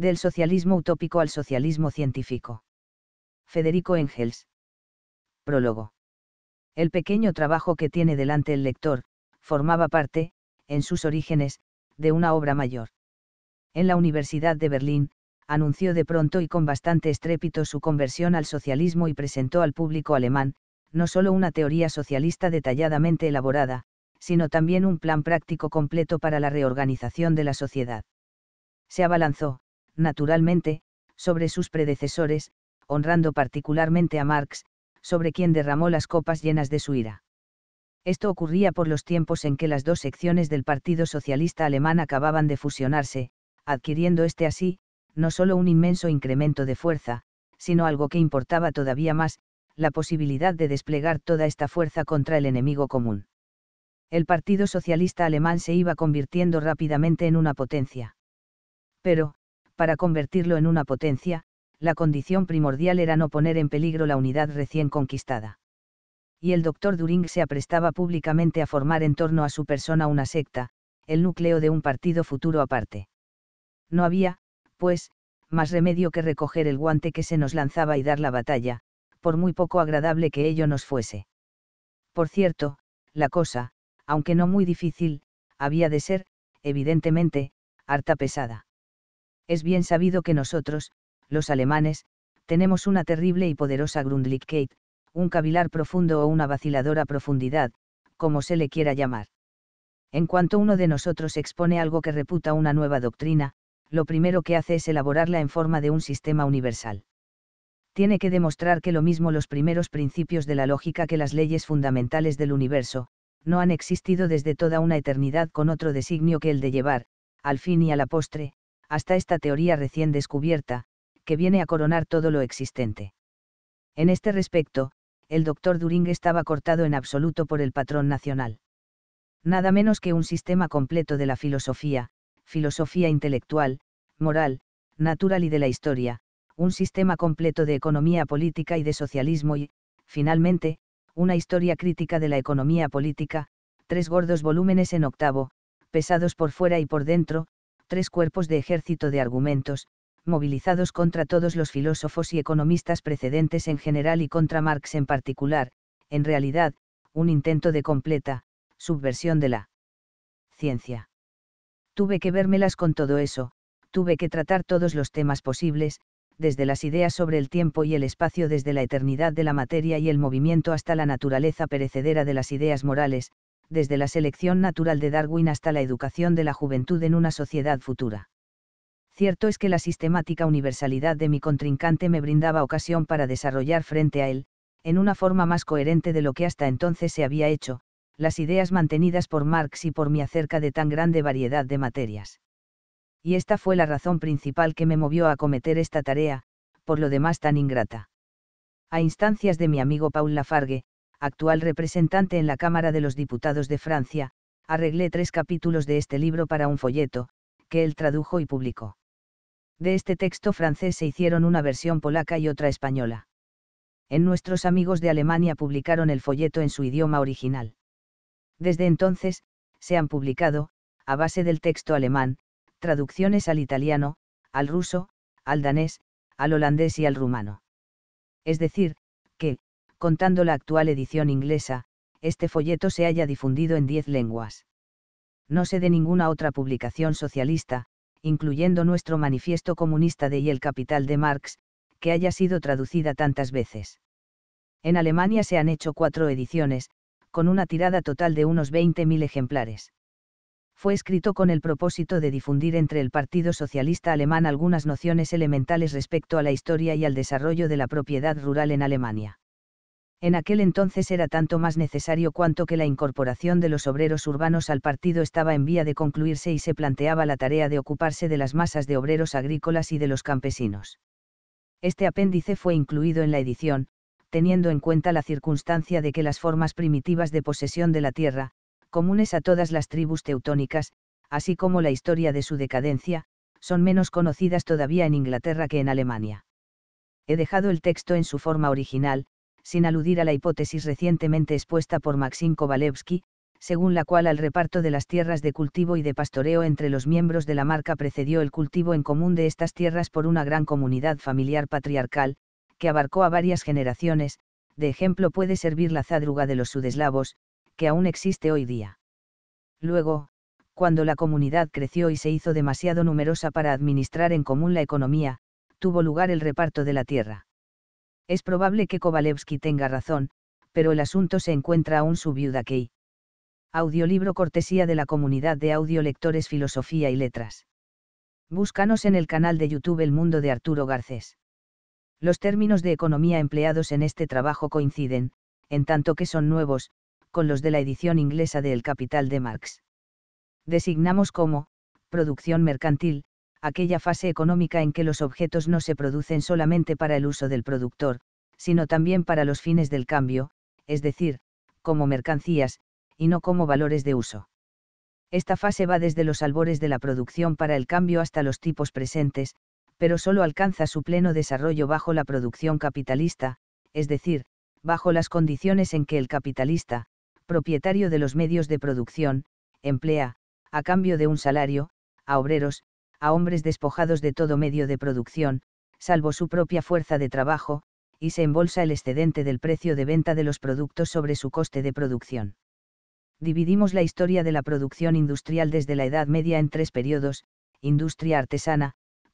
del socialismo utópico al socialismo científico. Federico Engels. Prólogo. El pequeño trabajo que tiene delante el lector, formaba parte, en sus orígenes, de una obra mayor. En la Universidad de Berlín, anunció de pronto y con bastante estrépito su conversión al socialismo y presentó al público alemán, no solo una teoría socialista detalladamente elaborada, sino también un plan práctico completo para la reorganización de la sociedad. Se abalanzó, naturalmente, sobre sus predecesores, honrando particularmente a Marx, sobre quien derramó las copas llenas de su ira. Esto ocurría por los tiempos en que las dos secciones del Partido Socialista Alemán acababan de fusionarse, adquiriendo este así, no solo un inmenso incremento de fuerza, sino algo que importaba todavía más, la posibilidad de desplegar toda esta fuerza contra el enemigo común. El Partido Socialista Alemán se iba convirtiendo rápidamente en una potencia. Pero, para convertirlo en una potencia, la condición primordial era no poner en peligro la unidad recién conquistada. Y el doctor During se aprestaba públicamente a formar en torno a su persona una secta, el núcleo de un partido futuro aparte. No había, pues, más remedio que recoger el guante que se nos lanzaba y dar la batalla, por muy poco agradable que ello nos fuese. Por cierto, la cosa, aunque no muy difícil, había de ser, evidentemente, harta pesada. Es bien sabido que nosotros, los alemanes, tenemos una terrible y poderosa Grundlichkeit, un cavilar profundo o una vaciladora profundidad, como se le quiera llamar. En cuanto uno de nosotros expone algo que reputa una nueva doctrina, lo primero que hace es elaborarla en forma de un sistema universal. Tiene que demostrar que lo mismo los primeros principios de la lógica que las leyes fundamentales del universo, no han existido desde toda una eternidad con otro designio que el de llevar, al fin y a la postre, hasta esta teoría recién descubierta, que viene a coronar todo lo existente. En este respecto, el doctor During estaba cortado en absoluto por el patrón nacional. Nada menos que un sistema completo de la filosofía, filosofía intelectual, moral, natural y de la historia, un sistema completo de economía política y de socialismo y, finalmente, una historia crítica de la economía política, tres gordos volúmenes en octavo, pesados por fuera y por dentro, tres cuerpos de ejército de argumentos, movilizados contra todos los filósofos y economistas precedentes en general y contra Marx en particular, en realidad, un intento de completa, subversión de la ciencia. Tuve que vérmelas con todo eso, tuve que tratar todos los temas posibles, desde las ideas sobre el tiempo y el espacio, desde la eternidad de la materia y el movimiento hasta la naturaleza perecedera de las ideas morales, desde la selección natural de Darwin hasta la educación de la juventud en una sociedad futura. Cierto es que la sistemática universalidad de mi contrincante me brindaba ocasión para desarrollar frente a él, en una forma más coherente de lo que hasta entonces se había hecho, las ideas mantenidas por Marx y por mí acerca de tan grande variedad de materias. Y esta fue la razón principal que me movió a acometer esta tarea, por lo demás tan ingrata. A instancias de mi amigo Paul Lafargue, actual representante en la Cámara de los Diputados de Francia, arreglé tres capítulos de este libro para un folleto, que él tradujo y publicó. De este texto francés se hicieron una versión polaca y otra española. En nuestros amigos de Alemania publicaron el folleto en su idioma original. Desde entonces, se han publicado, a base del texto alemán, traducciones al italiano, al ruso, al danés, al holandés y al rumano. Es decir, contando la actual edición inglesa, este folleto se haya difundido en diez lenguas. No sé de ninguna otra publicación socialista, incluyendo nuestro manifiesto comunista de Y el capital de Marx, que haya sido traducida tantas veces. En Alemania se han hecho cuatro ediciones, con una tirada total de unos 20.000 ejemplares. Fue escrito con el propósito de difundir entre el Partido Socialista Alemán algunas nociones elementales respecto a la historia y al desarrollo de la propiedad rural en Alemania en aquel entonces era tanto más necesario cuanto que la incorporación de los obreros urbanos al partido estaba en vía de concluirse y se planteaba la tarea de ocuparse de las masas de obreros agrícolas y de los campesinos. Este apéndice fue incluido en la edición, teniendo en cuenta la circunstancia de que las formas primitivas de posesión de la tierra, comunes a todas las tribus teutónicas, así como la historia de su decadencia, son menos conocidas todavía en Inglaterra que en Alemania. He dejado el texto en su forma original, sin aludir a la hipótesis recientemente expuesta por Maxim Kovalevsky, según la cual al reparto de las tierras de cultivo y de pastoreo entre los miembros de la marca precedió el cultivo en común de estas tierras por una gran comunidad familiar patriarcal, que abarcó a varias generaciones, de ejemplo puede servir la zadruga de los sudeslavos, que aún existe hoy día. Luego, cuando la comunidad creció y se hizo demasiado numerosa para administrar en común la economía, tuvo lugar el reparto de la tierra. Es probable que Kovalevsky tenga razón, pero el asunto se encuentra aún su viuda Audiolibro cortesía de la comunidad de audiolectores Filosofía y Letras. Búscanos en el canal de YouTube El Mundo de Arturo Garcés. Los términos de economía empleados en este trabajo coinciden, en tanto que son nuevos, con los de la edición inglesa de El Capital de Marx. Designamos como, producción mercantil, aquella fase económica en que los objetos no se producen solamente para el uso del productor, sino también para los fines del cambio, es decir, como mercancías, y no como valores de uso. Esta fase va desde los albores de la producción para el cambio hasta los tipos presentes, pero solo alcanza su pleno desarrollo bajo la producción capitalista, es decir, bajo las condiciones en que el capitalista, propietario de los medios de producción, emplea, a cambio de un salario, a obreros, a hombres despojados de todo medio de producción, salvo su propia fuerza de trabajo, y se embolsa el excedente del precio de venta de los productos sobre su coste de producción. Dividimos la historia de la producción industrial desde la Edad Media en tres periodos, industria artesana,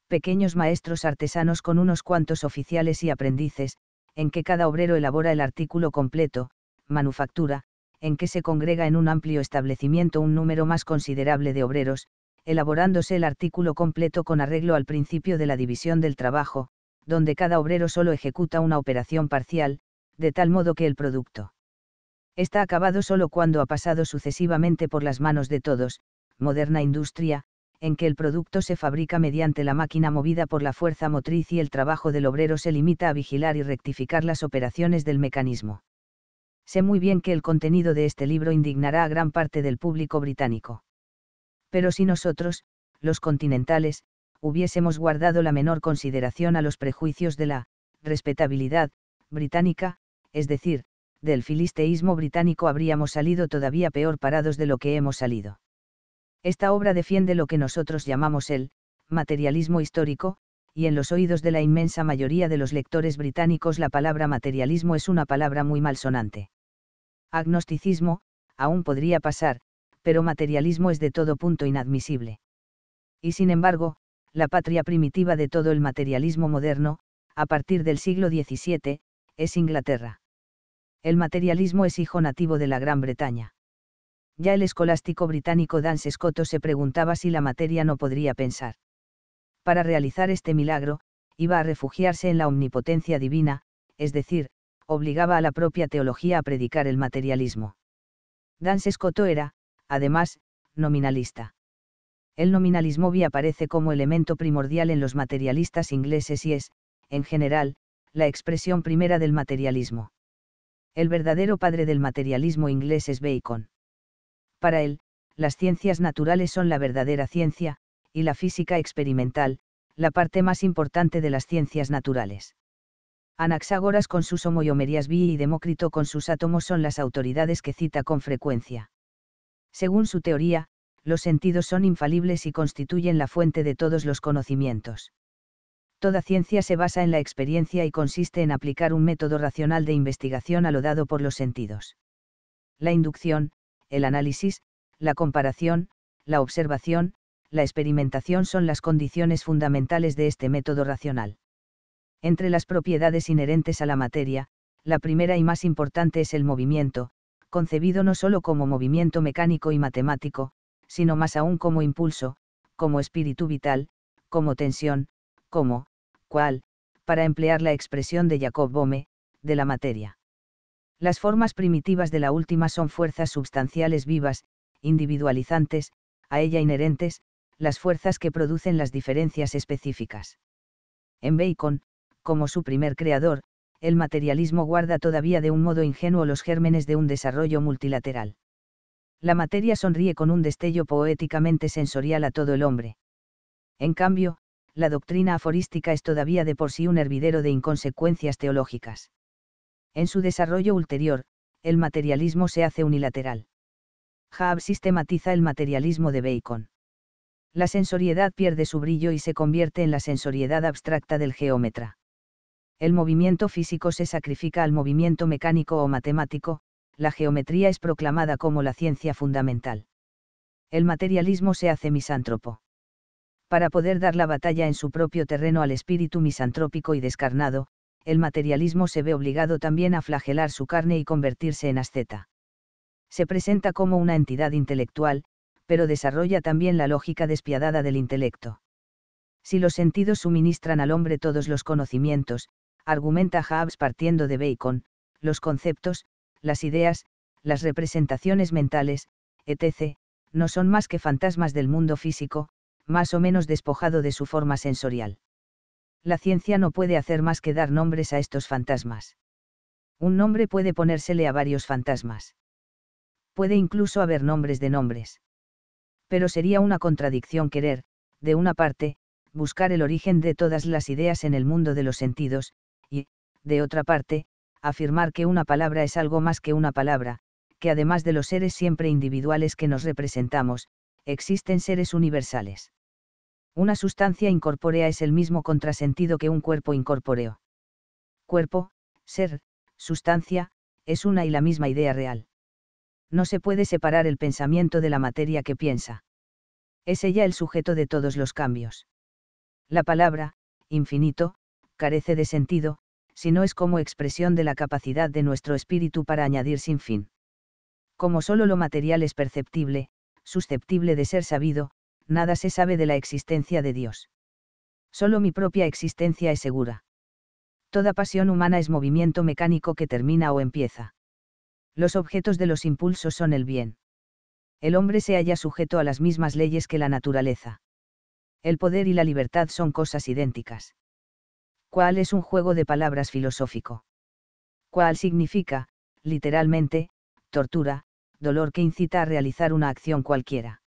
pequeños maestros artesanos con unos cuantos oficiales y aprendices, en que cada obrero elabora el artículo completo, manufactura, en que se congrega en un amplio establecimiento un número más considerable de obreros, elaborándose el artículo completo con arreglo al principio de la división del trabajo, donde cada obrero solo ejecuta una operación parcial, de tal modo que el producto está acabado solo cuando ha pasado sucesivamente por las manos de todos, moderna industria, en que el producto se fabrica mediante la máquina movida por la fuerza motriz y el trabajo del obrero se limita a vigilar y rectificar las operaciones del mecanismo. Sé muy bien que el contenido de este libro indignará a gran parte del público británico. Pero si nosotros, los continentales, hubiésemos guardado la menor consideración a los prejuicios de la respetabilidad británica, es decir, del filisteísmo británico habríamos salido todavía peor parados de lo que hemos salido. Esta obra defiende lo que nosotros llamamos el materialismo histórico, y en los oídos de la inmensa mayoría de los lectores británicos la palabra materialismo es una palabra muy malsonante. Agnosticismo, aún podría pasar, pero materialismo es de todo punto inadmisible. Y sin embargo, la patria primitiva de todo el materialismo moderno, a partir del siglo XVII, es Inglaterra. El materialismo es hijo nativo de la Gran Bretaña. Ya el escolástico británico Dan Scotto se preguntaba si la materia no podría pensar. Para realizar este milagro, iba a refugiarse en la omnipotencia divina, es decir, obligaba a la propia teología a predicar el materialismo. Dan Scotto era, además, nominalista. El nominalismo vi aparece como elemento primordial en los materialistas ingleses y es, en general, la expresión primera del materialismo. El verdadero padre del materialismo inglés es Bacon. Para él, las ciencias naturales son la verdadera ciencia, y la física experimental, la parte más importante de las ciencias naturales. Anaxágoras con sus homoyomerías vi y Demócrito con sus átomos son las autoridades que cita con frecuencia. Según su teoría, los sentidos son infalibles y constituyen la fuente de todos los conocimientos. Toda ciencia se basa en la experiencia y consiste en aplicar un método racional de investigación a lo dado por los sentidos. La inducción, el análisis, la comparación, la observación, la experimentación son las condiciones fundamentales de este método racional. Entre las propiedades inherentes a la materia, la primera y más importante es el movimiento, concebido no sólo como movimiento mecánico y matemático, sino más aún como impulso, como espíritu vital, como tensión, como, cual, para emplear la expresión de Jacob Bome, de la materia. Las formas primitivas de la última son fuerzas substanciales vivas, individualizantes, a ella inherentes, las fuerzas que producen las diferencias específicas. En Bacon, como su primer creador, el materialismo guarda todavía de un modo ingenuo los gérmenes de un desarrollo multilateral. La materia sonríe con un destello poéticamente sensorial a todo el hombre. En cambio, la doctrina aforística es todavía de por sí un hervidero de inconsecuencias teológicas. En su desarrollo ulterior, el materialismo se hace unilateral. Haab sistematiza el materialismo de Bacon. La sensoriedad pierde su brillo y se convierte en la sensoriedad abstracta del geómetra el movimiento físico se sacrifica al movimiento mecánico o matemático, la geometría es proclamada como la ciencia fundamental. El materialismo se hace misántropo. Para poder dar la batalla en su propio terreno al espíritu misantrópico y descarnado, el materialismo se ve obligado también a flagelar su carne y convertirse en asceta. Se presenta como una entidad intelectual, pero desarrolla también la lógica despiadada del intelecto. Si los sentidos suministran al hombre todos los conocimientos, argumenta Hobbes partiendo de Bacon, los conceptos, las ideas, las representaciones mentales, etc., no son más que fantasmas del mundo físico, más o menos despojado de su forma sensorial. La ciencia no puede hacer más que dar nombres a estos fantasmas. Un nombre puede ponérsele a varios fantasmas. Puede incluso haber nombres de nombres. Pero sería una contradicción querer, de una parte, buscar el origen de todas las ideas en el mundo de los sentidos, de otra parte, afirmar que una palabra es algo más que una palabra, que además de los seres siempre individuales que nos representamos, existen seres universales. Una sustancia incorpórea es el mismo contrasentido que un cuerpo incorpóreo. Cuerpo, ser, sustancia, es una y la misma idea real. No se puede separar el pensamiento de la materia que piensa. Es ella el sujeto de todos los cambios. La palabra, infinito, carece de sentido, sino es como expresión de la capacidad de nuestro espíritu para añadir sin fin. Como solo lo material es perceptible, susceptible de ser sabido, nada se sabe de la existencia de Dios. Solo mi propia existencia es segura. Toda pasión humana es movimiento mecánico que termina o empieza. Los objetos de los impulsos son el bien. El hombre se halla sujeto a las mismas leyes que la naturaleza. El poder y la libertad son cosas idénticas. ¿Cuál es un juego de palabras filosófico. ¿Cuál significa, literalmente, tortura, dolor que incita a realizar una acción cualquiera.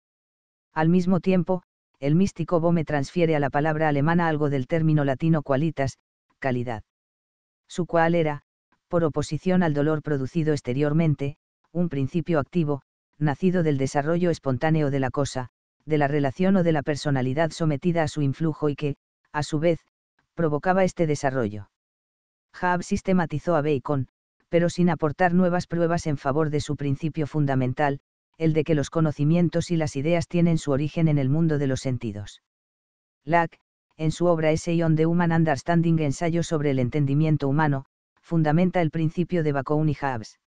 Al mismo tiempo, el místico Bome transfiere a la palabra alemana algo del término latino qualitas, calidad. Su cual era, por oposición al dolor producido exteriormente, un principio activo, nacido del desarrollo espontáneo de la cosa, de la relación o de la personalidad sometida a su influjo y que, a su vez, provocaba este desarrollo. Haab sistematizó a Bacon, pero sin aportar nuevas pruebas en favor de su principio fundamental, el de que los conocimientos y las ideas tienen su origen en el mundo de los sentidos. Lack, en su obra Essay on the Human Understanding Ensayo sobre el Entendimiento Humano, fundamenta el principio de Bacon y Hobbes.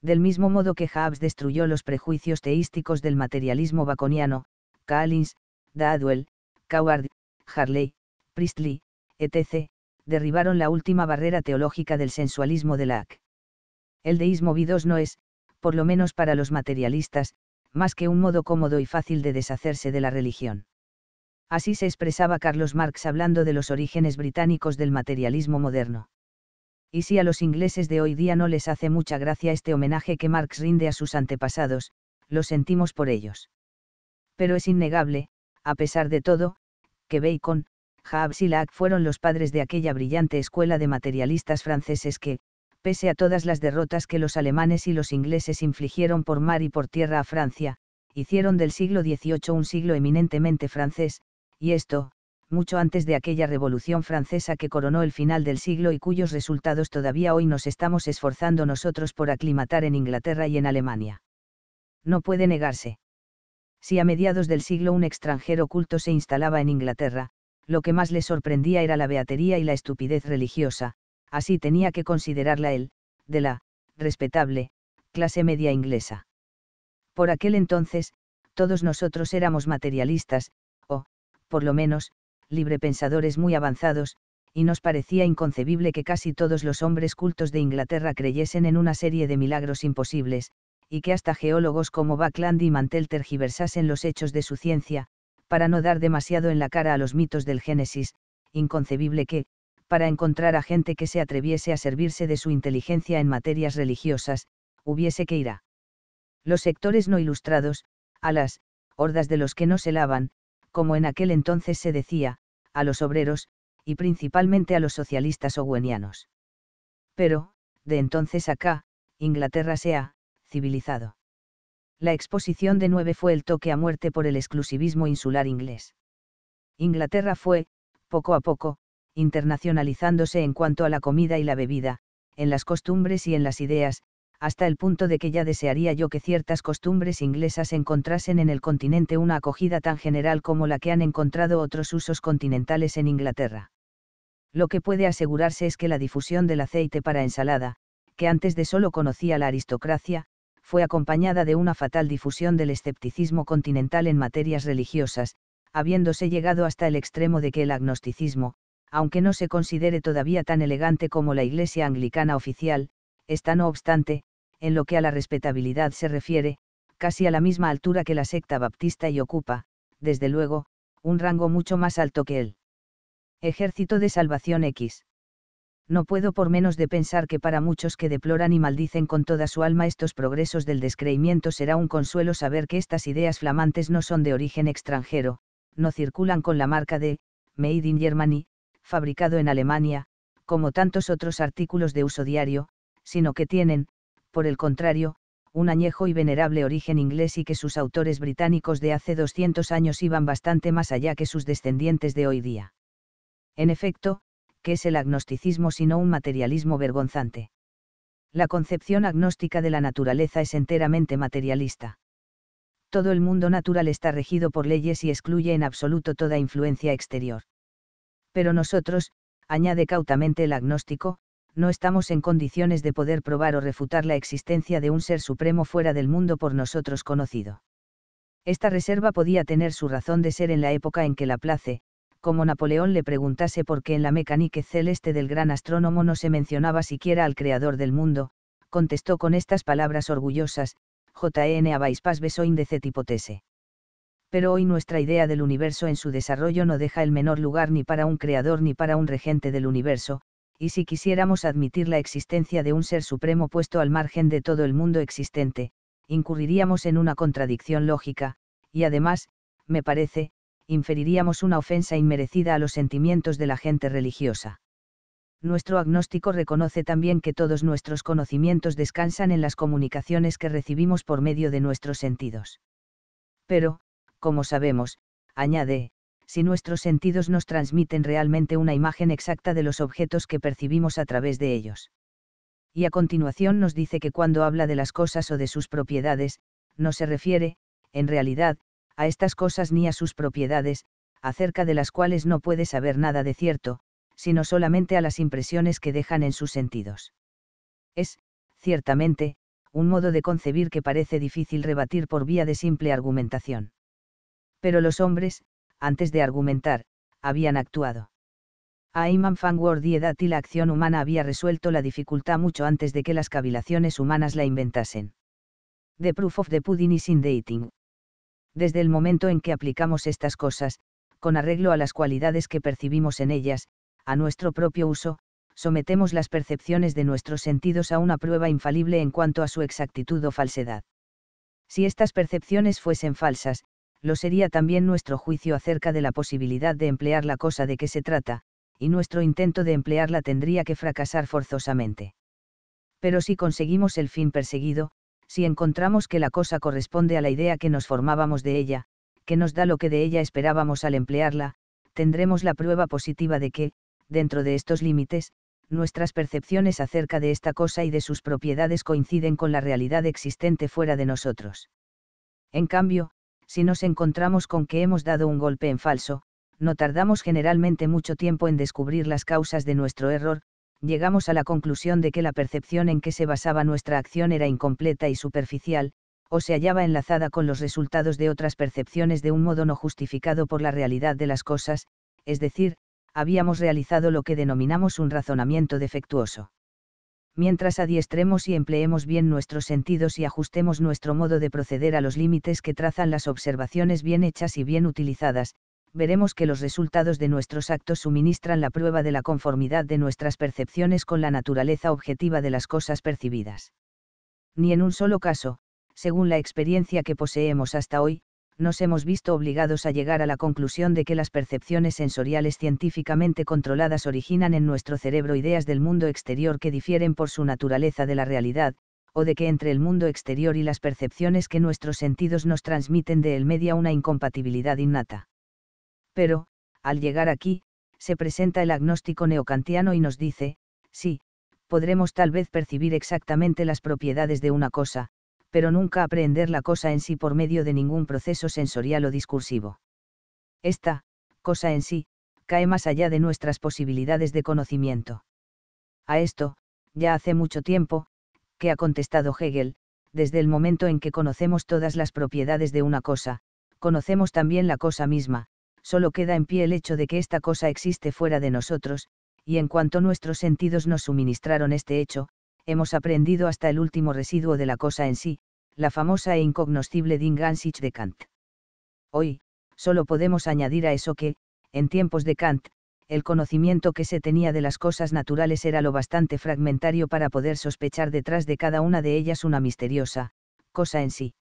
Del mismo modo que Hobbes destruyó los prejuicios teísticos del materialismo baconiano, Callins, Dadwell, Coward, Harley, Priestley, etc., derribaron la última barrera teológica del sensualismo de Lac. El deísmo vidos no es, por lo menos para los materialistas, más que un modo cómodo y fácil de deshacerse de la religión. Así se expresaba Carlos Marx hablando de los orígenes británicos del materialismo moderno. Y si a los ingleses de hoy día no les hace mucha gracia este homenaje que Marx rinde a sus antepasados, lo sentimos por ellos. Pero es innegable, a pesar de todo, que Bacon, Habsilac fueron los padres de aquella brillante escuela de materialistas franceses que, pese a todas las derrotas que los alemanes y los ingleses infligieron por mar y por tierra a Francia, hicieron del siglo XVIII un siglo eminentemente francés, y esto, mucho antes de aquella revolución francesa que coronó el final del siglo y cuyos resultados todavía hoy nos estamos esforzando nosotros por aclimatar en Inglaterra y en Alemania. No puede negarse. Si a mediados del siglo un extranjero culto se instalaba en Inglaterra, lo que más le sorprendía era la beatería y la estupidez religiosa, así tenía que considerarla él, de la, respetable, clase media inglesa. Por aquel entonces, todos nosotros éramos materialistas, o, por lo menos, librepensadores muy avanzados, y nos parecía inconcebible que casi todos los hombres cultos de Inglaterra creyesen en una serie de milagros imposibles, y que hasta geólogos como Buckland y Mantell tergiversasen los hechos de su ciencia, para no dar demasiado en la cara a los mitos del Génesis, inconcebible que, para encontrar a gente que se atreviese a servirse de su inteligencia en materias religiosas, hubiese que ir a los sectores no ilustrados, a las hordas de los que no se lavan, como en aquel entonces se decía, a los obreros, y principalmente a los socialistas owenianos. Pero, de entonces acá, Inglaterra se ha civilizado. La exposición de nueve fue el toque a muerte por el exclusivismo insular inglés. Inglaterra fue, poco a poco, internacionalizándose en cuanto a la comida y la bebida, en las costumbres y en las ideas, hasta el punto de que ya desearía yo que ciertas costumbres inglesas encontrasen en el continente una acogida tan general como la que han encontrado otros usos continentales en Inglaterra. Lo que puede asegurarse es que la difusión del aceite para ensalada, que antes de solo conocía la aristocracia, fue acompañada de una fatal difusión del escepticismo continental en materias religiosas, habiéndose llegado hasta el extremo de que el agnosticismo, aunque no se considere todavía tan elegante como la Iglesia anglicana oficial, está no obstante, en lo que a la respetabilidad se refiere, casi a la misma altura que la secta baptista y ocupa, desde luego, un rango mucho más alto que él. Ejército de Salvación X no puedo por menos de pensar que para muchos que deploran y maldicen con toda su alma estos progresos del descreimiento será un consuelo saber que estas ideas flamantes no son de origen extranjero, no circulan con la marca de Made in Germany, fabricado en Alemania, como tantos otros artículos de uso diario, sino que tienen, por el contrario, un añejo y venerable origen inglés y que sus autores británicos de hace 200 años iban bastante más allá que sus descendientes de hoy día. En efecto, es el agnosticismo sino un materialismo vergonzante. La concepción agnóstica de la naturaleza es enteramente materialista. Todo el mundo natural está regido por leyes y excluye en absoluto toda influencia exterior. Pero nosotros, añade cautamente el agnóstico, no estamos en condiciones de poder probar o refutar la existencia de un ser supremo fuera del mundo por nosotros conocido. Esta reserva podía tener su razón de ser en la época en que la place, como Napoleón le preguntase por qué en la mecánica celeste del gran astrónomo no se mencionaba siquiera al creador del mundo, contestó con estas palabras orgullosas, JN e Abaispas besoin de cetipotese. Pero hoy nuestra idea del universo en su desarrollo no deja el menor lugar ni para un creador ni para un regente del universo, y si quisiéramos admitir la existencia de un ser supremo puesto al margen de todo el mundo existente, incurriríamos en una contradicción lógica, y además, me parece, inferiríamos una ofensa inmerecida a los sentimientos de la gente religiosa. Nuestro agnóstico reconoce también que todos nuestros conocimientos descansan en las comunicaciones que recibimos por medio de nuestros sentidos. Pero, como sabemos, añade, si nuestros sentidos nos transmiten realmente una imagen exacta de los objetos que percibimos a través de ellos. Y a continuación nos dice que cuando habla de las cosas o de sus propiedades, no se refiere, en realidad, a estas cosas ni a sus propiedades, acerca de las cuales no puede saber nada de cierto, sino solamente a las impresiones que dejan en sus sentidos. Es, ciertamente, un modo de concebir que parece difícil rebatir por vía de simple argumentación. Pero los hombres, antes de argumentar, habían actuado. A Iman Fangward y edad y la acción humana había resuelto la dificultad mucho antes de que las cavilaciones humanas la inventasen. The proof of the pudding is in desde el momento en que aplicamos estas cosas, con arreglo a las cualidades que percibimos en ellas, a nuestro propio uso, sometemos las percepciones de nuestros sentidos a una prueba infalible en cuanto a su exactitud o falsedad. Si estas percepciones fuesen falsas, lo sería también nuestro juicio acerca de la posibilidad de emplear la cosa de que se trata, y nuestro intento de emplearla tendría que fracasar forzosamente. Pero si conseguimos el fin perseguido, si encontramos que la cosa corresponde a la idea que nos formábamos de ella, que nos da lo que de ella esperábamos al emplearla, tendremos la prueba positiva de que, dentro de estos límites, nuestras percepciones acerca de esta cosa y de sus propiedades coinciden con la realidad existente fuera de nosotros. En cambio, si nos encontramos con que hemos dado un golpe en falso, no tardamos generalmente mucho tiempo en descubrir las causas de nuestro error, llegamos a la conclusión de que la percepción en que se basaba nuestra acción era incompleta y superficial, o se hallaba enlazada con los resultados de otras percepciones de un modo no justificado por la realidad de las cosas, es decir, habíamos realizado lo que denominamos un razonamiento defectuoso. Mientras adiestremos y empleemos bien nuestros sentidos y ajustemos nuestro modo de proceder a los límites que trazan las observaciones bien hechas y bien utilizadas, veremos que los resultados de nuestros actos suministran la prueba de la conformidad de nuestras percepciones con la naturaleza objetiva de las cosas percibidas. Ni en un solo caso, según la experiencia que poseemos hasta hoy, nos hemos visto obligados a llegar a la conclusión de que las percepciones sensoriales científicamente controladas originan en nuestro cerebro ideas del mundo exterior que difieren por su naturaleza de la realidad, o de que entre el mundo exterior y las percepciones que nuestros sentidos nos transmiten de él media una incompatibilidad innata. Pero, al llegar aquí, se presenta el agnóstico neocantiano y nos dice, sí, podremos tal vez percibir exactamente las propiedades de una cosa, pero nunca aprender la cosa en sí por medio de ningún proceso sensorial o discursivo. Esta, cosa en sí, cae más allá de nuestras posibilidades de conocimiento. A esto, ya hace mucho tiempo, que ha contestado Hegel, desde el momento en que conocemos todas las propiedades de una cosa, conocemos también la cosa misma, solo queda en pie el hecho de que esta cosa existe fuera de nosotros, y en cuanto nuestros sentidos nos suministraron este hecho, hemos aprendido hasta el último residuo de la cosa en sí, la famosa e incognoscible Ding de Kant. Hoy, solo podemos añadir a eso que, en tiempos de Kant, el conocimiento que se tenía de las cosas naturales era lo bastante fragmentario para poder sospechar detrás de cada una de ellas una misteriosa, cosa en sí.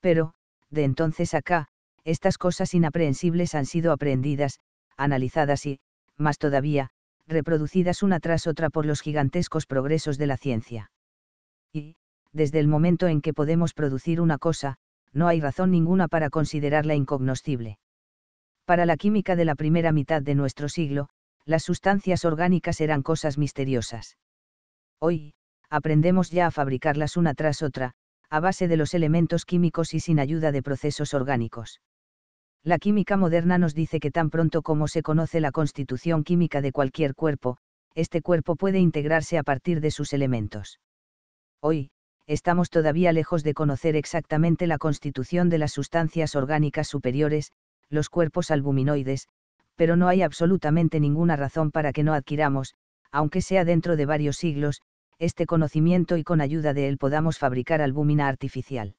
Pero, de entonces acá, estas cosas inaprehensibles han sido aprendidas, analizadas y, más todavía, reproducidas una tras otra por los gigantescos progresos de la ciencia. Y, desde el momento en que podemos producir una cosa, no hay razón ninguna para considerarla incognoscible. Para la química de la primera mitad de nuestro siglo, las sustancias orgánicas eran cosas misteriosas. Hoy, aprendemos ya a fabricarlas una tras otra, a base de los elementos químicos y sin ayuda de procesos orgánicos. La química moderna nos dice que tan pronto como se conoce la constitución química de cualquier cuerpo, este cuerpo puede integrarse a partir de sus elementos. Hoy, estamos todavía lejos de conocer exactamente la constitución de las sustancias orgánicas superiores, los cuerpos albuminoides, pero no hay absolutamente ninguna razón para que no adquiramos, aunque sea dentro de varios siglos, este conocimiento y con ayuda de él podamos fabricar albúmina artificial.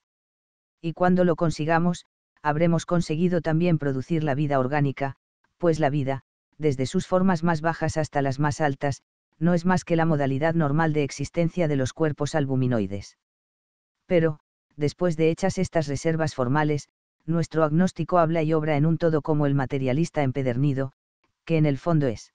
Y cuando lo consigamos, habremos conseguido también producir la vida orgánica, pues la vida, desde sus formas más bajas hasta las más altas, no es más que la modalidad normal de existencia de los cuerpos albuminoides. Pero, después de hechas estas reservas formales, nuestro agnóstico habla y obra en un todo como el materialista empedernido, que en el fondo es.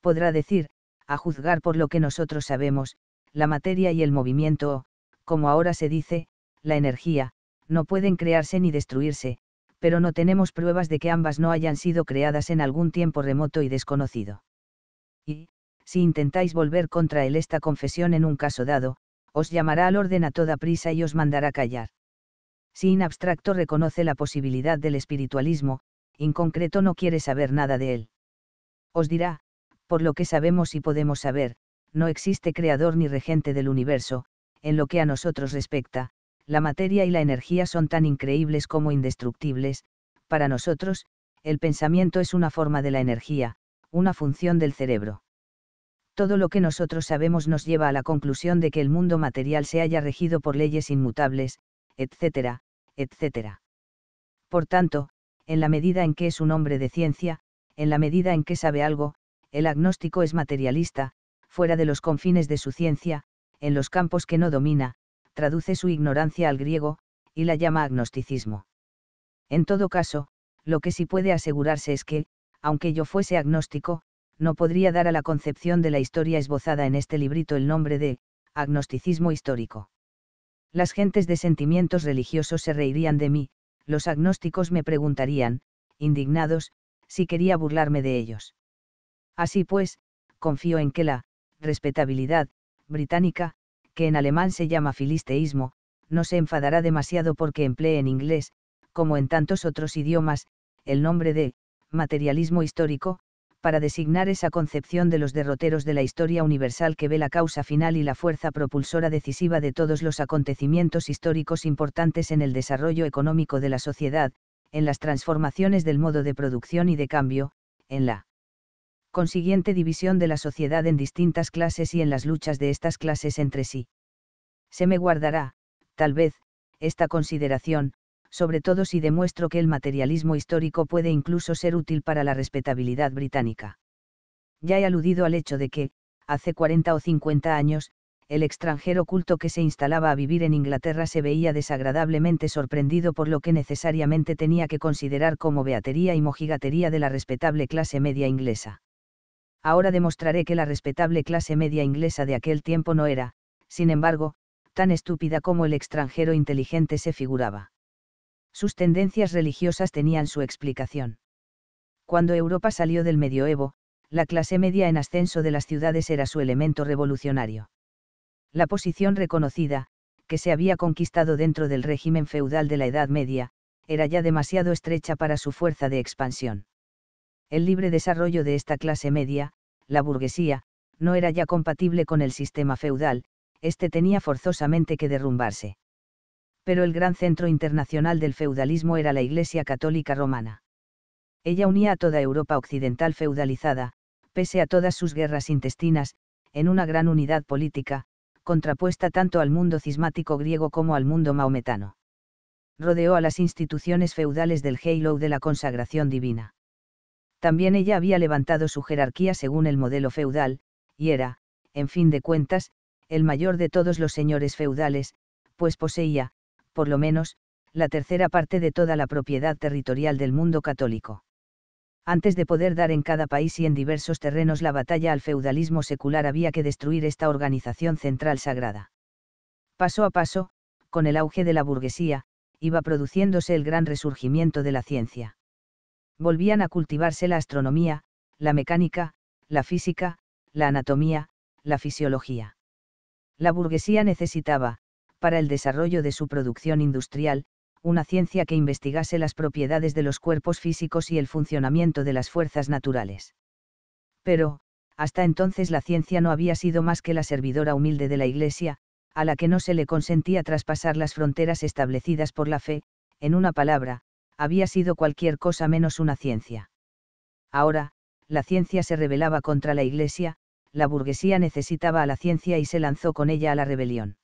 Podrá decir, a juzgar por lo que nosotros sabemos, la materia y el movimiento o, como ahora se dice, la energía, no pueden crearse ni destruirse, pero no tenemos pruebas de que ambas no hayan sido creadas en algún tiempo remoto y desconocido. Y, si intentáis volver contra él esta confesión en un caso dado, os llamará al orden a toda prisa y os mandará callar. Si en abstracto reconoce la posibilidad del espiritualismo, en concreto no quiere saber nada de él. Os dirá, por lo que sabemos y podemos saber, no existe creador ni regente del universo, en lo que a nosotros respecta, la materia y la energía son tan increíbles como indestructibles, para nosotros, el pensamiento es una forma de la energía, una función del cerebro. Todo lo que nosotros sabemos nos lleva a la conclusión de que el mundo material se haya regido por leyes inmutables, etcétera, etcétera. Por tanto, en la medida en que es un hombre de ciencia, en la medida en que sabe algo, el agnóstico es materialista, fuera de los confines de su ciencia, en los campos que no domina, traduce su ignorancia al griego, y la llama agnosticismo. En todo caso, lo que sí puede asegurarse es que, aunque yo fuese agnóstico, no podría dar a la concepción de la historia esbozada en este librito el nombre de agnosticismo histórico. Las gentes de sentimientos religiosos se reirían de mí, los agnósticos me preguntarían, indignados, si quería burlarme de ellos. Así pues, confío en que la respetabilidad británica que en alemán se llama filisteísmo, no se enfadará demasiado porque emplee en inglés, como en tantos otros idiomas, el nombre de materialismo histórico, para designar esa concepción de los derroteros de la historia universal que ve la causa final y la fuerza propulsora decisiva de todos los acontecimientos históricos importantes en el desarrollo económico de la sociedad, en las transformaciones del modo de producción y de cambio, en la consiguiente división de la sociedad en distintas clases y en las luchas de estas clases entre sí. Se me guardará, tal vez, esta consideración, sobre todo si demuestro que el materialismo histórico puede incluso ser útil para la respetabilidad británica. Ya he aludido al hecho de que, hace 40 o 50 años, el extranjero culto que se instalaba a vivir en Inglaterra se veía desagradablemente sorprendido por lo que necesariamente tenía que considerar como beatería y mojigatería de la respetable clase media inglesa ahora demostraré que la respetable clase media inglesa de aquel tiempo no era, sin embargo, tan estúpida como el extranjero inteligente se figuraba. Sus tendencias religiosas tenían su explicación. Cuando Europa salió del medioevo, la clase media en ascenso de las ciudades era su elemento revolucionario. La posición reconocida, que se había conquistado dentro del régimen feudal de la Edad Media, era ya demasiado estrecha para su fuerza de expansión el libre desarrollo de esta clase media, la burguesía, no era ya compatible con el sistema feudal, este tenía forzosamente que derrumbarse. Pero el gran centro internacional del feudalismo era la Iglesia Católica Romana. Ella unía a toda Europa occidental feudalizada, pese a todas sus guerras intestinas, en una gran unidad política, contrapuesta tanto al mundo cismático griego como al mundo maometano. Rodeó a las instituciones feudales del Halo de la consagración divina también ella había levantado su jerarquía según el modelo feudal, y era, en fin de cuentas, el mayor de todos los señores feudales, pues poseía, por lo menos, la tercera parte de toda la propiedad territorial del mundo católico. Antes de poder dar en cada país y en diversos terrenos la batalla al feudalismo secular había que destruir esta organización central sagrada. Paso a paso, con el auge de la burguesía, iba produciéndose el gran resurgimiento de la ciencia volvían a cultivarse la astronomía, la mecánica, la física, la anatomía, la fisiología. La burguesía necesitaba, para el desarrollo de su producción industrial, una ciencia que investigase las propiedades de los cuerpos físicos y el funcionamiento de las fuerzas naturales. Pero, hasta entonces la ciencia no había sido más que la servidora humilde de la Iglesia, a la que no se le consentía traspasar las fronteras establecidas por la fe, en una palabra, había sido cualquier cosa menos una ciencia. Ahora, la ciencia se rebelaba contra la Iglesia, la burguesía necesitaba a la ciencia y se lanzó con ella a la rebelión.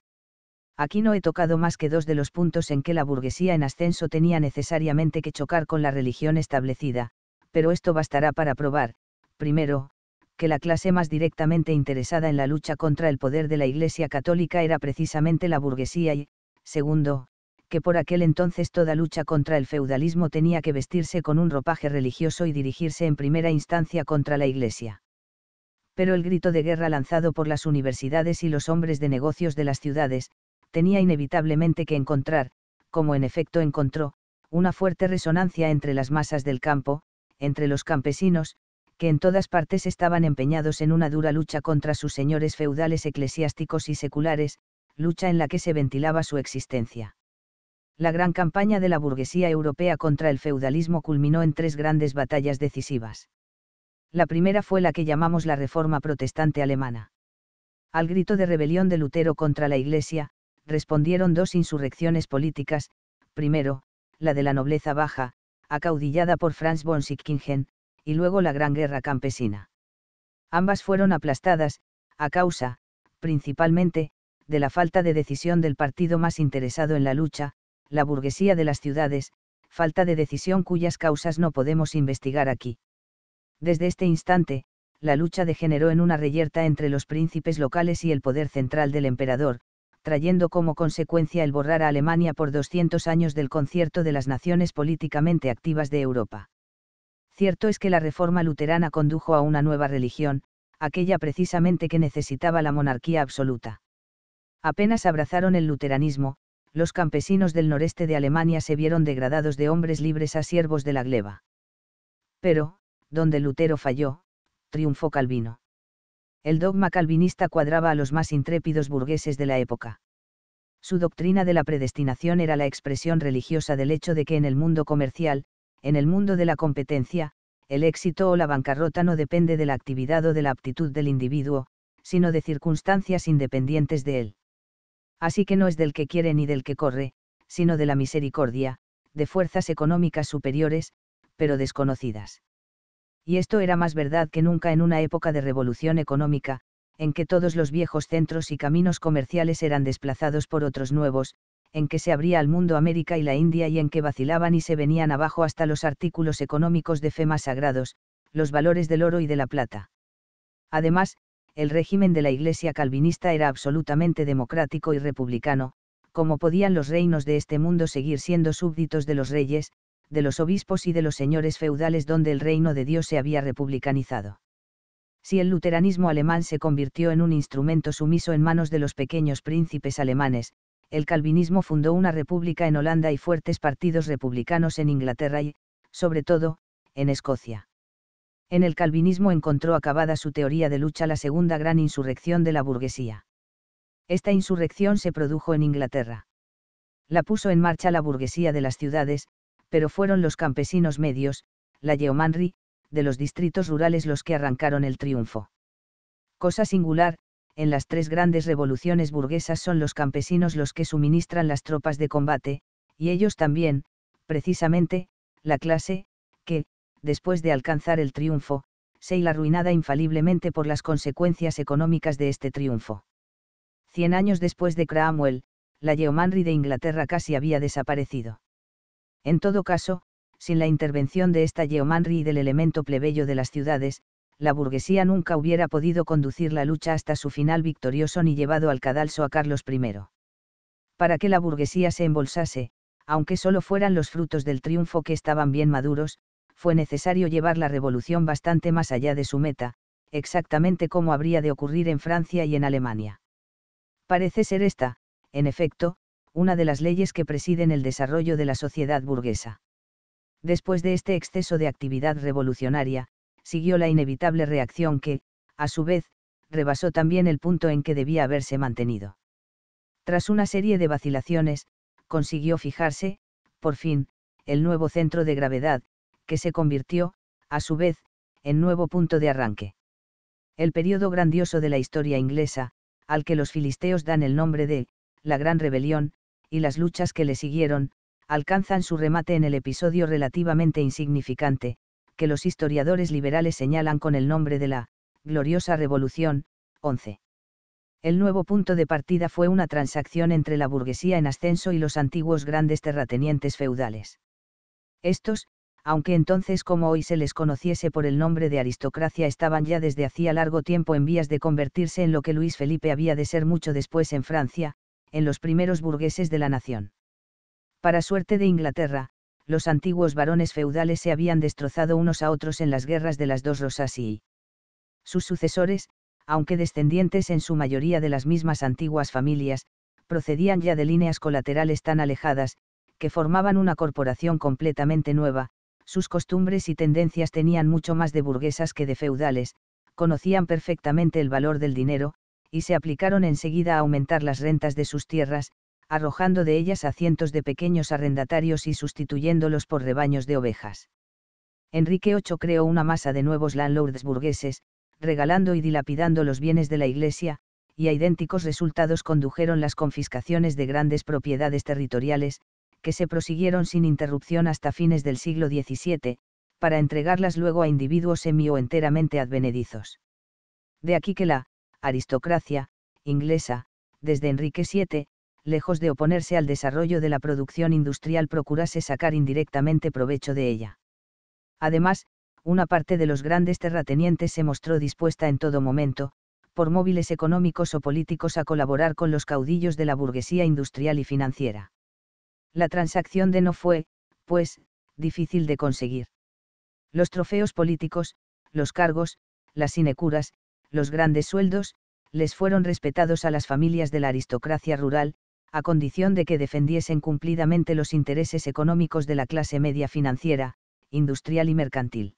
Aquí no he tocado más que dos de los puntos en que la burguesía en ascenso tenía necesariamente que chocar con la religión establecida, pero esto bastará para probar, primero, que la clase más directamente interesada en la lucha contra el poder de la Iglesia católica era precisamente la burguesía y, segundo, que por aquel entonces toda lucha contra el feudalismo tenía que vestirse con un ropaje religioso y dirigirse en primera instancia contra la Iglesia. Pero el grito de guerra lanzado por las universidades y los hombres de negocios de las ciudades, tenía inevitablemente que encontrar, como en efecto encontró, una fuerte resonancia entre las masas del campo, entre los campesinos, que en todas partes estaban empeñados en una dura lucha contra sus señores feudales eclesiásticos y seculares, lucha en la que se ventilaba su existencia la gran campaña de la burguesía europea contra el feudalismo culminó en tres grandes batallas decisivas. La primera fue la que llamamos la Reforma Protestante Alemana. Al grito de rebelión de Lutero contra la Iglesia, respondieron dos insurrecciones políticas, primero, la de la nobleza baja, acaudillada por Franz von Sickingen, y luego la Gran Guerra Campesina. Ambas fueron aplastadas, a causa, principalmente, de la falta de decisión del partido más interesado en la lucha, la burguesía de las ciudades, falta de decisión cuyas causas no podemos investigar aquí. Desde este instante, la lucha degeneró en una reyerta entre los príncipes locales y el poder central del emperador, trayendo como consecuencia el borrar a Alemania por 200 años del concierto de las naciones políticamente activas de Europa. Cierto es que la reforma luterana condujo a una nueva religión, aquella precisamente que necesitaba la monarquía absoluta. Apenas abrazaron el luteranismo, los campesinos del noreste de Alemania se vieron degradados de hombres libres a siervos de la gleba. Pero, donde Lutero falló, triunfó Calvino. El dogma calvinista cuadraba a los más intrépidos burgueses de la época. Su doctrina de la predestinación era la expresión religiosa del hecho de que en el mundo comercial, en el mundo de la competencia, el éxito o la bancarrota no depende de la actividad o de la aptitud del individuo, sino de circunstancias independientes de él así que no es del que quiere ni del que corre, sino de la misericordia, de fuerzas económicas superiores, pero desconocidas. Y esto era más verdad que nunca en una época de revolución económica, en que todos los viejos centros y caminos comerciales eran desplazados por otros nuevos, en que se abría al mundo América y la India y en que vacilaban y se venían abajo hasta los artículos económicos de fe más sagrados, los valores del oro y de la plata. Además, el régimen de la Iglesia calvinista era absolutamente democrático y republicano, como podían los reinos de este mundo seguir siendo súbditos de los reyes, de los obispos y de los señores feudales donde el reino de Dios se había republicanizado. Si el luteranismo alemán se convirtió en un instrumento sumiso en manos de los pequeños príncipes alemanes, el calvinismo fundó una república en Holanda y fuertes partidos republicanos en Inglaterra y, sobre todo, en Escocia en el calvinismo encontró acabada su teoría de lucha la segunda gran insurrección de la burguesía. Esta insurrección se produjo en Inglaterra. La puso en marcha la burguesía de las ciudades, pero fueron los campesinos medios, la yeomanry, de los distritos rurales los que arrancaron el triunfo. Cosa singular, en las tres grandes revoluciones burguesas son los campesinos los que suministran las tropas de combate, y ellos también, precisamente, la clase, después de alcanzar el triunfo, Seil arruinada infaliblemente por las consecuencias económicas de este triunfo. Cien años después de Cramwell, la Yeomanry de Inglaterra casi había desaparecido. En todo caso, sin la intervención de esta Yeomanry y del elemento plebeyo de las ciudades, la burguesía nunca hubiera podido conducir la lucha hasta su final victorioso ni llevado al cadalso a Carlos I. Para que la burguesía se embolsase, aunque solo fueran los frutos del triunfo que estaban bien maduros, fue necesario llevar la revolución bastante más allá de su meta, exactamente como habría de ocurrir en Francia y en Alemania. Parece ser esta, en efecto, una de las leyes que presiden el desarrollo de la sociedad burguesa. Después de este exceso de actividad revolucionaria, siguió la inevitable reacción que, a su vez, rebasó también el punto en que debía haberse mantenido. Tras una serie de vacilaciones, consiguió fijarse, por fin, el nuevo centro de gravedad, que se convirtió, a su vez, en nuevo punto de arranque. El periodo grandioso de la historia inglesa, al que los filisteos dan el nombre de, la Gran Rebelión, y las luchas que le siguieron, alcanzan su remate en el episodio relativamente insignificante, que los historiadores liberales señalan con el nombre de la, Gloriosa Revolución, 11. El nuevo punto de partida fue una transacción entre la burguesía en ascenso y los antiguos grandes terratenientes feudales. Estos, aunque entonces como hoy se les conociese por el nombre de aristocracia estaban ya desde hacía largo tiempo en vías de convertirse en lo que Luis Felipe había de ser mucho después en Francia, en los primeros burgueses de la nación. Para suerte de Inglaterra, los antiguos varones feudales se habían destrozado unos a otros en las guerras de las dos Rosas y sus sucesores, aunque descendientes en su mayoría de las mismas antiguas familias, procedían ya de líneas colaterales tan alejadas, que formaban una corporación completamente nueva, sus costumbres y tendencias tenían mucho más de burguesas que de feudales, conocían perfectamente el valor del dinero, y se aplicaron enseguida a aumentar las rentas de sus tierras, arrojando de ellas a cientos de pequeños arrendatarios y sustituyéndolos por rebaños de ovejas. Enrique VIII creó una masa de nuevos landlords burgueses, regalando y dilapidando los bienes de la Iglesia, y a idénticos resultados condujeron las confiscaciones de grandes propiedades territoriales, que se prosiguieron sin interrupción hasta fines del siglo XVII, para entregarlas luego a individuos semi o enteramente advenedizos. De aquí que la aristocracia inglesa, desde Enrique VII, lejos de oponerse al desarrollo de la producción industrial, procurase sacar indirectamente provecho de ella. Además, una parte de los grandes terratenientes se mostró dispuesta en todo momento, por móviles económicos o políticos, a colaborar con los caudillos de la burguesía industrial y financiera. La transacción de no fue, pues, difícil de conseguir. Los trofeos políticos, los cargos, las sinecuras, los grandes sueldos, les fueron respetados a las familias de la aristocracia rural, a condición de que defendiesen cumplidamente los intereses económicos de la clase media financiera, industrial y mercantil.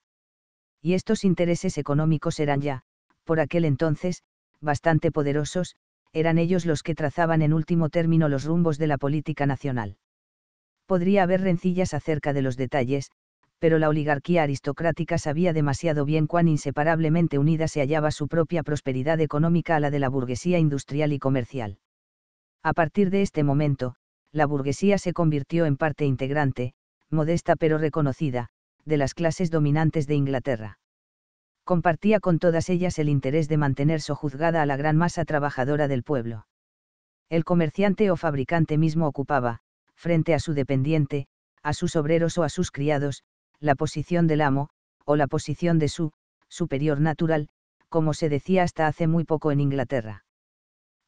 Y estos intereses económicos eran ya, por aquel entonces, bastante poderosos, eran ellos los que trazaban en último término los rumbos de la política nacional podría haber rencillas acerca de los detalles, pero la oligarquía aristocrática sabía demasiado bien cuán inseparablemente unida se hallaba su propia prosperidad económica a la de la burguesía industrial y comercial. A partir de este momento, la burguesía se convirtió en parte integrante, modesta pero reconocida, de las clases dominantes de Inglaterra. Compartía con todas ellas el interés de mantener sojuzgada a la gran masa trabajadora del pueblo. El comerciante o fabricante mismo ocupaba, frente a su dependiente, a sus obreros o a sus criados, la posición del amo, o la posición de su superior natural, como se decía hasta hace muy poco en Inglaterra.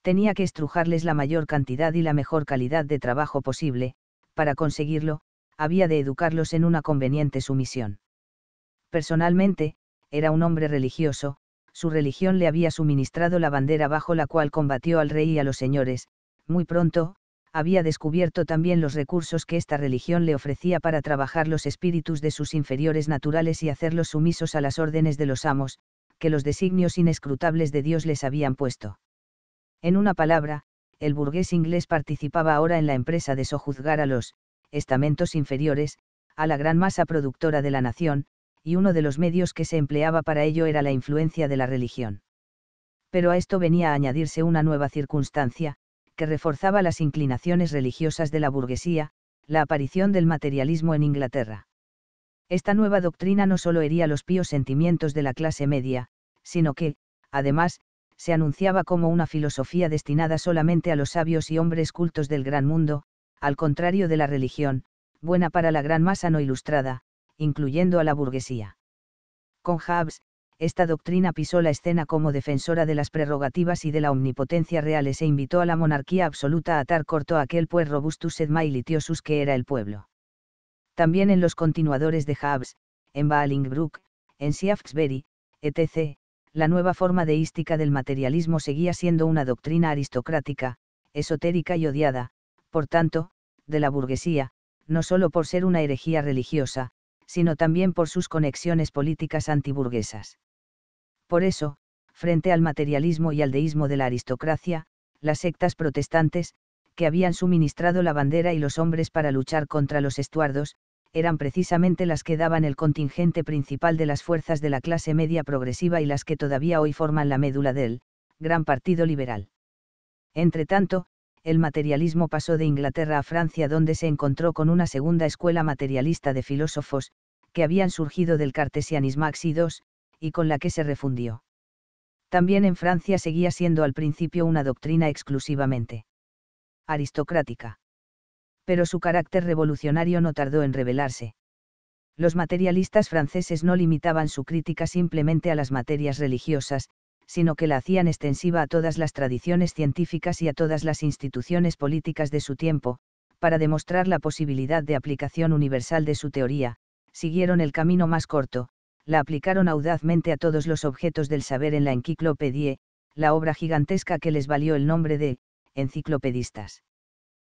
Tenía que estrujarles la mayor cantidad y la mejor calidad de trabajo posible, para conseguirlo, había de educarlos en una conveniente sumisión. Personalmente, era un hombre religioso, su religión le había suministrado la bandera bajo la cual combatió al rey y a los señores, muy pronto, había descubierto también los recursos que esta religión le ofrecía para trabajar los espíritus de sus inferiores naturales y hacerlos sumisos a las órdenes de los amos, que los designios inescrutables de Dios les habían puesto. En una palabra, el burgués inglés participaba ahora en la empresa de sojuzgar a los estamentos inferiores, a la gran masa productora de la nación, y uno de los medios que se empleaba para ello era la influencia de la religión. Pero a esto venía a añadirse una nueva circunstancia, que reforzaba las inclinaciones religiosas de la burguesía, la aparición del materialismo en Inglaterra. Esta nueva doctrina no solo hería los píos sentimientos de la clase media, sino que, además, se anunciaba como una filosofía destinada solamente a los sabios y hombres cultos del gran mundo, al contrario de la religión, buena para la gran masa no ilustrada, incluyendo a la burguesía. Con Hobbes, esta doctrina pisó la escena como defensora de las prerrogativas y de la omnipotencia reales e invitó a la monarquía absoluta a atar corto a aquel pues robustus et mailitiosus que era el pueblo. También en los continuadores de Habs, en Balingbrook, en Shaftesbury, etc., la nueva forma deística del materialismo seguía siendo una doctrina aristocrática, esotérica y odiada, por tanto, de la burguesía, no solo por ser una herejía religiosa, sino también por sus conexiones políticas antiburguesas. Por eso, frente al materialismo y al deísmo de la aristocracia, las sectas protestantes, que habían suministrado la bandera y los hombres para luchar contra los estuardos, eran precisamente las que daban el contingente principal de las fuerzas de la clase media progresiva y las que todavía hoy forman la médula del gran partido liberal. Entretanto, el materialismo pasó de Inglaterra a Francia donde se encontró con una segunda escuela materialista de filósofos, que habían surgido del cartesianismo II, y con la que se refundió. También en Francia seguía siendo al principio una doctrina exclusivamente aristocrática. Pero su carácter revolucionario no tardó en revelarse. Los materialistas franceses no limitaban su crítica simplemente a las materias religiosas, sino que la hacían extensiva a todas las tradiciones científicas y a todas las instituciones políticas de su tiempo, para demostrar la posibilidad de aplicación universal de su teoría, siguieron el camino más corto, la aplicaron audazmente a todos los objetos del saber en la Enciclopédie, la obra gigantesca que les valió el nombre de enciclopedistas.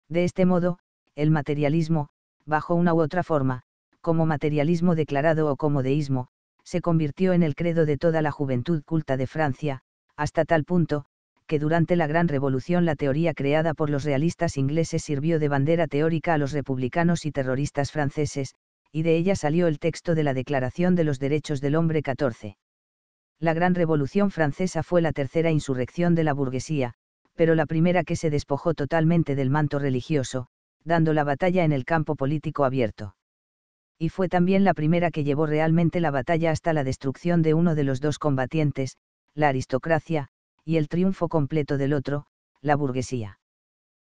De este modo, el materialismo, bajo una u otra forma, como materialismo declarado o como deísmo, se convirtió en el credo de toda la juventud culta de Francia, hasta tal punto, que durante la Gran Revolución la teoría creada por los realistas ingleses sirvió de bandera teórica a los republicanos y terroristas franceses, y de ella salió el texto de la Declaración de los Derechos del Hombre 14. La Gran Revolución Francesa fue la tercera insurrección de la burguesía, pero la primera que se despojó totalmente del manto religioso, dando la batalla en el campo político abierto. Y fue también la primera que llevó realmente la batalla hasta la destrucción de uno de los dos combatientes, la aristocracia, y el triunfo completo del otro, la burguesía.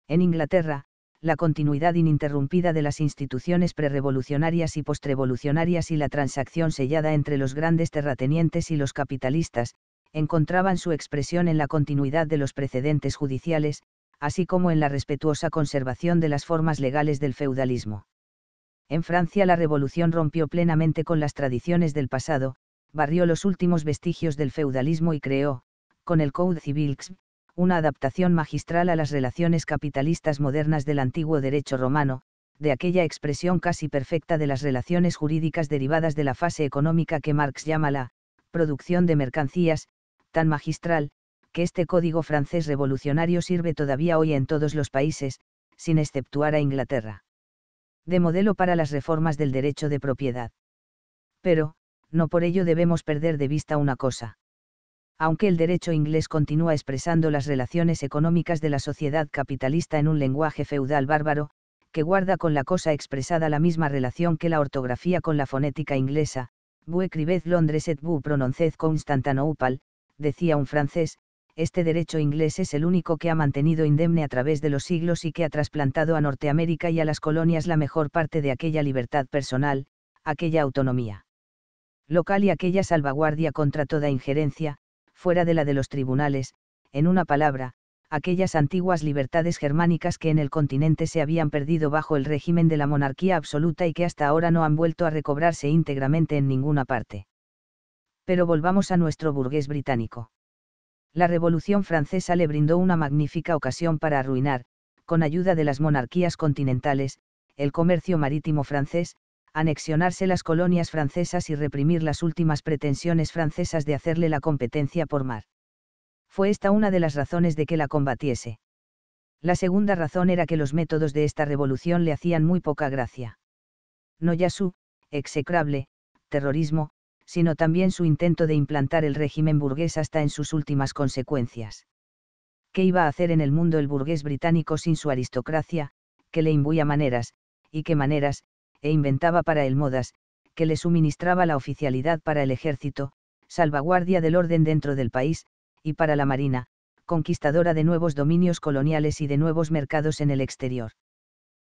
En Inglaterra, la continuidad ininterrumpida de las instituciones prerevolucionarias y postrevolucionarias y la transacción sellada entre los grandes terratenientes y los capitalistas, encontraban su expresión en la continuidad de los precedentes judiciales, así como en la respetuosa conservación de las formas legales del feudalismo. En Francia la revolución rompió plenamente con las tradiciones del pasado, barrió los últimos vestigios del feudalismo y creó, con el Code Civil una adaptación magistral a las relaciones capitalistas modernas del antiguo derecho romano, de aquella expresión casi perfecta de las relaciones jurídicas derivadas de la fase económica que Marx llama la producción de mercancías, tan magistral, que este código francés revolucionario sirve todavía hoy en todos los países, sin exceptuar a Inglaterra. De modelo para las reformas del derecho de propiedad. Pero, no por ello debemos perder de vista una cosa aunque el derecho inglés continúa expresando las relaciones económicas de la sociedad capitalista en un lenguaje feudal bárbaro, que guarda con la cosa expresada la misma relación que la ortografía con la fonética inglesa, «Bue Londres et bu prononcez Constantinopal», decía un francés, este derecho inglés es el único que ha mantenido indemne a través de los siglos y que ha trasplantado a Norteamérica y a las colonias la mejor parte de aquella libertad personal, aquella autonomía local y aquella salvaguardia contra toda injerencia, fuera de la de los tribunales, en una palabra, aquellas antiguas libertades germánicas que en el continente se habían perdido bajo el régimen de la monarquía absoluta y que hasta ahora no han vuelto a recobrarse íntegramente en ninguna parte. Pero volvamos a nuestro burgués británico. La Revolución francesa le brindó una magnífica ocasión para arruinar, con ayuda de las monarquías continentales, el comercio marítimo francés, anexionarse las colonias francesas y reprimir las últimas pretensiones francesas de hacerle la competencia por mar. Fue esta una de las razones de que la combatiese. La segunda razón era que los métodos de esta revolución le hacían muy poca gracia. No ya su, execrable, terrorismo, sino también su intento de implantar el régimen burgués hasta en sus últimas consecuencias. ¿Qué iba a hacer en el mundo el burgués británico sin su aristocracia, que le imbuía maneras, y qué maneras, e inventaba para el modas, que le suministraba la oficialidad para el ejército, salvaguardia del orden dentro del país, y para la marina, conquistadora de nuevos dominios coloniales y de nuevos mercados en el exterior.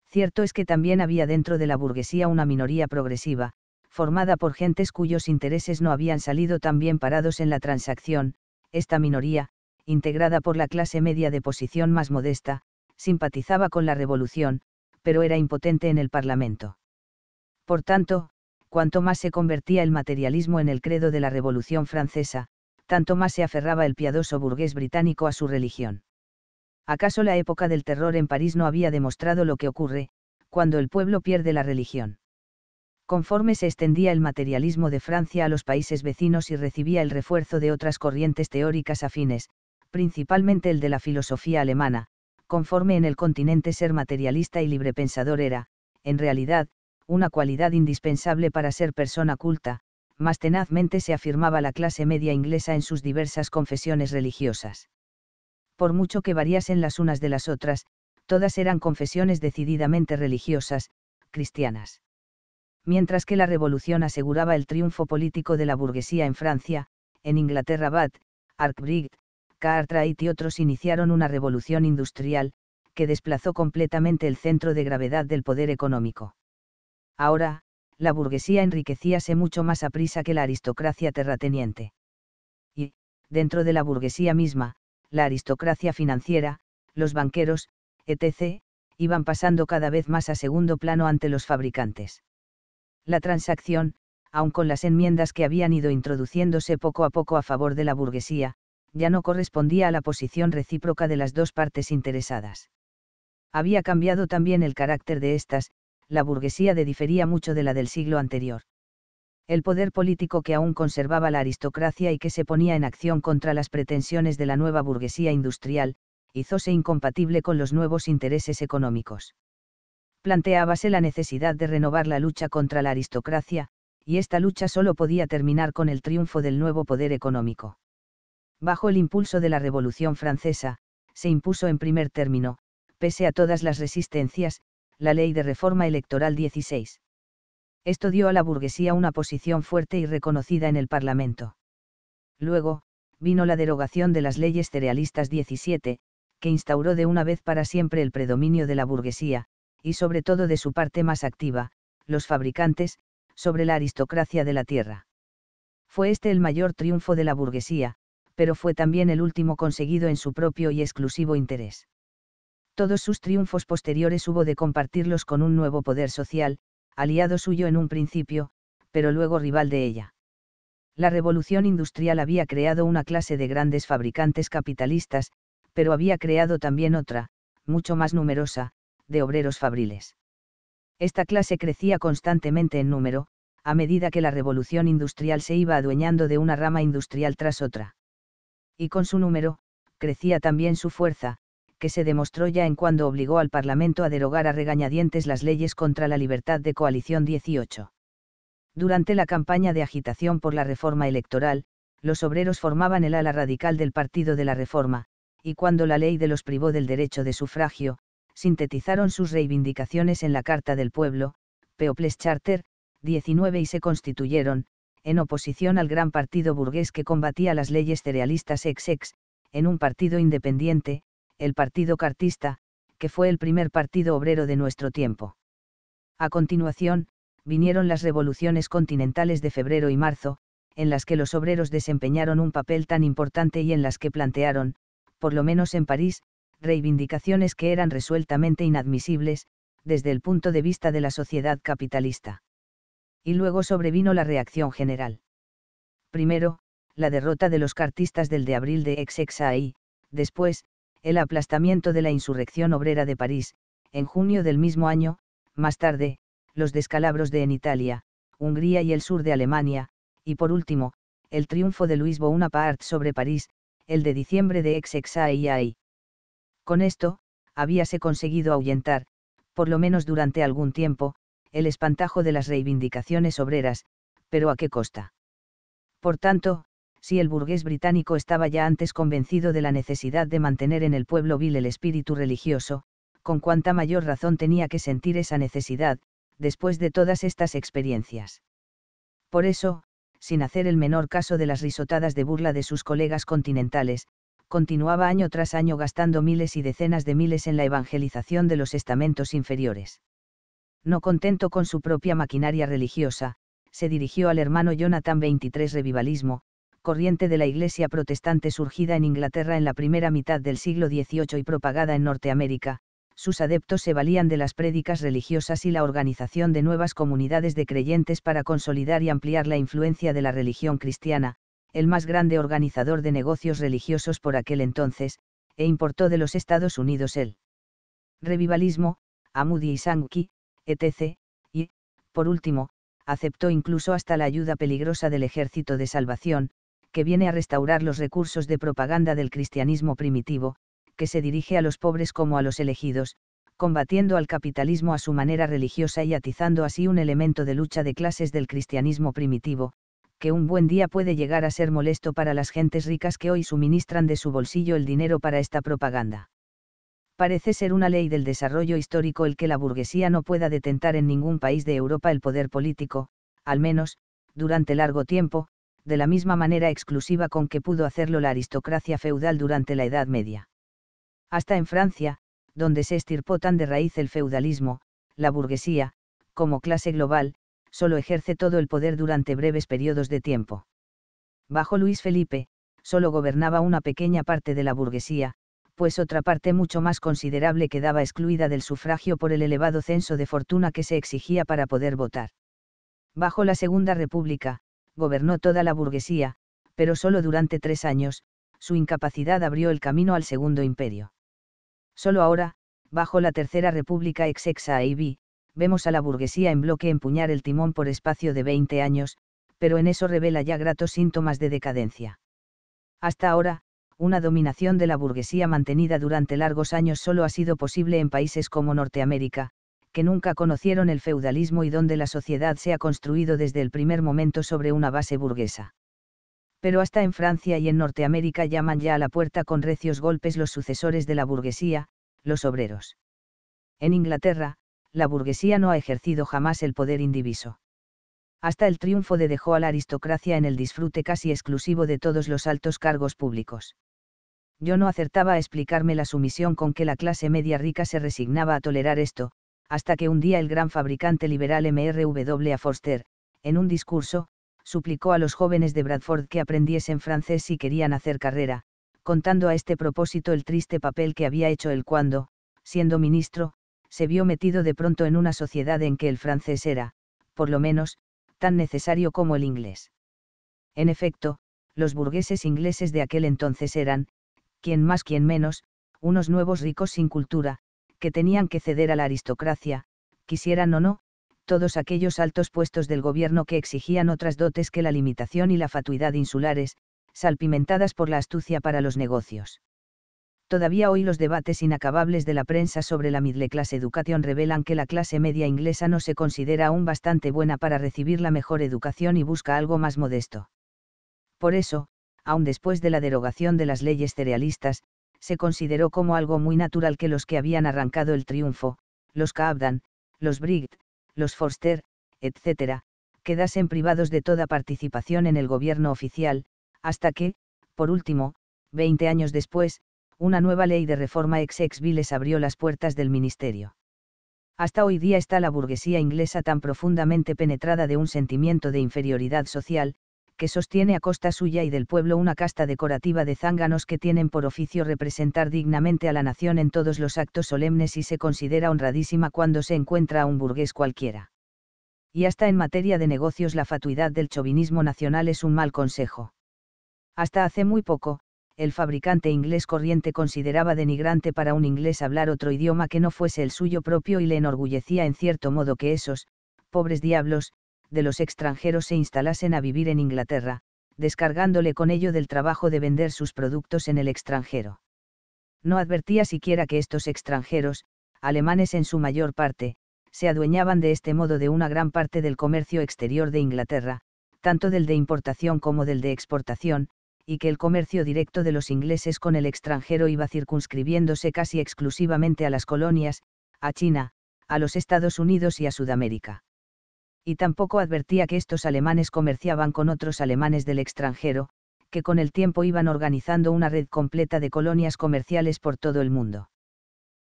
Cierto es que también había dentro de la burguesía una minoría progresiva, formada por gentes cuyos intereses no habían salido tan bien parados en la transacción, esta minoría, integrada por la clase media de posición más modesta, simpatizaba con la revolución, pero era impotente en el Parlamento. Por tanto, cuanto más se convertía el materialismo en el credo de la Revolución Francesa, tanto más se aferraba el piadoso burgués británico a su religión. ¿Acaso la época del terror en París no había demostrado lo que ocurre, cuando el pueblo pierde la religión? Conforme se extendía el materialismo de Francia a los países vecinos y recibía el refuerzo de otras corrientes teóricas afines, principalmente el de la filosofía alemana, conforme en el continente ser materialista y librepensador era, en realidad, una cualidad indispensable para ser persona culta, más tenazmente se afirmaba la clase media inglesa en sus diversas confesiones religiosas. Por mucho que variasen las unas de las otras, todas eran confesiones decididamente religiosas, cristianas. Mientras que la revolución aseguraba el triunfo político de la burguesía en Francia, en Inglaterra Bath, Arkwright, Cartwright y otros iniciaron una revolución industrial, que desplazó completamente el centro de gravedad del poder económico. Ahora, la burguesía enriquecíase mucho más a prisa que la aristocracia terrateniente. Y, dentro de la burguesía misma, la aristocracia financiera, los banqueros, etc., iban pasando cada vez más a segundo plano ante los fabricantes. La transacción, aun con las enmiendas que habían ido introduciéndose poco a poco a favor de la burguesía, ya no correspondía a la posición recíproca de las dos partes interesadas. Había cambiado también el carácter de estas, la burguesía de difería mucho de la del siglo anterior. El poder político que aún conservaba la aristocracia y que se ponía en acción contra las pretensiones de la nueva burguesía industrial, hízose incompatible con los nuevos intereses económicos. Planteábase la necesidad de renovar la lucha contra la aristocracia, y esta lucha solo podía terminar con el triunfo del nuevo poder económico. Bajo el impulso de la Revolución Francesa, se impuso en primer término, pese a todas las resistencias, la Ley de Reforma Electoral 16. Esto dio a la burguesía una posición fuerte y reconocida en el Parlamento. Luego, vino la derogación de las leyes cerealistas 17, que instauró de una vez para siempre el predominio de la burguesía, y sobre todo de su parte más activa, los fabricantes, sobre la aristocracia de la tierra. Fue este el mayor triunfo de la burguesía, pero fue también el último conseguido en su propio y exclusivo interés. Todos sus triunfos posteriores hubo de compartirlos con un nuevo poder social, aliado suyo en un principio, pero luego rival de ella. La revolución industrial había creado una clase de grandes fabricantes capitalistas, pero había creado también otra, mucho más numerosa, de obreros fabriles. Esta clase crecía constantemente en número, a medida que la revolución industrial se iba adueñando de una rama industrial tras otra. Y con su número, crecía también su fuerza, que se demostró ya en cuando obligó al Parlamento a derogar a regañadientes las leyes contra la libertad de coalición 18. Durante la campaña de agitación por la reforma electoral, los obreros formaban el ala radical del Partido de la Reforma, y cuando la ley de los privó del derecho de sufragio, sintetizaron sus reivindicaciones en la Carta del Pueblo, People's Charter, 19 y se constituyeron, en oposición al gran partido burgués que combatía las leyes cerealistas ex-ex, en un partido independiente, el Partido Cartista, que fue el primer partido obrero de nuestro tiempo. A continuación, vinieron las revoluciones continentales de febrero y marzo, en las que los obreros desempeñaron un papel tan importante y en las que plantearon, por lo menos en París, reivindicaciones que eran resueltamente inadmisibles, desde el punto de vista de la sociedad capitalista. Y luego sobrevino la reacción general. Primero, la derrota de los cartistas del de abril de y después, el aplastamiento de la insurrección obrera de París, en junio del mismo año, más tarde, los descalabros de en Italia, Hungría y el sur de Alemania, y por último, el triunfo de Luis Bonaparte sobre París, el de diciembre de XXAIAI. Con esto, habíase conseguido ahuyentar, por lo menos durante algún tiempo, el espantajo de las reivindicaciones obreras, pero ¿a qué costa? Por tanto, si el burgués británico estaba ya antes convencido de la necesidad de mantener en el pueblo vil el espíritu religioso, con cuánta mayor razón tenía que sentir esa necesidad, después de todas estas experiencias. Por eso, sin hacer el menor caso de las risotadas de burla de sus colegas continentales, continuaba año tras año gastando miles y decenas de miles en la evangelización de los estamentos inferiores. No contento con su propia maquinaria religiosa, se dirigió al hermano Jonathan 23 Revivalismo, corriente de la Iglesia protestante surgida en Inglaterra en la primera mitad del siglo XVIII y propagada en Norteamérica, sus adeptos se valían de las prédicas religiosas y la organización de nuevas comunidades de creyentes para consolidar y ampliar la influencia de la religión cristiana, el más grande organizador de negocios religiosos por aquel entonces, e importó de los Estados Unidos el revivalismo, Amudi y Sankey, etc., y, por último, aceptó incluso hasta la ayuda peligrosa del Ejército de Salvación, que viene a restaurar los recursos de propaganda del cristianismo primitivo, que se dirige a los pobres como a los elegidos, combatiendo al capitalismo a su manera religiosa y atizando así un elemento de lucha de clases del cristianismo primitivo, que un buen día puede llegar a ser molesto para las gentes ricas que hoy suministran de su bolsillo el dinero para esta propaganda. Parece ser una ley del desarrollo histórico el que la burguesía no pueda detentar en ningún país de Europa el poder político, al menos, durante largo tiempo, de la misma manera exclusiva con que pudo hacerlo la aristocracia feudal durante la Edad Media. Hasta en Francia, donde se estirpó tan de raíz el feudalismo, la burguesía, como clase global, solo ejerce todo el poder durante breves periodos de tiempo. Bajo Luis Felipe, solo gobernaba una pequeña parte de la burguesía, pues otra parte mucho más considerable quedaba excluida del sufragio por el elevado censo de fortuna que se exigía para poder votar. Bajo la Segunda República, gobernó toda la burguesía, pero solo durante tres años, su incapacidad abrió el camino al Segundo Imperio. Solo ahora, bajo la Tercera República ex ex vemos a la burguesía en bloque empuñar el timón por espacio de 20 años, pero en eso revela ya gratos síntomas de decadencia. Hasta ahora, una dominación de la burguesía mantenida durante largos años solo ha sido posible en países como Norteamérica, que nunca conocieron el feudalismo y donde la sociedad se ha construido desde el primer momento sobre una base burguesa. Pero hasta en Francia y en Norteamérica llaman ya a la puerta con recios golpes los sucesores de la burguesía, los obreros. En Inglaterra, la burguesía no ha ejercido jamás el poder indiviso. Hasta el triunfo de dejó a la aristocracia en el disfrute casi exclusivo de todos los altos cargos públicos. Yo no acertaba a explicarme la sumisión con que la clase media rica se resignaba a tolerar esto, hasta que un día el gran fabricante liberal MRW A. Forster, en un discurso, suplicó a los jóvenes de Bradford que aprendiesen francés si querían hacer carrera, contando a este propósito el triste papel que había hecho él cuando, siendo ministro, se vio metido de pronto en una sociedad en que el francés era, por lo menos, tan necesario como el inglés. En efecto, los burgueses ingleses de aquel entonces eran, quien más quien menos, unos nuevos ricos sin cultura, que tenían que ceder a la aristocracia, quisieran o no, todos aquellos altos puestos del gobierno que exigían otras dotes que la limitación y la fatuidad insulares, salpimentadas por la astucia para los negocios. Todavía hoy los debates inacabables de la prensa sobre la middle class education revelan que la clase media inglesa no se considera aún bastante buena para recibir la mejor educación y busca algo más modesto. Por eso, aun después de la derogación de las leyes cerealistas, se consideró como algo muy natural que los que habían arrancado el triunfo, los Cabdan, los Brigt, los Forster, etc., quedasen privados de toda participación en el gobierno oficial, hasta que, por último, veinte años después, una nueva ley de reforma ex ex viles abrió las puertas del ministerio. Hasta hoy día está la burguesía inglesa tan profundamente penetrada de un sentimiento de inferioridad social, que sostiene a costa suya y del pueblo una casta decorativa de zánganos que tienen por oficio representar dignamente a la nación en todos los actos solemnes y se considera honradísima cuando se encuentra a un burgués cualquiera. Y hasta en materia de negocios la fatuidad del chauvinismo nacional es un mal consejo. Hasta hace muy poco, el fabricante inglés corriente consideraba denigrante para un inglés hablar otro idioma que no fuese el suyo propio y le enorgullecía en cierto modo que esos, pobres diablos, de los extranjeros se instalasen a vivir en Inglaterra, descargándole con ello del trabajo de vender sus productos en el extranjero. No advertía siquiera que estos extranjeros, alemanes en su mayor parte, se adueñaban de este modo de una gran parte del comercio exterior de Inglaterra, tanto del de importación como del de exportación, y que el comercio directo de los ingleses con el extranjero iba circunscribiéndose casi exclusivamente a las colonias, a China, a los Estados Unidos y a Sudamérica y tampoco advertía que estos alemanes comerciaban con otros alemanes del extranjero, que con el tiempo iban organizando una red completa de colonias comerciales por todo el mundo.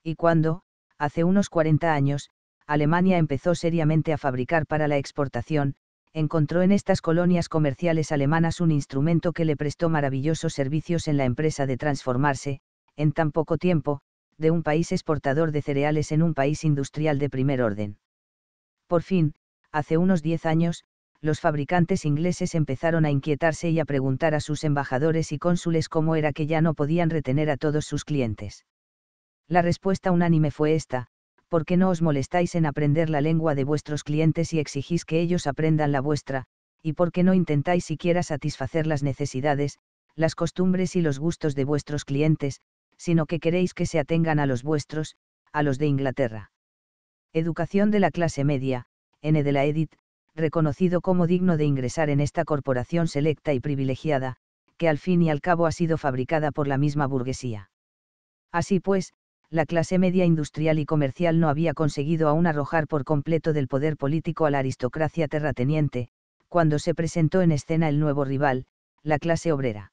Y cuando, hace unos 40 años, Alemania empezó seriamente a fabricar para la exportación, encontró en estas colonias comerciales alemanas un instrumento que le prestó maravillosos servicios en la empresa de transformarse, en tan poco tiempo, de un país exportador de cereales en un país industrial de primer orden. Por fin, hace unos diez años, los fabricantes ingleses empezaron a inquietarse y a preguntar a sus embajadores y cónsules cómo era que ya no podían retener a todos sus clientes. La respuesta unánime fue esta, ¿por qué no os molestáis en aprender la lengua de vuestros clientes y exigís que ellos aprendan la vuestra, y por qué no intentáis siquiera satisfacer las necesidades, las costumbres y los gustos de vuestros clientes, sino que queréis que se atengan a los vuestros, a los de Inglaterra? Educación de la clase media, N. de la Edit, reconocido como digno de ingresar en esta corporación selecta y privilegiada, que al fin y al cabo ha sido fabricada por la misma burguesía. Así pues, la clase media industrial y comercial no había conseguido aún arrojar por completo del poder político a la aristocracia terrateniente, cuando se presentó en escena el nuevo rival, la clase obrera.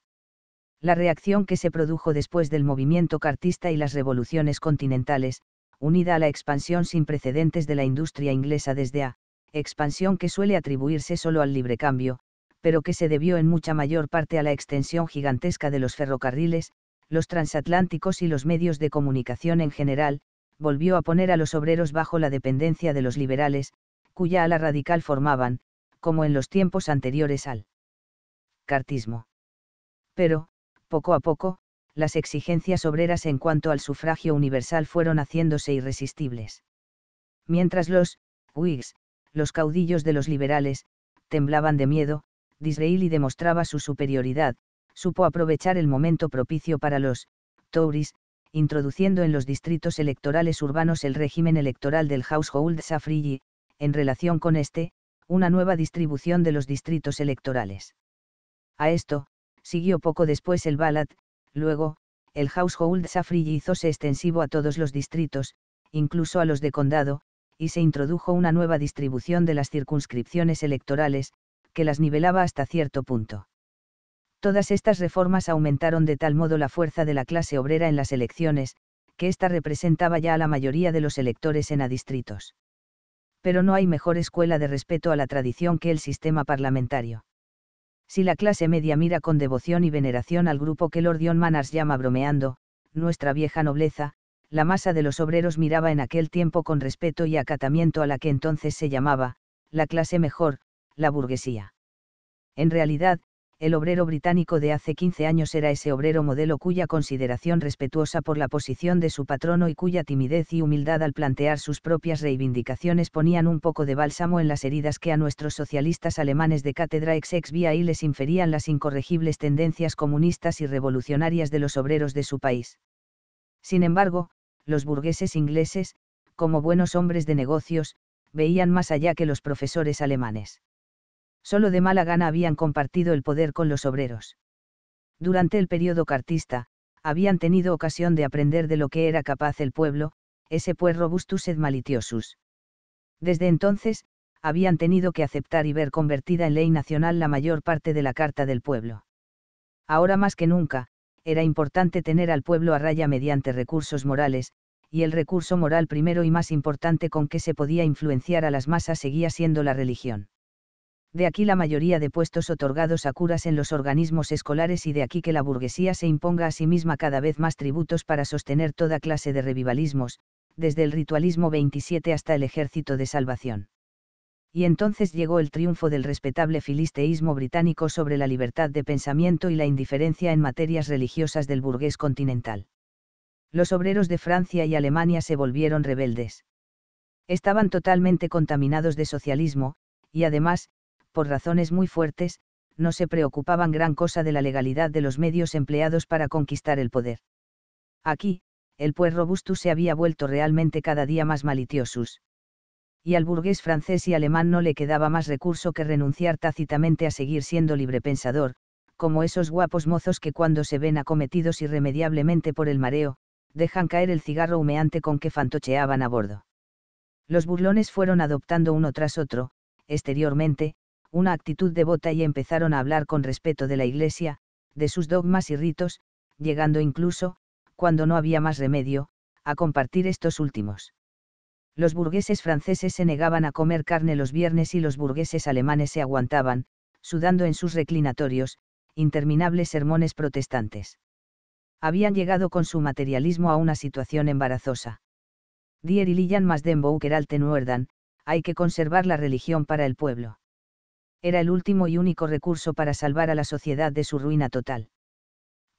La reacción que se produjo después del movimiento cartista y las revoluciones continentales, unida a la expansión sin precedentes de la industria inglesa desde a, expansión que suele atribuirse solo al libre cambio, pero que se debió en mucha mayor parte a la extensión gigantesca de los ferrocarriles, los transatlánticos y los medios de comunicación en general, volvió a poner a los obreros bajo la dependencia de los liberales, cuya ala radical formaban, como en los tiempos anteriores al cartismo. Pero, poco a poco, las exigencias obreras en cuanto al sufragio universal fueron haciéndose irresistibles. Mientras los, Whigs, los caudillos de los liberales, temblaban de miedo, Disraeli demostraba su superioridad, supo aprovechar el momento propicio para los, Tories, introduciendo en los distritos electorales urbanos el régimen electoral del Household Suffrage, en relación con este, una nueva distribución de los distritos electorales. A esto, siguió poco después el Ballot, Luego, el household suffrage se extensivo a todos los distritos, incluso a los de condado, y se introdujo una nueva distribución de las circunscripciones electorales, que las nivelaba hasta cierto punto. Todas estas reformas aumentaron de tal modo la fuerza de la clase obrera en las elecciones, que ésta representaba ya a la mayoría de los electores en a distritos. Pero no hay mejor escuela de respeto a la tradición que el sistema parlamentario. Si la clase media mira con devoción y veneración al grupo que Lord John Manners llama bromeando, nuestra vieja nobleza, la masa de los obreros miraba en aquel tiempo con respeto y acatamiento a la que entonces se llamaba, la clase mejor, la burguesía. En realidad, el obrero británico de hace 15 años era ese obrero modelo cuya consideración respetuosa por la posición de su patrono y cuya timidez y humildad al plantear sus propias reivindicaciones ponían un poco de bálsamo en las heridas que a nuestros socialistas alemanes de cátedra ex ex vía y les inferían las incorregibles tendencias comunistas y revolucionarias de los obreros de su país. Sin embargo, los burgueses ingleses, como buenos hombres de negocios, veían más allá que los profesores alemanes solo de mala gana habían compartido el poder con los obreros. Durante el periodo cartista, habían tenido ocasión de aprender de lo que era capaz el pueblo, ese pues robustus et malitiosus. Desde entonces, habían tenido que aceptar y ver convertida en ley nacional la mayor parte de la Carta del Pueblo. Ahora más que nunca, era importante tener al pueblo a raya mediante recursos morales, y el recurso moral primero y más importante con que se podía influenciar a las masas seguía siendo la religión de aquí la mayoría de puestos otorgados a curas en los organismos escolares y de aquí que la burguesía se imponga a sí misma cada vez más tributos para sostener toda clase de revivalismos, desde el ritualismo 27 hasta el ejército de salvación. Y entonces llegó el triunfo del respetable filisteísmo británico sobre la libertad de pensamiento y la indiferencia en materias religiosas del burgués continental. Los obreros de Francia y Alemania se volvieron rebeldes. Estaban totalmente contaminados de socialismo, y además, por razones muy fuertes, no se preocupaban gran cosa de la legalidad de los medios empleados para conquistar el poder. Aquí, el pueblo robustus se había vuelto realmente cada día más maliciosus. Y al burgués francés y alemán no le quedaba más recurso que renunciar tácitamente a seguir siendo librepensador, como esos guapos mozos que cuando se ven acometidos irremediablemente por el mareo, dejan caer el cigarro humeante con que fantocheaban a bordo. Los burlones fueron adoptando uno tras otro, exteriormente, una actitud devota y empezaron a hablar con respeto de la Iglesia, de sus dogmas y ritos, llegando incluso, cuando no había más remedio, a compartir estos últimos. Los burgueses franceses se negaban a comer carne los viernes y los burgueses alemanes se aguantaban, sudando en sus reclinatorios, interminables sermones protestantes. Habían llegado con su materialismo a una situación embarazosa. Dier y Lillian más den hay que conservar la religión para el pueblo era el último y único recurso para salvar a la sociedad de su ruina total.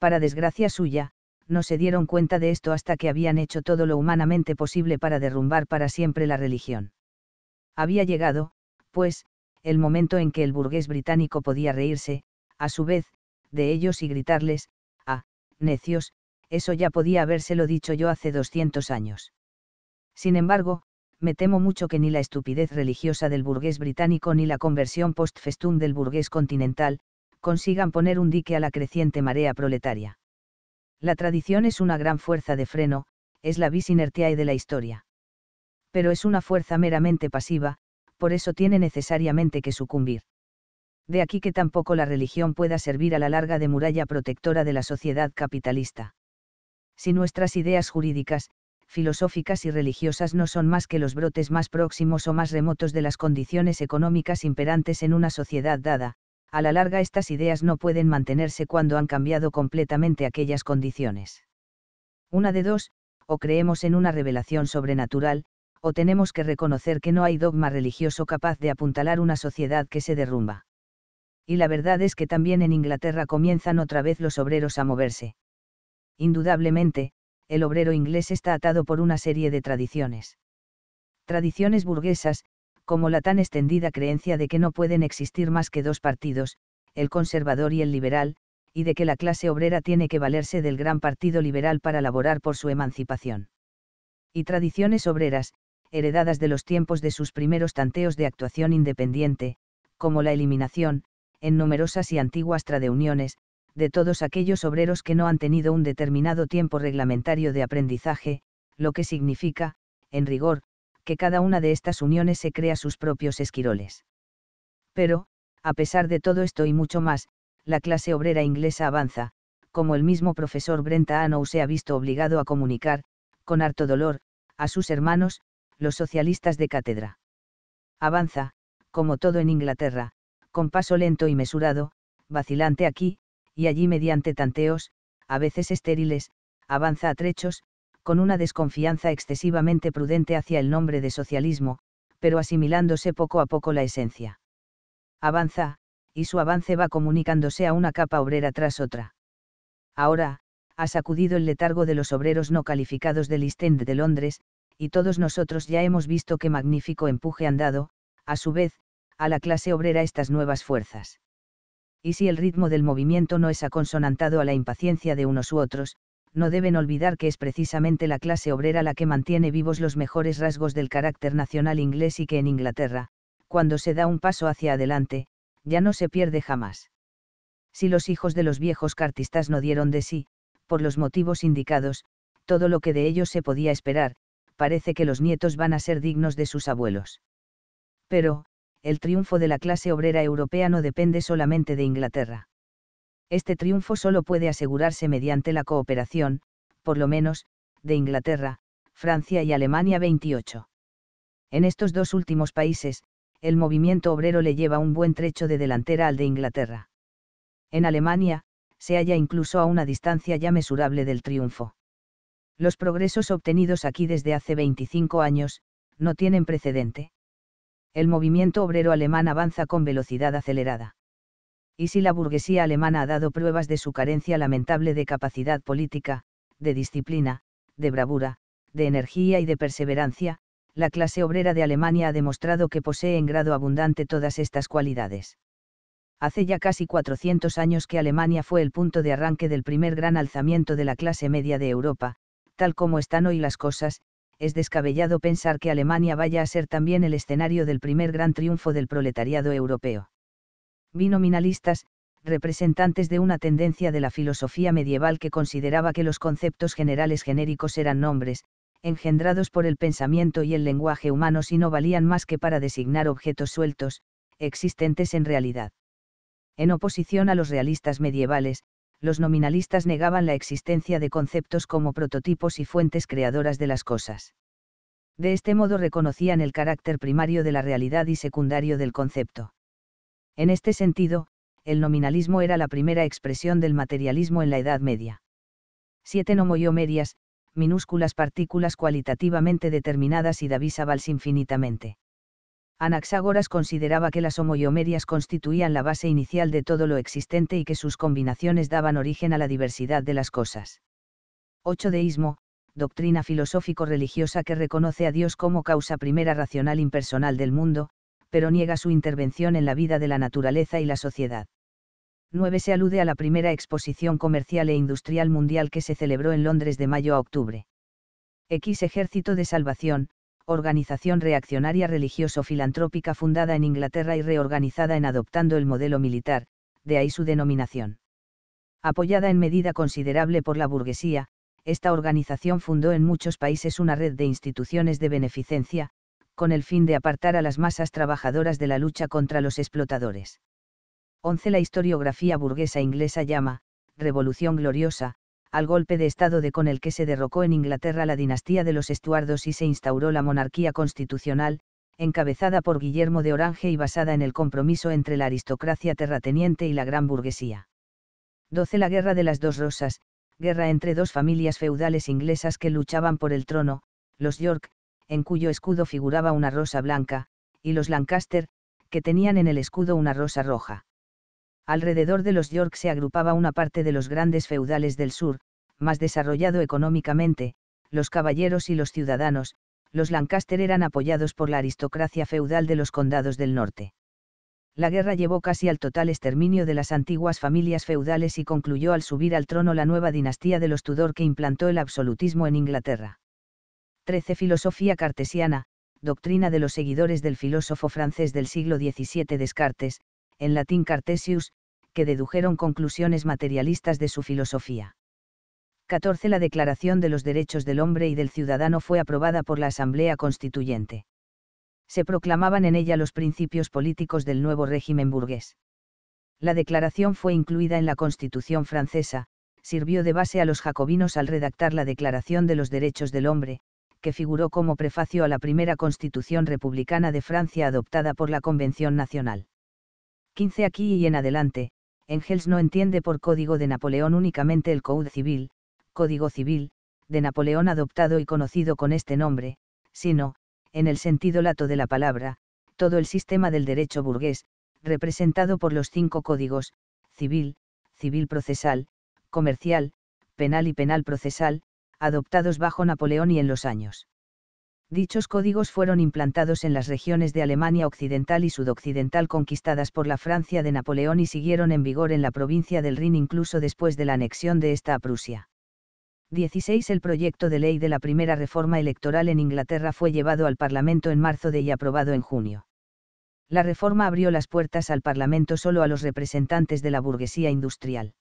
Para desgracia suya, no se dieron cuenta de esto hasta que habían hecho todo lo humanamente posible para derrumbar para siempre la religión. Había llegado, pues, el momento en que el burgués británico podía reírse, a su vez, de ellos y gritarles, ah, necios, eso ya podía habérselo dicho yo hace 200 años. Sin embargo, me temo mucho que ni la estupidez religiosa del burgués británico ni la conversión post-festum del burgués continental, consigan poner un dique a la creciente marea proletaria. La tradición es una gran fuerza de freno, es la vis inertiae de la historia. Pero es una fuerza meramente pasiva, por eso tiene necesariamente que sucumbir. De aquí que tampoco la religión pueda servir a la larga de muralla protectora de la sociedad capitalista. Si nuestras ideas jurídicas, filosóficas y religiosas no son más que los brotes más próximos o más remotos de las condiciones económicas imperantes en una sociedad dada, a la larga estas ideas no pueden mantenerse cuando han cambiado completamente aquellas condiciones. Una de dos, o creemos en una revelación sobrenatural, o tenemos que reconocer que no hay dogma religioso capaz de apuntalar una sociedad que se derrumba. Y la verdad es que también en Inglaterra comienzan otra vez los obreros a moverse. Indudablemente, el obrero inglés está atado por una serie de tradiciones. Tradiciones burguesas, como la tan extendida creencia de que no pueden existir más que dos partidos, el conservador y el liberal, y de que la clase obrera tiene que valerse del gran partido liberal para laborar por su emancipación. Y tradiciones obreras, heredadas de los tiempos de sus primeros tanteos de actuación independiente, como la eliminación, en numerosas y antiguas tradeuniones, de todos aquellos obreros que no han tenido un determinado tiempo reglamentario de aprendizaje, lo que significa, en rigor, que cada una de estas uniones se crea sus propios esquiroles. Pero, a pesar de todo esto y mucho más, la clase obrera inglesa avanza, como el mismo profesor Brenta se ha visto obligado a comunicar, con harto dolor, a sus hermanos, los socialistas de cátedra. Avanza, como todo en Inglaterra, con paso lento y mesurado, vacilante aquí, y allí mediante tanteos, a veces estériles, avanza a trechos, con una desconfianza excesivamente prudente hacia el nombre de socialismo, pero asimilándose poco a poco la esencia. Avanza, y su avance va comunicándose a una capa obrera tras otra. Ahora, ha sacudido el letargo de los obreros no calificados del East End de Londres, y todos nosotros ya hemos visto qué magnífico empuje han dado, a su vez, a la clase obrera estas nuevas fuerzas y si el ritmo del movimiento no es aconsonantado a la impaciencia de unos u otros, no deben olvidar que es precisamente la clase obrera la que mantiene vivos los mejores rasgos del carácter nacional inglés y que en Inglaterra, cuando se da un paso hacia adelante, ya no se pierde jamás. Si los hijos de los viejos cartistas no dieron de sí, por los motivos indicados, todo lo que de ellos se podía esperar, parece que los nietos van a ser dignos de sus abuelos. Pero, el triunfo de la clase obrera europea no depende solamente de Inglaterra. Este triunfo solo puede asegurarse mediante la cooperación, por lo menos, de Inglaterra, Francia y Alemania 28. En estos dos últimos países, el movimiento obrero le lleva un buen trecho de delantera al de Inglaterra. En Alemania, se halla incluso a una distancia ya mesurable del triunfo. Los progresos obtenidos aquí desde hace 25 años, no tienen precedente el movimiento obrero alemán avanza con velocidad acelerada. Y si la burguesía alemana ha dado pruebas de su carencia lamentable de capacidad política, de disciplina, de bravura, de energía y de perseverancia, la clase obrera de Alemania ha demostrado que posee en grado abundante todas estas cualidades. Hace ya casi 400 años que Alemania fue el punto de arranque del primer gran alzamiento de la clase media de Europa, tal como están hoy las cosas, es descabellado pensar que Alemania vaya a ser también el escenario del primer gran triunfo del proletariado europeo. Binominalistas, representantes de una tendencia de la filosofía medieval que consideraba que los conceptos generales genéricos eran nombres, engendrados por el pensamiento y el lenguaje humanos y no valían más que para designar objetos sueltos, existentes en realidad. En oposición a los realistas medievales, los nominalistas negaban la existencia de conceptos como prototipos y fuentes creadoras de las cosas. De este modo reconocían el carácter primario de la realidad y secundario del concepto. En este sentido, el nominalismo era la primera expresión del materialismo en la Edad Media. Siete nomoyomerias, minúsculas partículas cualitativamente determinadas y divisables infinitamente. Anaxágoras consideraba que las homoyomerias constituían la base inicial de todo lo existente y que sus combinaciones daban origen a la diversidad de las cosas. 8. Deísmo, doctrina filosófico-religiosa que reconoce a Dios como causa primera racional impersonal del mundo, pero niega su intervención en la vida de la naturaleza y la sociedad. 9. Se alude a la primera exposición comercial e industrial mundial que se celebró en Londres de mayo a octubre. X Ejército de Salvación, organización reaccionaria religioso-filantrópica fundada en Inglaterra y reorganizada en adoptando el modelo militar, de ahí su denominación. Apoyada en medida considerable por la burguesía, esta organización fundó en muchos países una red de instituciones de beneficencia, con el fin de apartar a las masas trabajadoras de la lucha contra los explotadores. 11. La historiografía burguesa inglesa llama, Revolución Gloriosa, al golpe de Estado de con el que se derrocó en Inglaterra la dinastía de los Estuardos y se instauró la monarquía constitucional, encabezada por Guillermo de Orange y basada en el compromiso entre la aristocracia terrateniente y la gran burguesía. 12. La Guerra de las Dos Rosas, guerra entre dos familias feudales inglesas que luchaban por el trono, los York, en cuyo escudo figuraba una rosa blanca, y los Lancaster, que tenían en el escudo una rosa roja alrededor de los York se agrupaba una parte de los grandes feudales del sur, más desarrollado económicamente, los caballeros y los ciudadanos, los Lancaster eran apoyados por la aristocracia feudal de los condados del norte. La guerra llevó casi al total exterminio de las antiguas familias feudales y concluyó al subir al trono la nueva dinastía de los Tudor que implantó el absolutismo en Inglaterra. 13. Filosofía cartesiana, doctrina de los seguidores del filósofo francés del siglo XVII Descartes, en latín Cartesius, que dedujeron conclusiones materialistas de su filosofía. 14. La Declaración de los Derechos del Hombre y del Ciudadano fue aprobada por la Asamblea Constituyente. Se proclamaban en ella los principios políticos del nuevo régimen burgués. La declaración fue incluida en la Constitución francesa, sirvió de base a los jacobinos al redactar la Declaración de los Derechos del Hombre, que figuró como prefacio a la primera Constitución republicana de Francia adoptada por la Convención Nacional. 15 aquí y en adelante, Engels no entiende por Código de Napoleón únicamente el Code Civil, Código Civil, de Napoleón adoptado y conocido con este nombre, sino, en el sentido lato de la palabra, todo el sistema del derecho burgués, representado por los cinco códigos, civil, civil procesal, comercial, penal y penal procesal, adoptados bajo Napoleón y en los años Dichos códigos fueron implantados en las regiones de Alemania Occidental y Sudoccidental conquistadas por la Francia de Napoleón y siguieron en vigor en la provincia del Rin incluso después de la anexión de esta a Prusia. 16. El proyecto de ley de la primera reforma electoral en Inglaterra fue llevado al Parlamento en marzo de y aprobado en junio. La reforma abrió las puertas al Parlamento solo a los representantes de la burguesía industrial.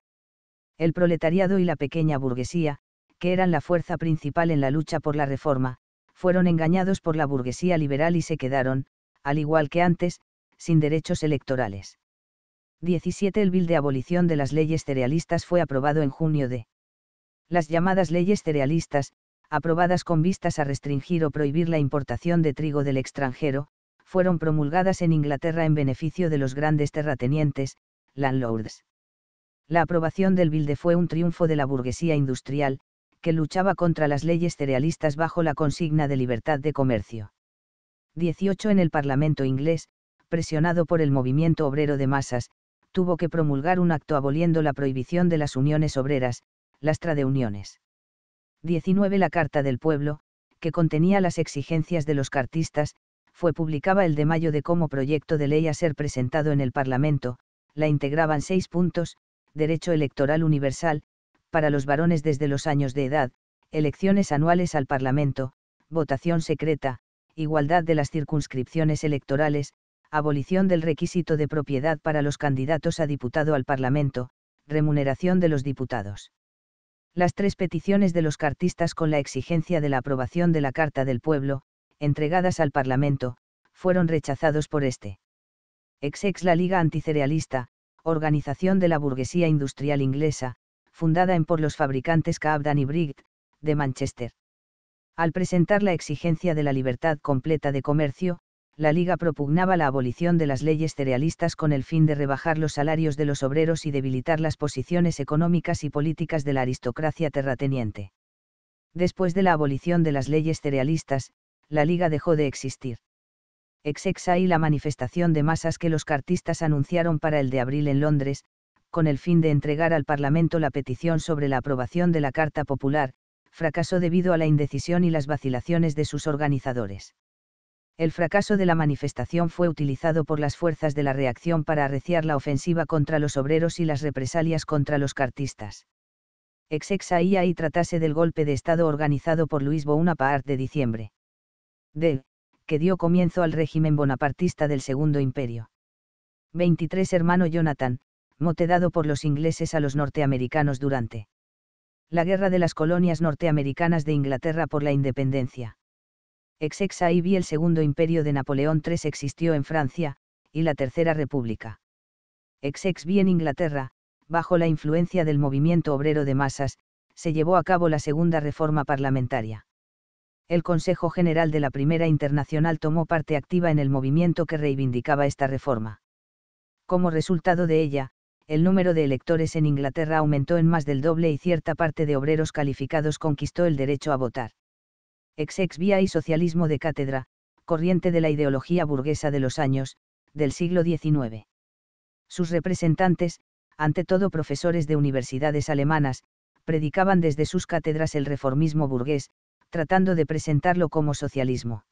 El proletariado y la pequeña burguesía, que eran la fuerza principal en la lucha por la reforma, fueron engañados por la burguesía liberal y se quedaron, al igual que antes, sin derechos electorales. 17. El Bill de abolición de las leyes cerealistas fue aprobado en junio de. Las llamadas leyes cerealistas, aprobadas con vistas a restringir o prohibir la importación de trigo del extranjero, fueron promulgadas en Inglaterra en beneficio de los grandes terratenientes, landlords. La aprobación del Bilde fue un triunfo de la burguesía industrial, que luchaba contra las leyes cerealistas bajo la consigna de libertad de comercio. 18 En el Parlamento inglés, presionado por el movimiento obrero de masas, tuvo que promulgar un acto aboliendo la prohibición de las uniones obreras, las tradeuniones. uniones. 19 La Carta del Pueblo, que contenía las exigencias de los cartistas, fue publicada el de mayo de como proyecto de ley a ser presentado en el Parlamento, la integraban seis puntos, derecho electoral universal, para los varones desde los años de edad, elecciones anuales al Parlamento, votación secreta, igualdad de las circunscripciones electorales, abolición del requisito de propiedad para los candidatos a diputado al Parlamento, remuneración de los diputados. Las tres peticiones de los cartistas con la exigencia de la aprobación de la Carta del Pueblo, entregadas al Parlamento, fueron rechazados por este. ex la Liga Anticerealista, organización de la burguesía industrial inglesa, fundada en por los fabricantes Caabdan y Brigt, de Manchester. Al presentar la exigencia de la libertad completa de comercio, la Liga propugnaba la abolición de las leyes cerealistas con el fin de rebajar los salarios de los obreros y debilitar las posiciones económicas y políticas de la aristocracia terrateniente. Después de la abolición de las leyes cerealistas, la Liga dejó de existir. Ex y la manifestación de masas que los cartistas anunciaron para el de abril en Londres, con el fin de entregar al Parlamento la petición sobre la aprobación de la Carta Popular, fracasó debido a la indecisión y las vacilaciones de sus organizadores. El fracaso de la manifestación fue utilizado por las fuerzas de la reacción para arreciar la ofensiva contra los obreros y las represalias contra los cartistas. Ex Exexaía y tratase del golpe de Estado organizado por Luis Bonaparte de diciembre. D, que dio comienzo al régimen bonapartista del Segundo Imperio. 23 Hermano Jonathan, mote dado por los ingleses a los norteamericanos durante la Guerra de las Colonias Norteamericanas de Inglaterra por la Independencia. ex ex y el segundo imperio de Napoleón III existió en Francia, y la Tercera República. ex ex vi en Inglaterra, bajo la influencia del movimiento obrero de masas, se llevó a cabo la segunda reforma parlamentaria. El Consejo General de la Primera Internacional tomó parte activa en el movimiento que reivindicaba esta reforma. Como resultado de ella, el número de electores en Inglaterra aumentó en más del doble y cierta parte de obreros calificados conquistó el derecho a votar. Ex ex vía y socialismo de cátedra, corriente de la ideología burguesa de los años, del siglo XIX. Sus representantes, ante todo profesores de universidades alemanas, predicaban desde sus cátedras el reformismo burgués, tratando de presentarlo como socialismo.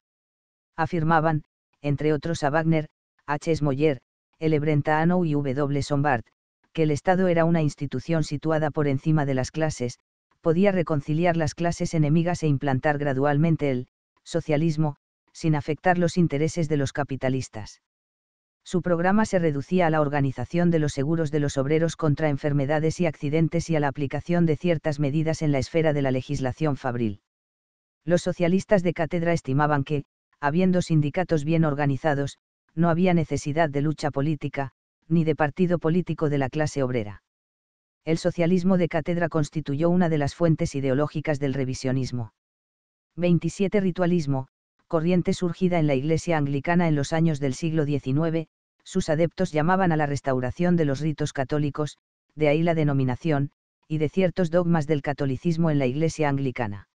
Afirmaban, entre otros a Wagner, H. Smoyer, Moller, Brentano y W. Sombart, que el Estado era una institución situada por encima de las clases, podía reconciliar las clases enemigas e implantar gradualmente el socialismo, sin afectar los intereses de los capitalistas. Su programa se reducía a la organización de los seguros de los obreros contra enfermedades y accidentes y a la aplicación de ciertas medidas en la esfera de la legislación fabril. Los socialistas de cátedra estimaban que, habiendo sindicatos bien organizados, no había necesidad de lucha política, ni de partido político de la clase obrera. El socialismo de cátedra constituyó una de las fuentes ideológicas del revisionismo. 27 Ritualismo, corriente surgida en la Iglesia anglicana en los años del siglo XIX, sus adeptos llamaban a la restauración de los ritos católicos, de ahí la denominación, y de ciertos dogmas del catolicismo en la Iglesia anglicana.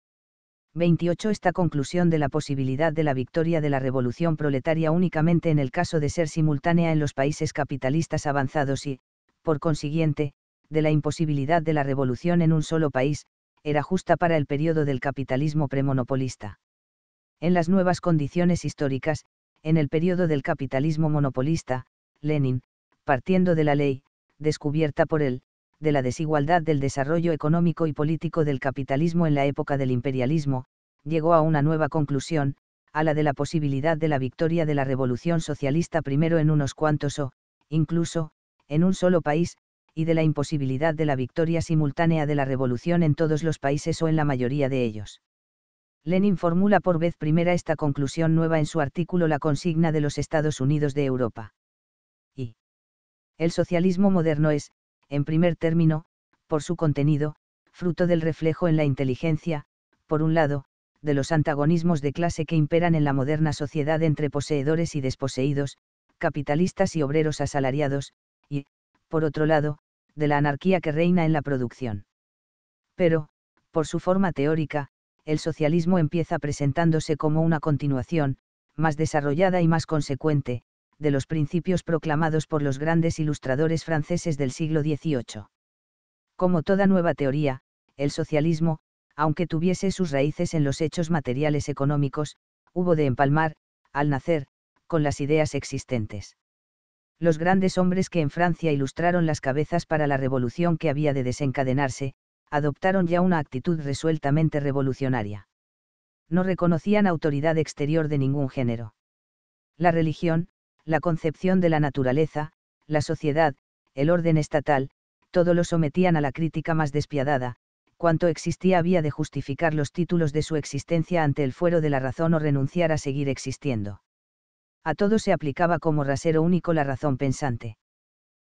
28. Esta conclusión de la posibilidad de la victoria de la revolución proletaria únicamente en el caso de ser simultánea en los países capitalistas avanzados y, por consiguiente, de la imposibilidad de la revolución en un solo país, era justa para el periodo del capitalismo premonopolista. En las nuevas condiciones históricas, en el periodo del capitalismo monopolista, Lenin, partiendo de la ley, descubierta por él, de la desigualdad del desarrollo económico y político del capitalismo en la época del imperialismo, llegó a una nueva conclusión, a la de la posibilidad de la victoria de la revolución socialista primero en unos cuantos o, incluso, en un solo país, y de la imposibilidad de la victoria simultánea de la revolución en todos los países o en la mayoría de ellos. Lenin formula por vez primera esta conclusión nueva en su artículo La consigna de los Estados Unidos de Europa. Y. El socialismo moderno es, en primer término, por su contenido, fruto del reflejo en la inteligencia, por un lado, de los antagonismos de clase que imperan en la moderna sociedad entre poseedores y desposeídos, capitalistas y obreros asalariados, y, por otro lado, de la anarquía que reina en la producción. Pero, por su forma teórica, el socialismo empieza presentándose como una continuación, más desarrollada y más consecuente, de los principios proclamados por los grandes ilustradores franceses del siglo XVIII. Como toda nueva teoría, el socialismo, aunque tuviese sus raíces en los hechos materiales económicos, hubo de empalmar, al nacer, con las ideas existentes. Los grandes hombres que en Francia ilustraron las cabezas para la revolución que había de desencadenarse, adoptaron ya una actitud resueltamente revolucionaria. No reconocían autoridad exterior de ningún género. La religión, la concepción de la naturaleza, la sociedad, el orden estatal, todo lo sometían a la crítica más despiadada, cuanto existía había de justificar los títulos de su existencia ante el fuero de la razón o renunciar a seguir existiendo. A todo se aplicaba como rasero único la razón pensante.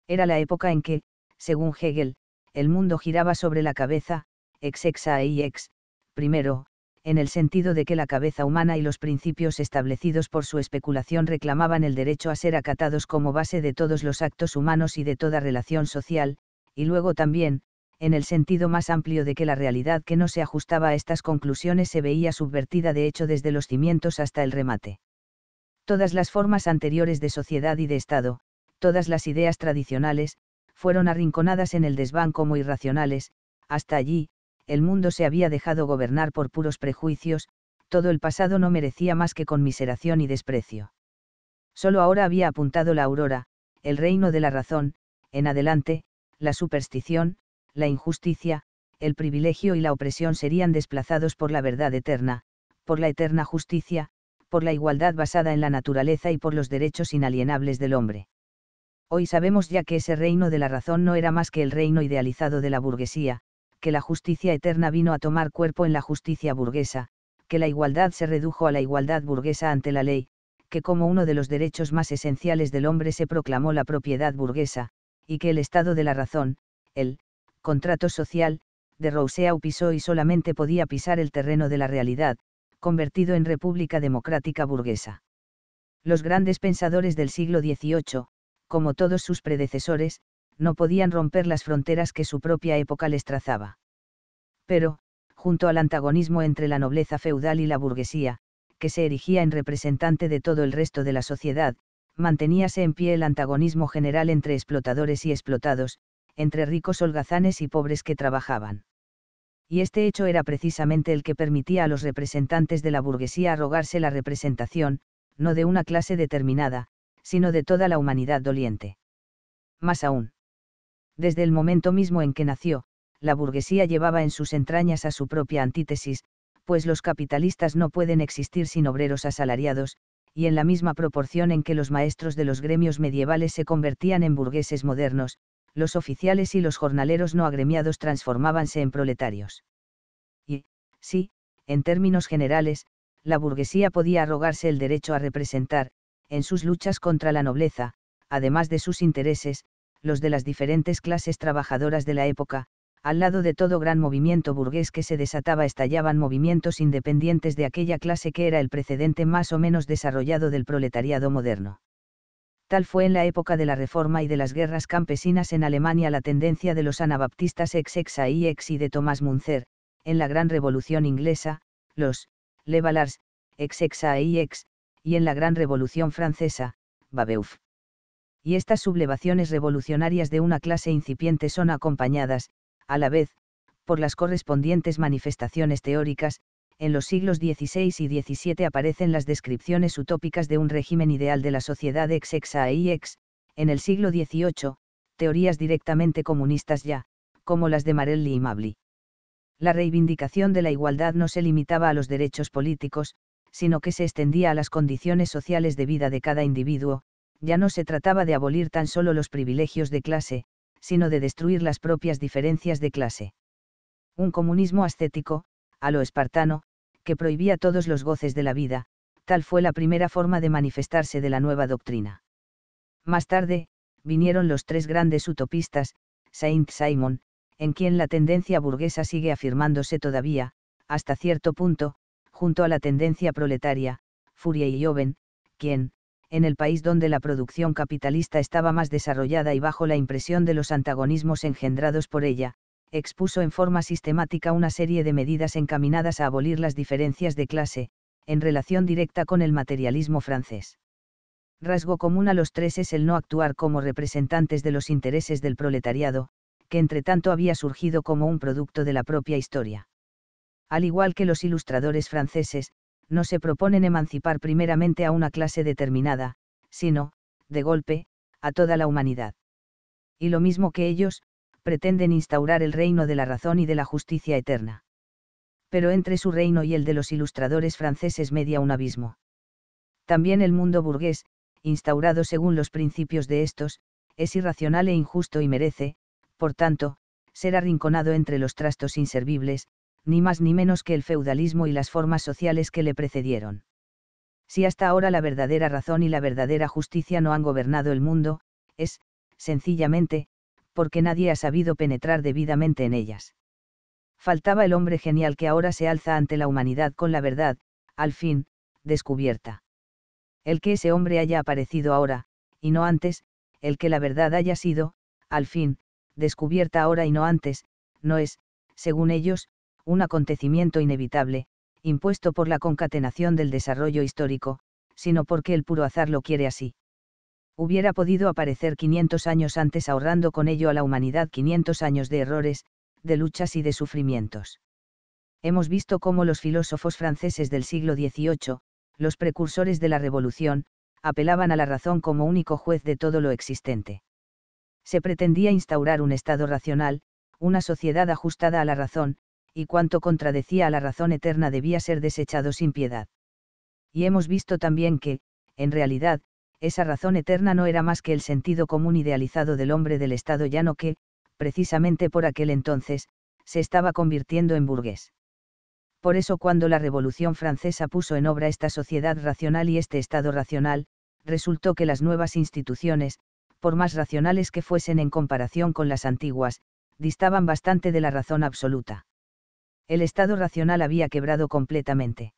Era la época en que, según Hegel, el mundo giraba sobre la cabeza, ex ex a e ex, primero, en el sentido de que la cabeza humana y los principios establecidos por su especulación reclamaban el derecho a ser acatados como base de todos los actos humanos y de toda relación social, y luego también, en el sentido más amplio de que la realidad que no se ajustaba a estas conclusiones se veía subvertida de hecho desde los cimientos hasta el remate. Todas las formas anteriores de sociedad y de Estado, todas las ideas tradicionales, fueron arrinconadas en el desván como irracionales, hasta allí, el mundo se había dejado gobernar por puros prejuicios, todo el pasado no merecía más que conmiseración y desprecio. Solo ahora había apuntado la aurora, el reino de la razón, en adelante, la superstición, la injusticia, el privilegio y la opresión serían desplazados por la verdad eterna, por la eterna justicia, por la igualdad basada en la naturaleza y por los derechos inalienables del hombre. Hoy sabemos ya que ese reino de la razón no era más que el reino idealizado de la burguesía, que la justicia eterna vino a tomar cuerpo en la justicia burguesa, que la igualdad se redujo a la igualdad burguesa ante la ley, que como uno de los derechos más esenciales del hombre se proclamó la propiedad burguesa, y que el estado de la razón, el contrato social, de Rousseau pisó y solamente podía pisar el terreno de la realidad, convertido en república democrática burguesa. Los grandes pensadores del siglo XVIII, como todos sus predecesores, no podían romper las fronteras que su propia época les trazaba. Pero, junto al antagonismo entre la nobleza feudal y la burguesía, que se erigía en representante de todo el resto de la sociedad, manteníase en pie el antagonismo general entre explotadores y explotados, entre ricos holgazanes y pobres que trabajaban. Y este hecho era precisamente el que permitía a los representantes de la burguesía arrogarse la representación, no de una clase determinada, sino de toda la humanidad doliente. Más aún desde el momento mismo en que nació, la burguesía llevaba en sus entrañas a su propia antítesis, pues los capitalistas no pueden existir sin obreros asalariados, y en la misma proporción en que los maestros de los gremios medievales se convertían en burgueses modernos, los oficiales y los jornaleros no agremiados transformábanse en proletarios. Y, sí, en términos generales, la burguesía podía arrogarse el derecho a representar, en sus luchas contra la nobleza, además de sus intereses, los de las diferentes clases trabajadoras de la época, al lado de todo gran movimiento burgués que se desataba estallaban movimientos independientes de aquella clase que era el precedente más o menos desarrollado del proletariado moderno. Tal fue en la época de la Reforma y de las guerras campesinas en Alemania la tendencia de los anabaptistas ex exa y ex y de Tomás Munzer, en la Gran Revolución Inglesa, los Levalars, ex exa ex, y en la Gran Revolución Francesa, Babeuf y estas sublevaciones revolucionarias de una clase incipiente son acompañadas, a la vez, por las correspondientes manifestaciones teóricas, en los siglos XVI y XVII aparecen las descripciones utópicas de un régimen ideal de la sociedad ex exa e ex, en el siglo XVIII, teorías directamente comunistas ya, como las de Marelli y Mably. La reivindicación de la igualdad no se limitaba a los derechos políticos, sino que se extendía a las condiciones sociales de vida de cada individuo, ya no se trataba de abolir tan solo los privilegios de clase, sino de destruir las propias diferencias de clase. Un comunismo ascético, a lo espartano, que prohibía todos los goces de la vida, tal fue la primera forma de manifestarse de la nueva doctrina. Más tarde, vinieron los tres grandes utopistas, Saint Simon, en quien la tendencia burguesa sigue afirmándose todavía, hasta cierto punto, junto a la tendencia proletaria, Furia y Joven, quien, en el país donde la producción capitalista estaba más desarrollada y bajo la impresión de los antagonismos engendrados por ella, expuso en forma sistemática una serie de medidas encaminadas a abolir las diferencias de clase, en relación directa con el materialismo francés. Rasgo común a los tres es el no actuar como representantes de los intereses del proletariado, que entretanto había surgido como un producto de la propia historia. Al igual que los ilustradores franceses, no se proponen emancipar primeramente a una clase determinada, sino, de golpe, a toda la humanidad. Y lo mismo que ellos, pretenden instaurar el reino de la razón y de la justicia eterna. Pero entre su reino y el de los ilustradores franceses media un abismo. También el mundo burgués, instaurado según los principios de estos, es irracional e injusto y merece, por tanto, ser arrinconado entre los trastos inservibles, ni más ni menos que el feudalismo y las formas sociales que le precedieron. Si hasta ahora la verdadera razón y la verdadera justicia no han gobernado el mundo, es, sencillamente, porque nadie ha sabido penetrar debidamente en ellas. Faltaba el hombre genial que ahora se alza ante la humanidad con la verdad, al fin, descubierta. El que ese hombre haya aparecido ahora, y no antes, el que la verdad haya sido, al fin, descubierta ahora y no antes, no es, según ellos, un acontecimiento inevitable, impuesto por la concatenación del desarrollo histórico, sino porque el puro azar lo quiere así. Hubiera podido aparecer 500 años antes ahorrando con ello a la humanidad 500 años de errores, de luchas y de sufrimientos. Hemos visto cómo los filósofos franceses del siglo XVIII, los precursores de la Revolución, apelaban a la razón como único juez de todo lo existente. Se pretendía instaurar un Estado racional, una sociedad ajustada a la razón, y cuanto contradecía a la razón eterna debía ser desechado sin piedad. Y hemos visto también que, en realidad, esa razón eterna no era más que el sentido común idealizado del hombre del estado llano que, precisamente por aquel entonces, se estaba convirtiendo en burgués. Por eso cuando la Revolución francesa puso en obra esta sociedad racional y este estado racional, resultó que las nuevas instituciones, por más racionales que fuesen en comparación con las antiguas, distaban bastante de la razón absoluta el estado racional había quebrado completamente.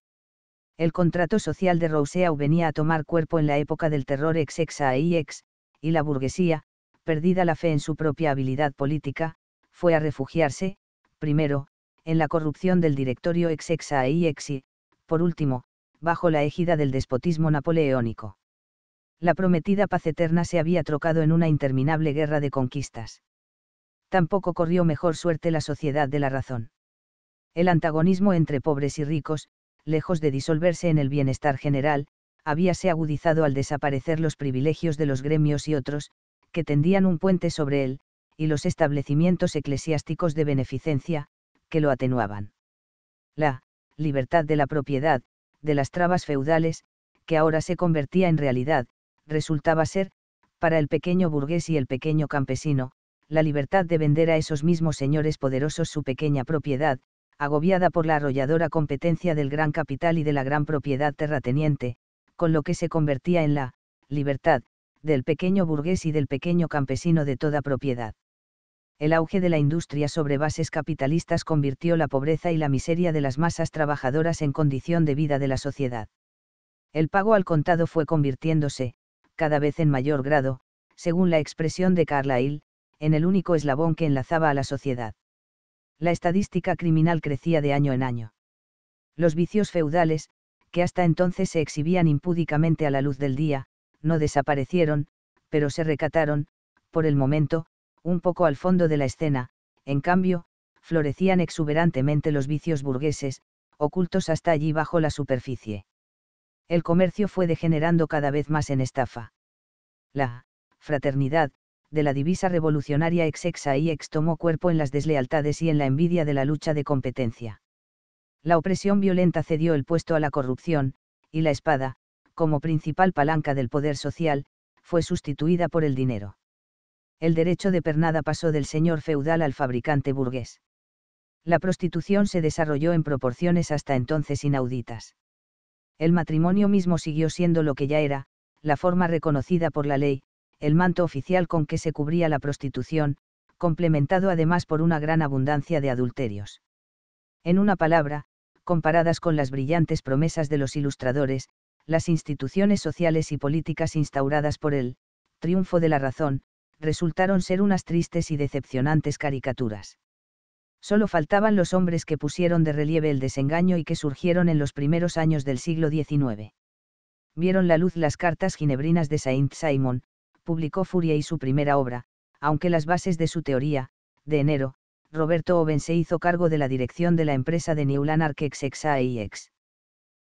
El contrato social de Rousseau venía a tomar cuerpo en la época del terror ex ex ex, y la burguesía, perdida la fe en su propia habilidad política, fue a refugiarse, primero, en la corrupción del directorio ex ex ex y, por último, bajo la égida del despotismo napoleónico. La prometida paz eterna se había trocado en una interminable guerra de conquistas. Tampoco corrió mejor suerte la sociedad de la razón el antagonismo entre pobres y ricos, lejos de disolverse en el bienestar general, habíase agudizado al desaparecer los privilegios de los gremios y otros, que tendían un puente sobre él, y los establecimientos eclesiásticos de beneficencia, que lo atenuaban. La libertad de la propiedad, de las trabas feudales, que ahora se convertía en realidad, resultaba ser, para el pequeño burgués y el pequeño campesino, la libertad de vender a esos mismos señores poderosos su pequeña propiedad, agobiada por la arrolladora competencia del gran capital y de la gran propiedad terrateniente, con lo que se convertía en la libertad del pequeño burgués y del pequeño campesino de toda propiedad. El auge de la industria sobre bases capitalistas convirtió la pobreza y la miseria de las masas trabajadoras en condición de vida de la sociedad. El pago al contado fue convirtiéndose, cada vez en mayor grado, según la expresión de Carlyle, en el único eslabón que enlazaba a la sociedad la estadística criminal crecía de año en año. Los vicios feudales, que hasta entonces se exhibían impúdicamente a la luz del día, no desaparecieron, pero se recataron, por el momento, un poco al fondo de la escena, en cambio, florecían exuberantemente los vicios burgueses, ocultos hasta allí bajo la superficie. El comercio fue degenerando cada vez más en estafa. La fraternidad, de la divisa revolucionaria exexa y ex tomó cuerpo en las deslealtades y en la envidia de la lucha de competencia. La opresión violenta cedió el puesto a la corrupción, y la espada, como principal palanca del poder social, fue sustituida por el dinero. El derecho de pernada pasó del señor feudal al fabricante burgués. La prostitución se desarrolló en proporciones hasta entonces inauditas. El matrimonio mismo siguió siendo lo que ya era, la forma reconocida por la ley, el manto oficial con que se cubría la prostitución, complementado además por una gran abundancia de adulterios. En una palabra, comparadas con las brillantes promesas de los ilustradores, las instituciones sociales y políticas instauradas por él, triunfo de la razón, resultaron ser unas tristes y decepcionantes caricaturas. Solo faltaban los hombres que pusieron de relieve el desengaño y que surgieron en los primeros años del siglo XIX. Vieron la luz las cartas ginebrinas de Saint Simon, publicó Furia y su primera obra, aunque las bases de su teoría, de enero, Roberto Owen se hizo cargo de la dirección de la empresa de New y ex.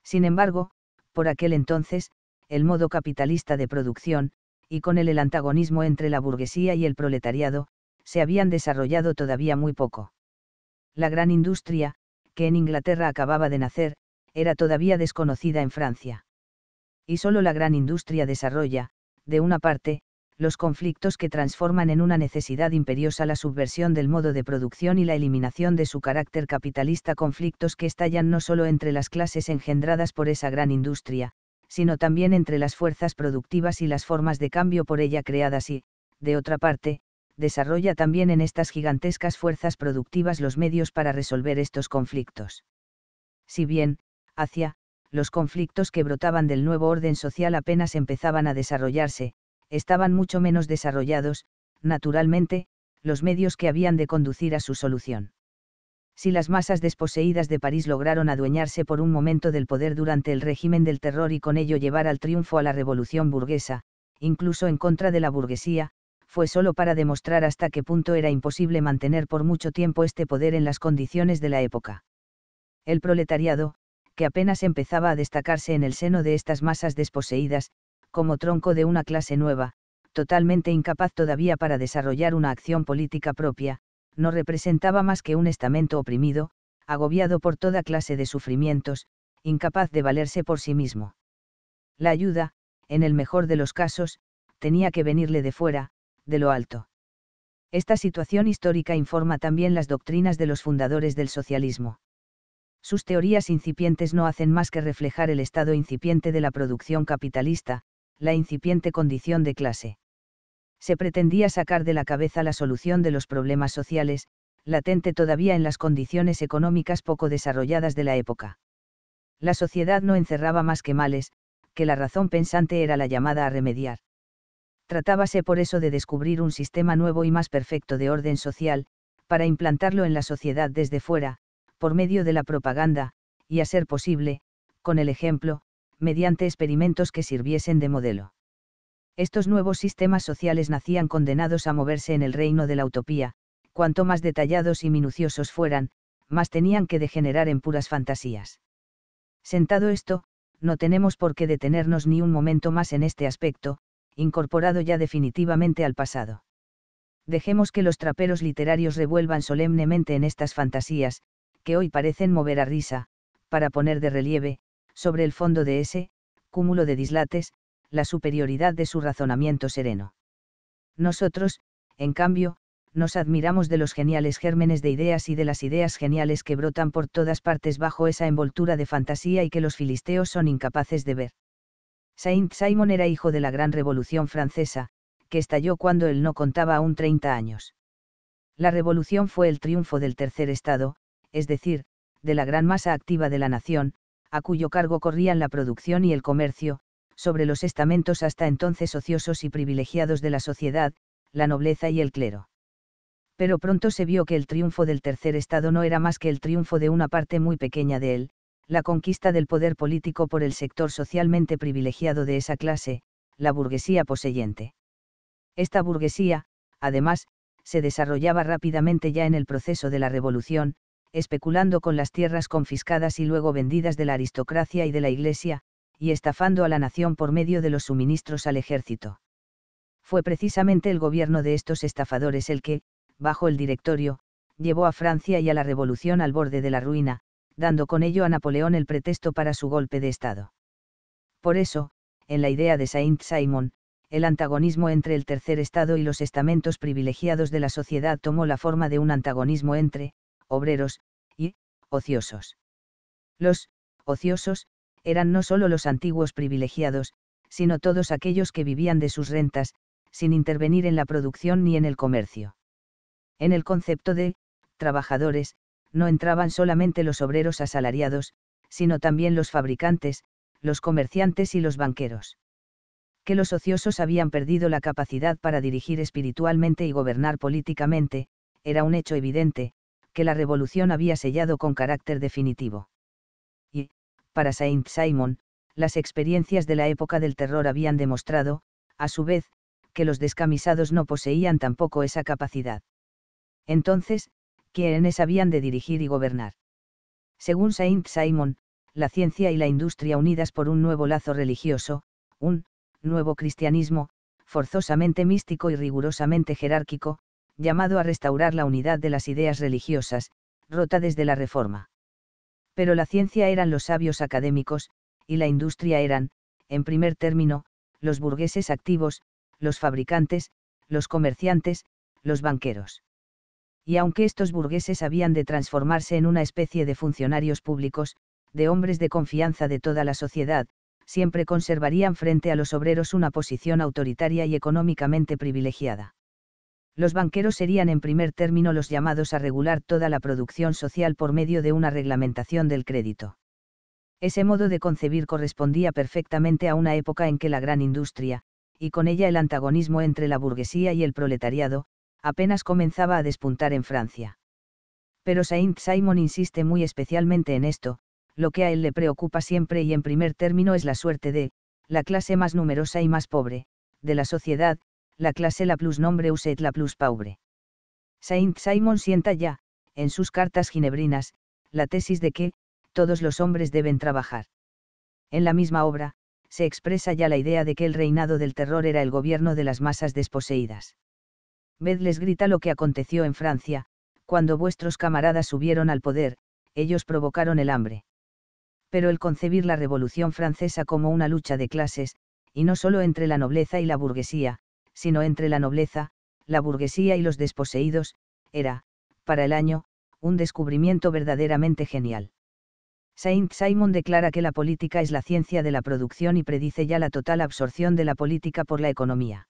Sin embargo, por aquel entonces, el modo capitalista de producción, y con él el antagonismo entre la burguesía y el proletariado, se habían desarrollado todavía muy poco. La gran industria, que en Inglaterra acababa de nacer, era todavía desconocida en Francia. Y solo la gran industria desarrolla, de una parte, los conflictos que transforman en una necesidad imperiosa la subversión del modo de producción y la eliminación de su carácter capitalista, conflictos que estallan no solo entre las clases engendradas por esa gran industria, sino también entre las fuerzas productivas y las formas de cambio por ella creadas y, de otra parte, desarrolla también en estas gigantescas fuerzas productivas los medios para resolver estos conflictos. Si bien, hacia, los conflictos que brotaban del nuevo orden social apenas empezaban a desarrollarse, estaban mucho menos desarrollados, naturalmente, los medios que habían de conducir a su solución. Si las masas desposeídas de París lograron adueñarse por un momento del poder durante el régimen del terror y con ello llevar al triunfo a la revolución burguesa, incluso en contra de la burguesía, fue solo para demostrar hasta qué punto era imposible mantener por mucho tiempo este poder en las condiciones de la época. El proletariado, que apenas empezaba a destacarse en el seno de estas masas desposeídas, como tronco de una clase nueva, totalmente incapaz todavía para desarrollar una acción política propia, no representaba más que un estamento oprimido, agobiado por toda clase de sufrimientos, incapaz de valerse por sí mismo. La ayuda, en el mejor de los casos, tenía que venirle de fuera, de lo alto. Esta situación histórica informa también las doctrinas de los fundadores del socialismo. Sus teorías incipientes no hacen más que reflejar el estado incipiente de la producción capitalista, la incipiente condición de clase. Se pretendía sacar de la cabeza la solución de los problemas sociales, latente todavía en las condiciones económicas poco desarrolladas de la época. La sociedad no encerraba más que males, que la razón pensante era la llamada a remediar. Tratábase por eso de descubrir un sistema nuevo y más perfecto de orden social, para implantarlo en la sociedad desde fuera, por medio de la propaganda, y a ser posible, con el ejemplo, mediante experimentos que sirviesen de modelo. Estos nuevos sistemas sociales nacían condenados a moverse en el reino de la utopía, cuanto más detallados y minuciosos fueran, más tenían que degenerar en puras fantasías. Sentado esto, no tenemos por qué detenernos ni un momento más en este aspecto, incorporado ya definitivamente al pasado. Dejemos que los traperos literarios revuelvan solemnemente en estas fantasías, que hoy parecen mover a risa, para poner de relieve, sobre el fondo de ese, cúmulo de dislates, la superioridad de su razonamiento sereno. Nosotros, en cambio, nos admiramos de los geniales gérmenes de ideas y de las ideas geniales que brotan por todas partes bajo esa envoltura de fantasía y que los filisteos son incapaces de ver. Saint Simon era hijo de la gran Revolución francesa, que estalló cuando él no contaba aún 30 años. La revolución fue el triunfo del tercer estado, es decir, de la gran masa activa de la nación, a cuyo cargo corrían la producción y el comercio, sobre los estamentos hasta entonces ociosos y privilegiados de la sociedad, la nobleza y el clero. Pero pronto se vio que el triunfo del tercer Estado no era más que el triunfo de una parte muy pequeña de él, la conquista del poder político por el sector socialmente privilegiado de esa clase, la burguesía poseyente. Esta burguesía, además, se desarrollaba rápidamente ya en el proceso de la revolución, especulando con las tierras confiscadas y luego vendidas de la aristocracia y de la Iglesia, y estafando a la nación por medio de los suministros al ejército. Fue precisamente el gobierno de estos estafadores el que, bajo el directorio, llevó a Francia y a la revolución al borde de la ruina, dando con ello a Napoleón el pretexto para su golpe de Estado. Por eso, en la idea de Saint-Simon, el antagonismo entre el tercer Estado y los estamentos privilegiados de la sociedad tomó la forma de un antagonismo entre, obreros, y, ociosos. Los, ociosos, eran no solo los antiguos privilegiados, sino todos aquellos que vivían de sus rentas, sin intervenir en la producción ni en el comercio. En el concepto de trabajadores, no entraban solamente los obreros asalariados, sino también los fabricantes, los comerciantes y los banqueros. Que los ociosos habían perdido la capacidad para dirigir espiritualmente y gobernar políticamente, era un hecho evidente, que la revolución había sellado con carácter definitivo. Y, para Saint Simon, las experiencias de la época del terror habían demostrado, a su vez, que los descamisados no poseían tampoco esa capacidad. Entonces, ¿quiénes habían de dirigir y gobernar? Según Saint Simon, la ciencia y la industria unidas por un nuevo lazo religioso, un nuevo cristianismo, forzosamente místico y rigurosamente jerárquico, llamado a restaurar la unidad de las ideas religiosas, rota desde la Reforma. Pero la ciencia eran los sabios académicos, y la industria eran, en primer término, los burgueses activos, los fabricantes, los comerciantes, los banqueros. Y aunque estos burgueses habían de transformarse en una especie de funcionarios públicos, de hombres de confianza de toda la sociedad, siempre conservarían frente a los obreros una posición autoritaria y económicamente privilegiada los banqueros serían en primer término los llamados a regular toda la producción social por medio de una reglamentación del crédito. Ese modo de concebir correspondía perfectamente a una época en que la gran industria, y con ella el antagonismo entre la burguesía y el proletariado, apenas comenzaba a despuntar en Francia. Pero Saint Simon insiste muy especialmente en esto, lo que a él le preocupa siempre y en primer término es la suerte de, la clase más numerosa y más pobre, de la sociedad, la clase la plus nombre usé la plus pauvre. Saint Simon sienta ya, en sus cartas ginebrinas, la tesis de que, todos los hombres deben trabajar. En la misma obra, se expresa ya la idea de que el reinado del terror era el gobierno de las masas desposeídas. Ved les grita lo que aconteció en Francia, cuando vuestros camaradas subieron al poder, ellos provocaron el hambre. Pero el concebir la Revolución Francesa como una lucha de clases, y no solo entre la nobleza y la burguesía, sino entre la nobleza, la burguesía y los desposeídos, era, para el año, un descubrimiento verdaderamente genial. Saint Simon declara que la política es la ciencia de la producción y predice ya la total absorción de la política por la economía.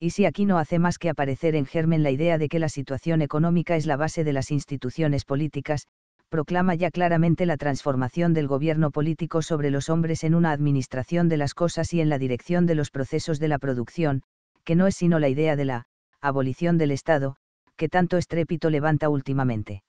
Y si aquí no hace más que aparecer en germen la idea de que la situación económica es la base de las instituciones políticas, proclama ya claramente la transformación del gobierno político sobre los hombres en una administración de las cosas y en la dirección de los procesos de la producción, que no es sino la idea de la abolición del Estado, que tanto estrépito levanta últimamente.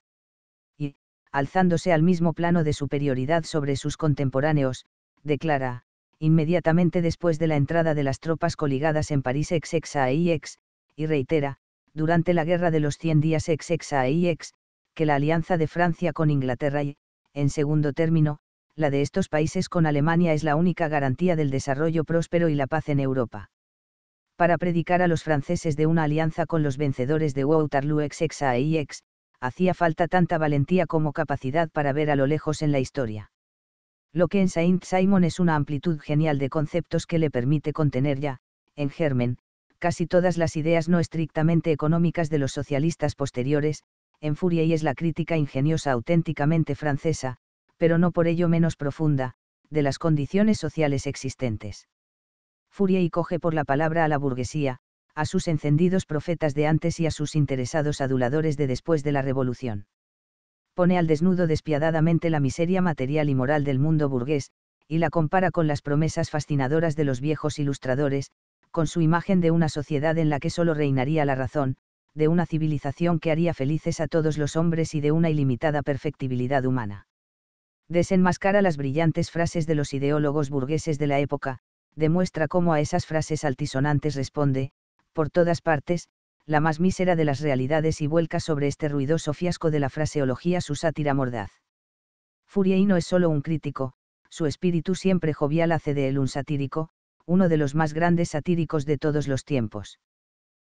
Y, alzándose al mismo plano de superioridad sobre sus contemporáneos, declara, inmediatamente después de la entrada de las tropas coligadas en París ex ex ex, y reitera, durante la Guerra de los 100 Días ex ex ex, que la alianza de Francia con Inglaterra y, en segundo término, la de estos países con Alemania es la única garantía del desarrollo próspero y la paz en Europa para predicar a los franceses de una alianza con los vencedores de Waterloo ex hacía falta tanta valentía como capacidad para ver a lo lejos en la historia. Lo que en Saint Simon es una amplitud genial de conceptos que le permite contener ya, en germen, casi todas las ideas no estrictamente económicas de los socialistas posteriores, en furia y es la crítica ingeniosa auténticamente francesa, pero no por ello menos profunda, de las condiciones sociales existentes furia y coge por la palabra a la burguesía, a sus encendidos profetas de antes y a sus interesados aduladores de después de la revolución. Pone al desnudo despiadadamente la miseria material y moral del mundo burgués, y la compara con las promesas fascinadoras de los viejos ilustradores, con su imagen de una sociedad en la que solo reinaría la razón, de una civilización que haría felices a todos los hombres y de una ilimitada perfectibilidad humana. Desenmascara las brillantes frases de los ideólogos burgueses de la época, demuestra cómo a esas frases altisonantes responde, por todas partes, la más mísera de las realidades y vuelca sobre este ruidoso fiasco de la fraseología su sátira mordaz. Fourier no es solo un crítico, su espíritu siempre jovial hace de él un satírico, uno de los más grandes satíricos de todos los tiempos.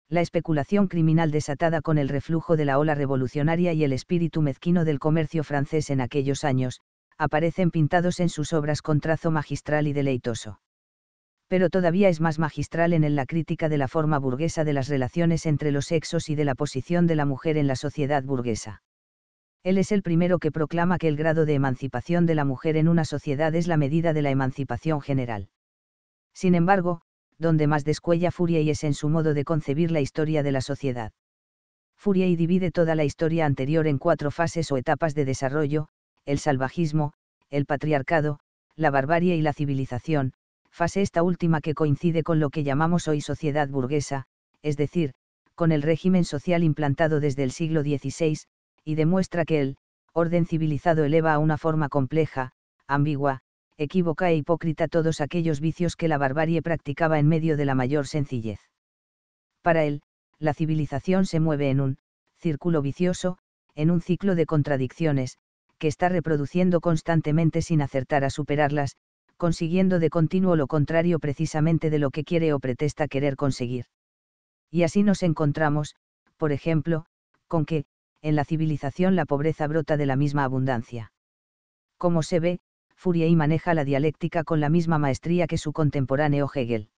La especulación criminal desatada con el reflujo de la ola revolucionaria y el espíritu mezquino del comercio francés en aquellos años, aparecen pintados en sus obras con trazo magistral y deleitoso pero todavía es más magistral en él la crítica de la forma burguesa de las relaciones entre los sexos y de la posición de la mujer en la sociedad burguesa. Él es el primero que proclama que el grado de emancipación de la mujer en una sociedad es la medida de la emancipación general. Sin embargo, donde más descuella y es en su modo de concebir la historia de la sociedad. y divide toda la historia anterior en cuatro fases o etapas de desarrollo, el salvajismo, el patriarcado, la barbarie y la civilización, fase esta última que coincide con lo que llamamos hoy sociedad burguesa, es decir, con el régimen social implantado desde el siglo XVI, y demuestra que el orden civilizado eleva a una forma compleja, ambigua, equívoca e hipócrita todos aquellos vicios que la barbarie practicaba en medio de la mayor sencillez. Para él, la civilización se mueve en un círculo vicioso, en un ciclo de contradicciones, que está reproduciendo constantemente sin acertar a superarlas, consiguiendo de continuo lo contrario precisamente de lo que quiere o pretesta querer conseguir. Y así nos encontramos, por ejemplo, con que, en la civilización la pobreza brota de la misma abundancia. Como se ve, Fourier maneja la dialéctica con la misma maestría que su contemporáneo Hegel.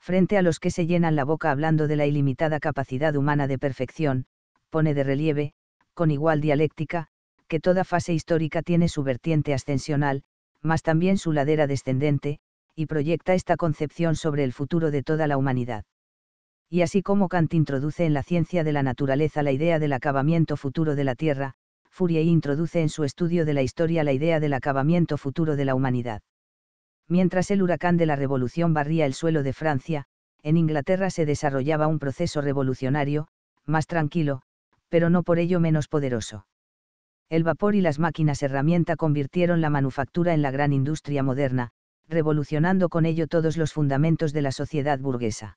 Frente a los que se llenan la boca hablando de la ilimitada capacidad humana de perfección, pone de relieve, con igual dialéctica, que toda fase histórica tiene su vertiente ascensional, mas también su ladera descendente, y proyecta esta concepción sobre el futuro de toda la humanidad. Y así como Kant introduce en la ciencia de la naturaleza la idea del acabamiento futuro de la Tierra, Fourier introduce en su estudio de la historia la idea del acabamiento futuro de la humanidad. Mientras el huracán de la Revolución barría el suelo de Francia, en Inglaterra se desarrollaba un proceso revolucionario, más tranquilo, pero no por ello menos poderoso el vapor y las máquinas herramienta convirtieron la manufactura en la gran industria moderna, revolucionando con ello todos los fundamentos de la sociedad burguesa.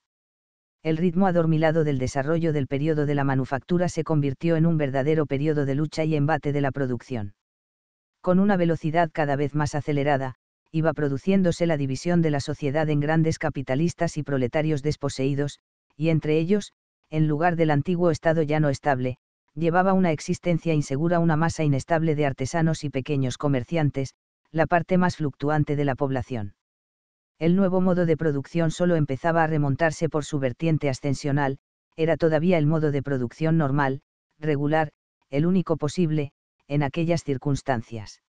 El ritmo adormilado del desarrollo del periodo de la manufactura se convirtió en un verdadero periodo de lucha y embate de la producción. Con una velocidad cada vez más acelerada, iba produciéndose la división de la sociedad en grandes capitalistas y proletarios desposeídos, y entre ellos, en lugar del antiguo Estado ya no estable, llevaba una existencia insegura una masa inestable de artesanos y pequeños comerciantes, la parte más fluctuante de la población. El nuevo modo de producción solo empezaba a remontarse por su vertiente ascensional, era todavía el modo de producción normal, regular, el único posible, en aquellas circunstancias.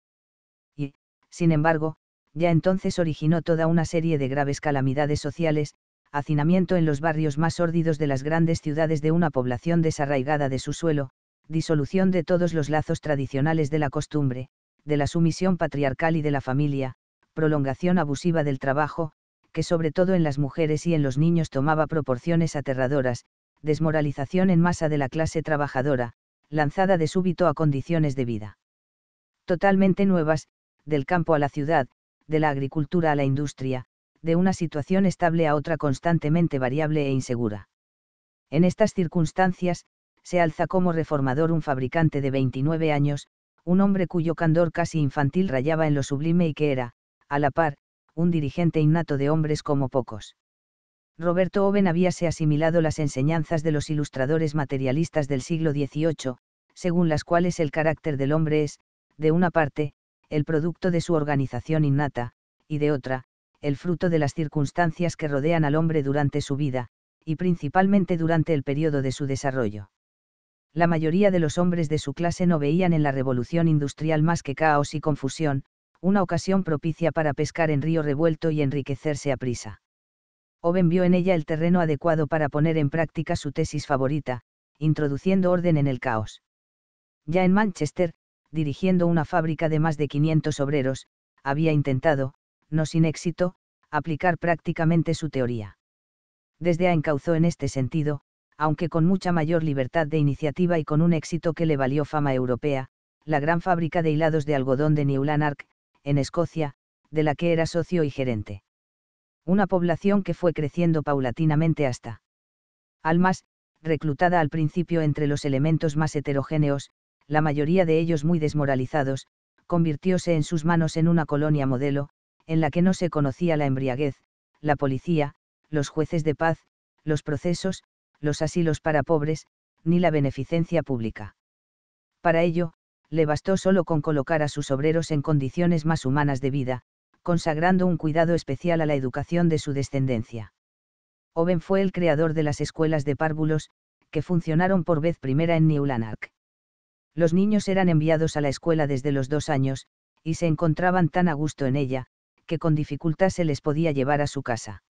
Y, sin embargo, ya entonces originó toda una serie de graves calamidades sociales, hacinamiento en los barrios más sórdidos de las grandes ciudades de una población desarraigada de su suelo, disolución de todos los lazos tradicionales de la costumbre, de la sumisión patriarcal y de la familia, prolongación abusiva del trabajo, que sobre todo en las mujeres y en los niños tomaba proporciones aterradoras, desmoralización en masa de la clase trabajadora, lanzada de súbito a condiciones de vida totalmente nuevas, del campo a la ciudad, de la agricultura a la industria, de una situación estable a otra constantemente variable e insegura. En estas circunstancias, se alza como reformador un fabricante de 29 años, un hombre cuyo candor casi infantil rayaba en lo sublime y que era, a la par, un dirigente innato de hombres como pocos. Roberto Owen habíase asimilado las enseñanzas de los ilustradores materialistas del siglo XVIII, según las cuales el carácter del hombre es, de una parte, el producto de su organización innata, y de otra, el fruto de las circunstancias que rodean al hombre durante su vida, y principalmente durante el periodo de su desarrollo. La mayoría de los hombres de su clase no veían en la revolución industrial más que caos y confusión, una ocasión propicia para pescar en río revuelto y enriquecerse a prisa. Owen vio en ella el terreno adecuado para poner en práctica su tesis favorita, introduciendo orden en el caos. Ya en Manchester, dirigiendo una fábrica de más de 500 obreros, había intentado, no sin éxito, aplicar prácticamente su teoría. Desde A encauzó en este sentido, aunque con mucha mayor libertad de iniciativa y con un éxito que le valió fama europea, la gran fábrica de hilados de algodón de New Lanark, en Escocia, de la que era socio y gerente. Una población que fue creciendo paulatinamente hasta. Almas, reclutada al principio entre los elementos más heterogéneos, la mayoría de ellos muy desmoralizados, convirtióse en sus manos en una colonia modelo, en la que no se conocía la embriaguez, la policía, los jueces de paz, los procesos, los asilos para pobres, ni la beneficencia pública. Para ello, le bastó solo con colocar a sus obreros en condiciones más humanas de vida, consagrando un cuidado especial a la educación de su descendencia. Oben fue el creador de las escuelas de párvulos, que funcionaron por vez primera en New Lanark. Los niños eran enviados a la escuela desde los dos años, y se encontraban tan a gusto en ella, que con dificultad se les podía llevar a su casa.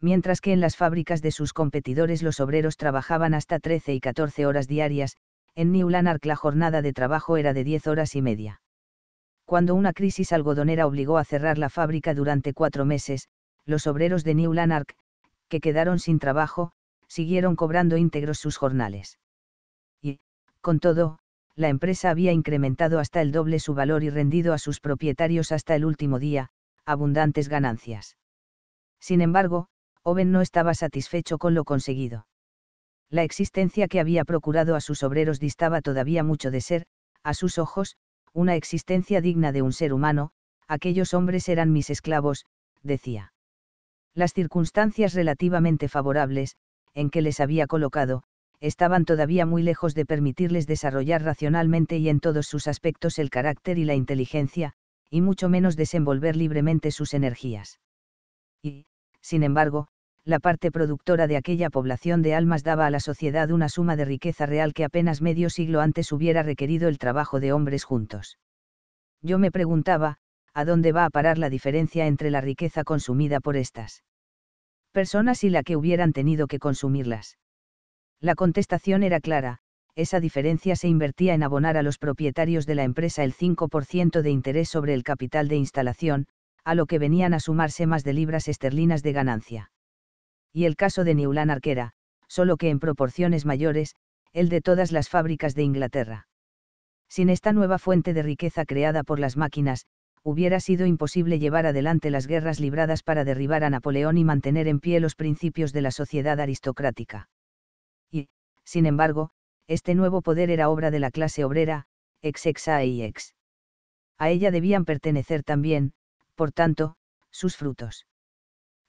Mientras que en las fábricas de sus competidores los obreros trabajaban hasta 13 y 14 horas diarias, en New Lanark la jornada de trabajo era de 10 horas y media. Cuando una crisis algodonera obligó a cerrar la fábrica durante cuatro meses, los obreros de New Lanark, que quedaron sin trabajo, siguieron cobrando íntegros sus jornales. Y, con todo, la empresa había incrementado hasta el doble su valor y rendido a sus propietarios hasta el último día, abundantes ganancias. Sin embargo, Owen no estaba satisfecho con lo conseguido. La existencia que había procurado a sus obreros distaba todavía mucho de ser, a sus ojos, una existencia digna de un ser humano, aquellos hombres eran mis esclavos, decía. Las circunstancias relativamente favorables, en que les había colocado, estaban todavía muy lejos de permitirles desarrollar racionalmente y en todos sus aspectos el carácter y la inteligencia, y mucho menos desenvolver libremente sus energías. Y, sin embargo, la parte productora de aquella población de almas daba a la sociedad una suma de riqueza real que apenas medio siglo antes hubiera requerido el trabajo de hombres juntos. Yo me preguntaba, ¿a dónde va a parar la diferencia entre la riqueza consumida por estas personas y la que hubieran tenido que consumirlas? La contestación era clara, esa diferencia se invertía en abonar a los propietarios de la empresa el 5% de interés sobre el capital de instalación, a lo que venían a sumarse más de libras esterlinas de ganancia. Y el caso de Newland Arquera, solo que en proporciones mayores, el de todas las fábricas de Inglaterra. Sin esta nueva fuente de riqueza creada por las máquinas, hubiera sido imposible llevar adelante las guerras libradas para derribar a Napoleón y mantener en pie los principios de la sociedad aristocrática. Y, sin embargo, este nuevo poder era obra de la clase obrera, ex ex a y ex. A ella debían pertenecer también, por tanto, sus frutos.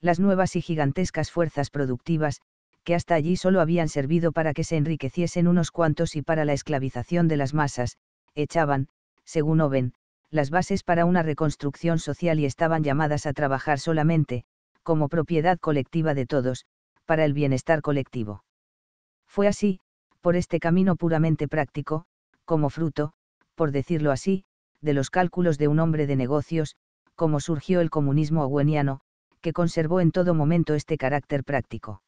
Las nuevas y gigantescas fuerzas productivas, que hasta allí solo habían servido para que se enriqueciesen unos cuantos y para la esclavización de las masas, echaban, según Oben, las bases para una reconstrucción social y estaban llamadas a trabajar solamente, como propiedad colectiva de todos, para el bienestar colectivo. Fue así, por este camino puramente práctico, como fruto, por decirlo así, de los cálculos de un hombre de negocios, como surgió el comunismo oweniano, que conservó en todo momento este carácter práctico.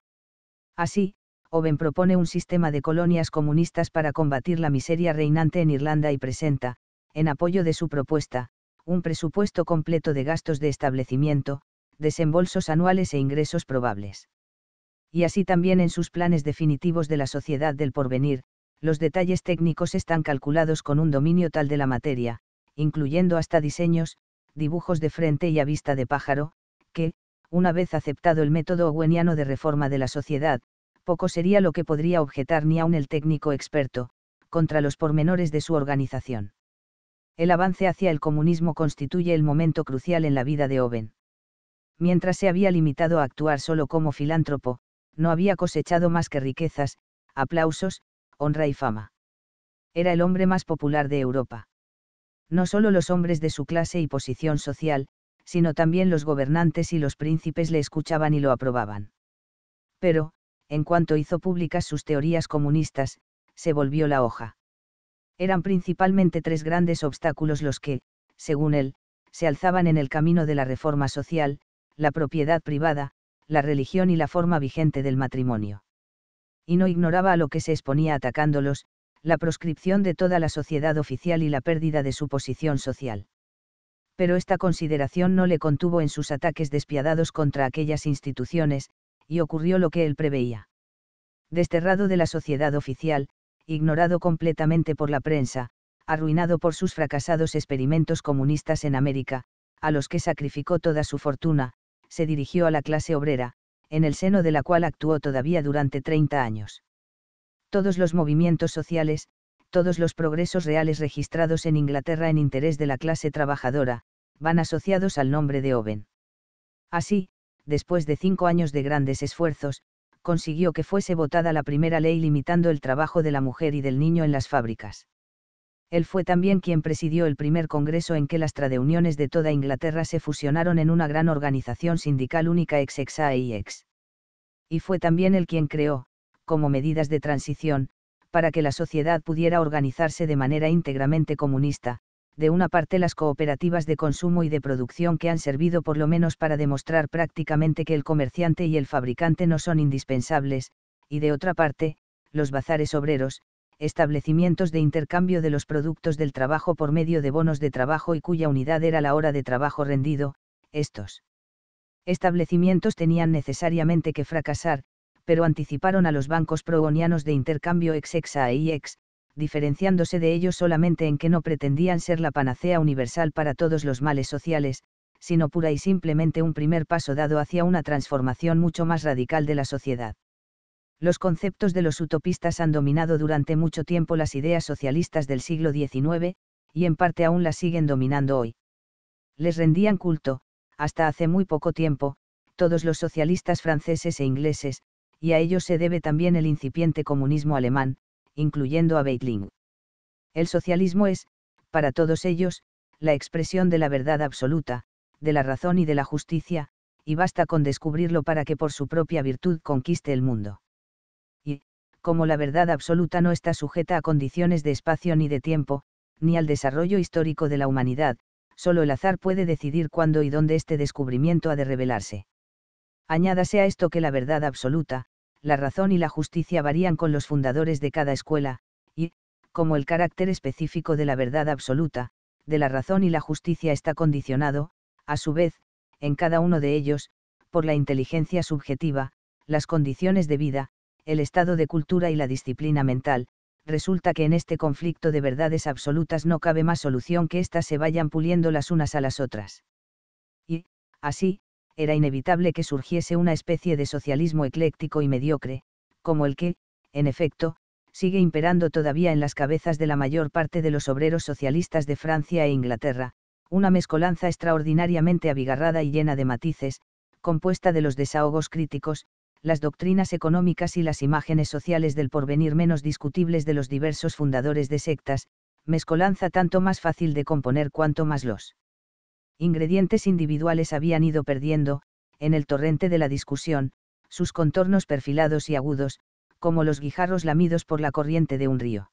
Así, Owen propone un sistema de colonias comunistas para combatir la miseria reinante en Irlanda y presenta, en apoyo de su propuesta, un presupuesto completo de gastos de establecimiento, desembolsos anuales e ingresos probables y así también en sus planes definitivos de la sociedad del porvenir, los detalles técnicos están calculados con un dominio tal de la materia, incluyendo hasta diseños, dibujos de frente y a vista de pájaro, que, una vez aceptado el método oweniano de reforma de la sociedad, poco sería lo que podría objetar ni aun el técnico experto, contra los pormenores de su organización. El avance hacia el comunismo constituye el momento crucial en la vida de Owen. Mientras se había limitado a actuar solo como filántropo, no había cosechado más que riquezas, aplausos, honra y fama. Era el hombre más popular de Europa. No solo los hombres de su clase y posición social, sino también los gobernantes y los príncipes le escuchaban y lo aprobaban. Pero, en cuanto hizo públicas sus teorías comunistas, se volvió la hoja. Eran principalmente tres grandes obstáculos los que, según él, se alzaban en el camino de la reforma social, la propiedad privada, la religión y la forma vigente del matrimonio. Y no ignoraba a lo que se exponía atacándolos, la proscripción de toda la sociedad oficial y la pérdida de su posición social. Pero esta consideración no le contuvo en sus ataques despiadados contra aquellas instituciones, y ocurrió lo que él preveía. Desterrado de la sociedad oficial, ignorado completamente por la prensa, arruinado por sus fracasados experimentos comunistas en América, a los que sacrificó toda su fortuna, se dirigió a la clase obrera, en el seno de la cual actuó todavía durante 30 años. Todos los movimientos sociales, todos los progresos reales registrados en Inglaterra en interés de la clase trabajadora, van asociados al nombre de Owen. Así, después de cinco años de grandes esfuerzos, consiguió que fuese votada la primera ley limitando el trabajo de la mujer y del niño en las fábricas él fue también quien presidió el primer congreso en que las tradeuniones de toda Inglaterra se fusionaron en una gran organización sindical única ex Y fue también él quien creó, como medidas de transición, para que la sociedad pudiera organizarse de manera íntegramente comunista, de una parte las cooperativas de consumo y de producción que han servido por lo menos para demostrar prácticamente que el comerciante y el fabricante no son indispensables, y de otra parte, los bazares obreros, establecimientos de intercambio de los productos del trabajo por medio de bonos de trabajo y cuya unidad era la hora de trabajo rendido, estos establecimientos tenían necesariamente que fracasar, pero anticiparon a los bancos progonianos de intercambio ex-exa e diferenciándose de ellos solamente en que no pretendían ser la panacea universal para todos los males sociales, sino pura y simplemente un primer paso dado hacia una transformación mucho más radical de la sociedad los conceptos de los utopistas han dominado durante mucho tiempo las ideas socialistas del siglo XIX, y en parte aún las siguen dominando hoy. Les rendían culto, hasta hace muy poco tiempo, todos los socialistas franceses e ingleses, y a ellos se debe también el incipiente comunismo alemán, incluyendo a Beitling. El socialismo es, para todos ellos, la expresión de la verdad absoluta, de la razón y de la justicia, y basta con descubrirlo para que por su propia virtud conquiste el mundo como la verdad absoluta no está sujeta a condiciones de espacio ni de tiempo, ni al desarrollo histórico de la humanidad, solo el azar puede decidir cuándo y dónde este descubrimiento ha de revelarse. Añádase a esto que la verdad absoluta, la razón y la justicia varían con los fundadores de cada escuela, y, como el carácter específico de la verdad absoluta, de la razón y la justicia está condicionado, a su vez, en cada uno de ellos, por la inteligencia subjetiva, las condiciones de vida, el estado de cultura y la disciplina mental, resulta que en este conflicto de verdades absolutas no cabe más solución que éstas se vayan puliendo las unas a las otras. Y, así, era inevitable que surgiese una especie de socialismo ecléctico y mediocre, como el que, en efecto, sigue imperando todavía en las cabezas de la mayor parte de los obreros socialistas de Francia e Inglaterra, una mezcolanza extraordinariamente abigarrada y llena de matices, compuesta de los desahogos críticos, las doctrinas económicas y las imágenes sociales del porvenir menos discutibles de los diversos fundadores de sectas, mezcolanza tanto más fácil de componer cuanto más los ingredientes individuales habían ido perdiendo, en el torrente de la discusión, sus contornos perfilados y agudos, como los guijarros lamidos por la corriente de un río.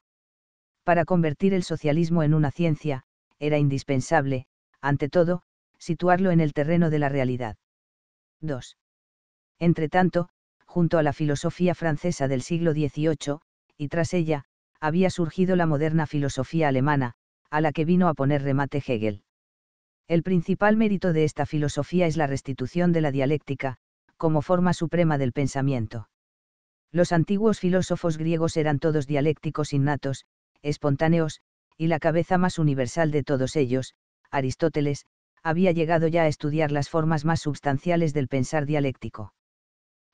Para convertir el socialismo en una ciencia, era indispensable, ante todo, situarlo en el terreno de la realidad. 2. Entretanto, junto a la filosofía francesa del siglo XVIII, y tras ella, había surgido la moderna filosofía alemana, a la que vino a poner remate Hegel. El principal mérito de esta filosofía es la restitución de la dialéctica, como forma suprema del pensamiento. Los antiguos filósofos griegos eran todos dialécticos innatos, espontáneos, y la cabeza más universal de todos ellos, Aristóteles, había llegado ya a estudiar las formas más substanciales del pensar dialéctico.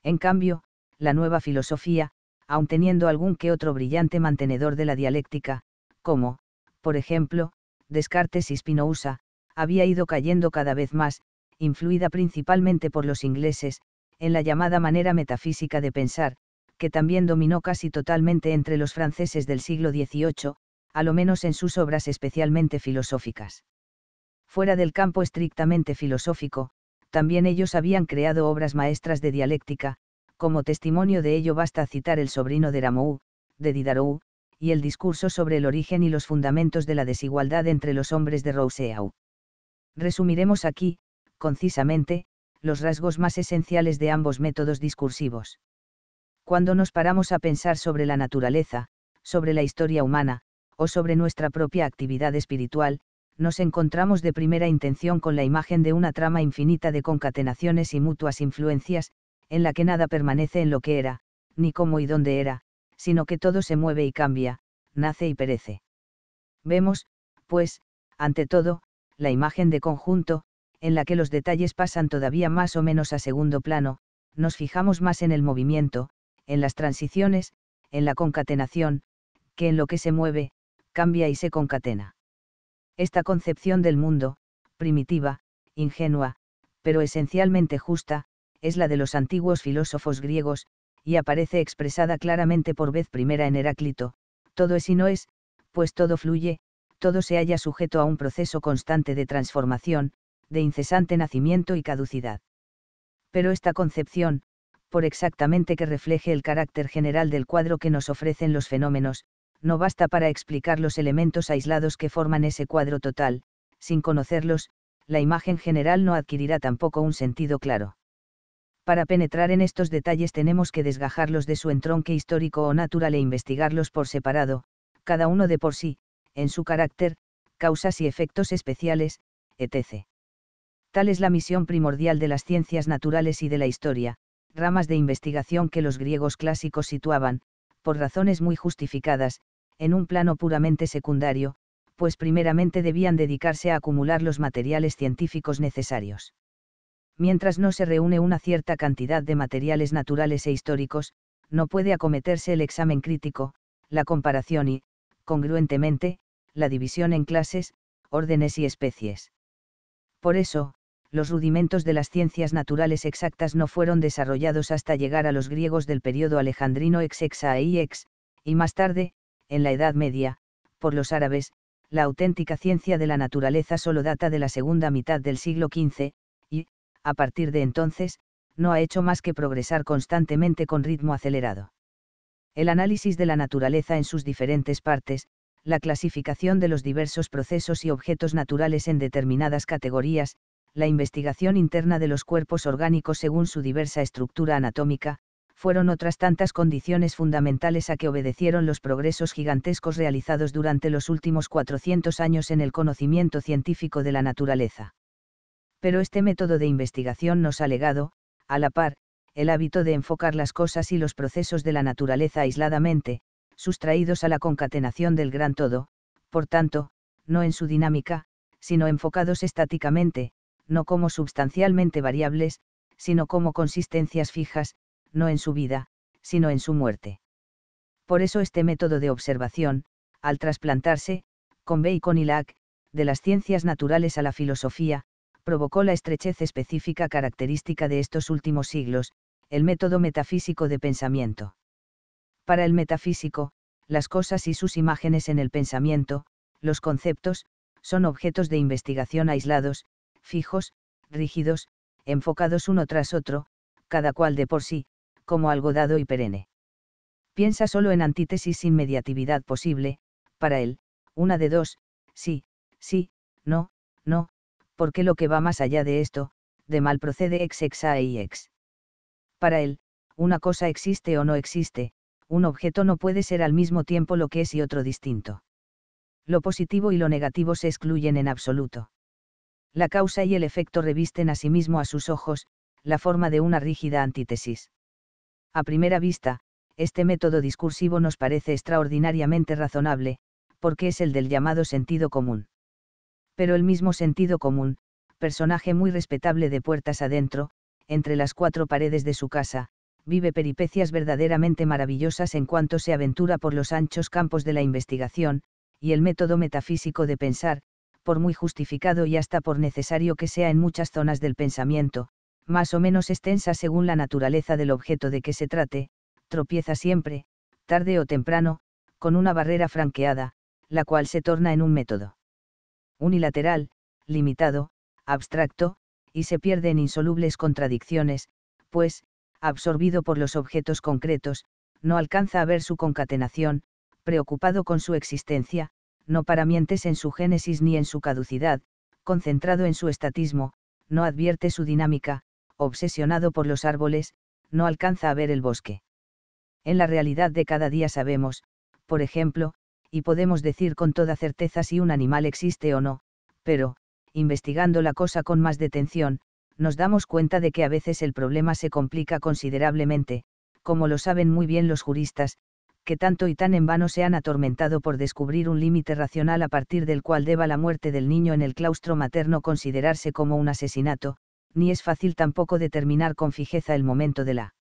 En cambio, la nueva filosofía, aun teniendo algún que otro brillante mantenedor de la dialéctica, como, por ejemplo, Descartes y Spinoza, había ido cayendo cada vez más, influida principalmente por los ingleses, en la llamada manera metafísica de pensar, que también dominó casi totalmente entre los franceses del siglo XVIII, a lo menos en sus obras especialmente filosóficas. Fuera del campo estrictamente filosófico, también ellos habían creado obras maestras de dialéctica, como testimonio de ello basta citar el sobrino de Ramou, de Didarou, y el discurso sobre el origen y los fundamentos de la desigualdad entre los hombres de Rousseau. Resumiremos aquí, concisamente, los rasgos más esenciales de ambos métodos discursivos. Cuando nos paramos a pensar sobre la naturaleza, sobre la historia humana, o sobre nuestra propia actividad espiritual, nos encontramos de primera intención con la imagen de una trama infinita de concatenaciones y mutuas influencias, en la que nada permanece en lo que era, ni cómo y dónde era, sino que todo se mueve y cambia, nace y perece. Vemos, pues, ante todo, la imagen de conjunto, en la que los detalles pasan todavía más o menos a segundo plano, nos fijamos más en el movimiento, en las transiciones, en la concatenación, que en lo que se mueve, cambia y se concatena. Esta concepción del mundo, primitiva, ingenua, pero esencialmente justa, es la de los antiguos filósofos griegos, y aparece expresada claramente por vez primera en Heráclito, todo es y no es, pues todo fluye, todo se halla sujeto a un proceso constante de transformación, de incesante nacimiento y caducidad. Pero esta concepción, por exactamente que refleje el carácter general del cuadro que nos ofrecen los fenómenos, no basta para explicar los elementos aislados que forman ese cuadro total, sin conocerlos, la imagen general no adquirirá tampoco un sentido claro. Para penetrar en estos detalles tenemos que desgajarlos de su entronque histórico o natural e investigarlos por separado, cada uno de por sí, en su carácter, causas y efectos especiales, etc. Tal es la misión primordial de las ciencias naturales y de la historia, ramas de investigación que los griegos clásicos situaban, por razones muy justificadas, en un plano puramente secundario, pues primeramente debían dedicarse a acumular los materiales científicos necesarios. Mientras no se reúne una cierta cantidad de materiales naturales e históricos, no puede acometerse el examen crítico, la comparación y, congruentemente, la división en clases, órdenes y especies. Por eso, los rudimentos de las ciencias naturales exactas no fueron desarrollados hasta llegar a los griegos del periodo alejandrino ex ex, y más tarde, en la Edad Media, por los árabes, la auténtica ciencia de la naturaleza solo data de la segunda mitad del siglo XV, y, a partir de entonces, no ha hecho más que progresar constantemente con ritmo acelerado. El análisis de la naturaleza en sus diferentes partes, la clasificación de los diversos procesos y objetos naturales en determinadas categorías, la investigación interna de los cuerpos orgánicos según su diversa estructura anatómica, fueron otras tantas condiciones fundamentales a que obedecieron los progresos gigantescos realizados durante los últimos 400 años en el conocimiento científico de la naturaleza. Pero este método de investigación nos ha legado, a la par, el hábito de enfocar las cosas y los procesos de la naturaleza aisladamente, sustraídos a la concatenación del gran todo, por tanto, no en su dinámica, sino enfocados estáticamente, no como substancialmente variables, sino como consistencias fijas, no en su vida, sino en su muerte. Por eso este método de observación, al trasplantarse, con Bacon y Lac, de las ciencias naturales a la filosofía, provocó la estrechez específica característica de estos últimos siglos, el método metafísico de pensamiento. Para el metafísico, las cosas y sus imágenes en el pensamiento, los conceptos, son objetos de investigación aislados, fijos, rígidos, enfocados uno tras otro, cada cual de por sí, como algo dado y perenne. Piensa solo en antítesis sin mediatividad posible, para él, una de dos, sí, sí, no, no, porque lo que va más allá de esto, de mal procede ex ex a y ex. Para él, una cosa existe o no existe, un objeto no puede ser al mismo tiempo lo que es y otro distinto. Lo positivo y lo negativo se excluyen en absoluto la causa y el efecto revisten asimismo a sus ojos, la forma de una rígida antítesis. A primera vista, este método discursivo nos parece extraordinariamente razonable, porque es el del llamado sentido común. Pero el mismo sentido común, personaje muy respetable de puertas adentro, entre las cuatro paredes de su casa, vive peripecias verdaderamente maravillosas en cuanto se aventura por los anchos campos de la investigación, y el método metafísico de pensar, por muy justificado y hasta por necesario que sea en muchas zonas del pensamiento, más o menos extensa según la naturaleza del objeto de que se trate, tropieza siempre, tarde o temprano, con una barrera franqueada, la cual se torna en un método unilateral, limitado, abstracto, y se pierde en insolubles contradicciones, pues, absorbido por los objetos concretos, no alcanza a ver su concatenación, preocupado con su existencia, no paramientes en su génesis ni en su caducidad, concentrado en su estatismo, no advierte su dinámica, obsesionado por los árboles, no alcanza a ver el bosque. En la realidad de cada día sabemos, por ejemplo, y podemos decir con toda certeza si un animal existe o no, pero, investigando la cosa con más detención, nos damos cuenta de que a veces el problema se complica considerablemente, como lo saben muy bien los juristas, que tanto y tan en vano se han atormentado por descubrir un límite racional a partir del cual deba la muerte del niño en el claustro materno considerarse como un asesinato, ni es fácil tampoco determinar con fijeza el momento de la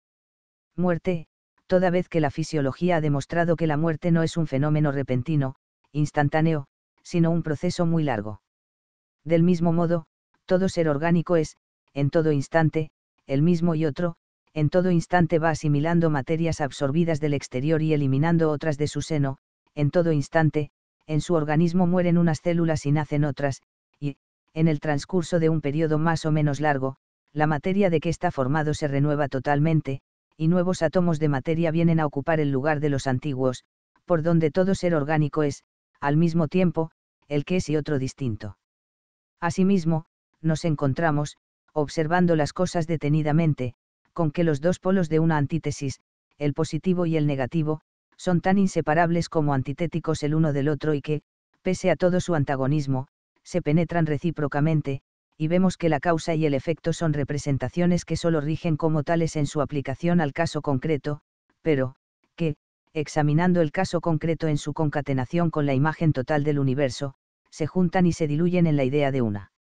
muerte, toda vez que la fisiología ha demostrado que la muerte no es un fenómeno repentino, instantáneo, sino un proceso muy largo. Del mismo modo, todo ser orgánico es, en todo instante, el mismo y otro, en todo instante va asimilando materias absorbidas del exterior y eliminando otras de su seno, en todo instante, en su organismo mueren unas células y nacen otras, y, en el transcurso de un periodo más o menos largo, la materia de que está formado se renueva totalmente, y nuevos átomos de materia vienen a ocupar el lugar de los antiguos, por donde todo ser orgánico es, al mismo tiempo, el que es y otro distinto. Asimismo, nos encontramos, observando las cosas detenidamente, con que los dos polos de una antítesis, el positivo y el negativo, son tan inseparables como antitéticos el uno del otro y que, pese a todo su antagonismo, se penetran recíprocamente, y vemos que la causa y el efecto son representaciones que solo rigen como tales en su aplicación al caso concreto, pero, que, examinando el caso concreto en su concatenación con la imagen total del universo, se juntan y se diluyen en la idea de una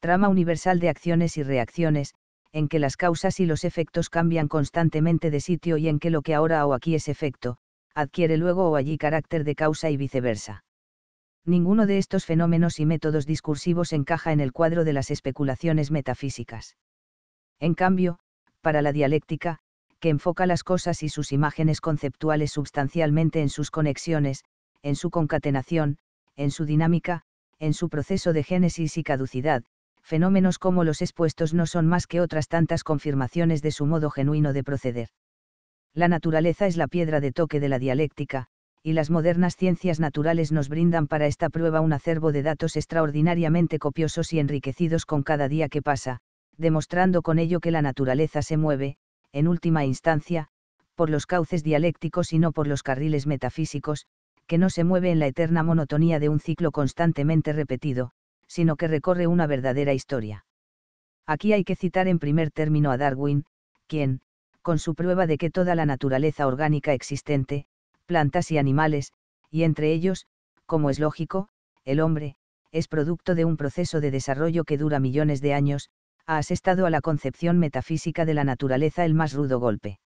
trama universal de acciones y reacciones, en que las causas y los efectos cambian constantemente de sitio y en que lo que ahora o aquí es efecto, adquiere luego o allí carácter de causa y viceversa. Ninguno de estos fenómenos y métodos discursivos encaja en el cuadro de las especulaciones metafísicas. En cambio, para la dialéctica, que enfoca las cosas y sus imágenes conceptuales sustancialmente en sus conexiones, en su concatenación, en su dinámica, en su proceso de génesis y caducidad, fenómenos como los expuestos no son más que otras tantas confirmaciones de su modo genuino de proceder. La naturaleza es la piedra de toque de la dialéctica, y las modernas ciencias naturales nos brindan para esta prueba un acervo de datos extraordinariamente copiosos y enriquecidos con cada día que pasa, demostrando con ello que la naturaleza se mueve, en última instancia, por los cauces dialécticos y no por los carriles metafísicos, que no se mueve en la eterna monotonía de un ciclo constantemente repetido, sino que recorre una verdadera historia. Aquí hay que citar en primer término a Darwin, quien, con su prueba de que toda la naturaleza orgánica existente, plantas y animales, y entre ellos, como es lógico, el hombre, es producto de un proceso de desarrollo que dura millones de años, ha asestado a la concepción metafísica de la naturaleza el más rudo golpe.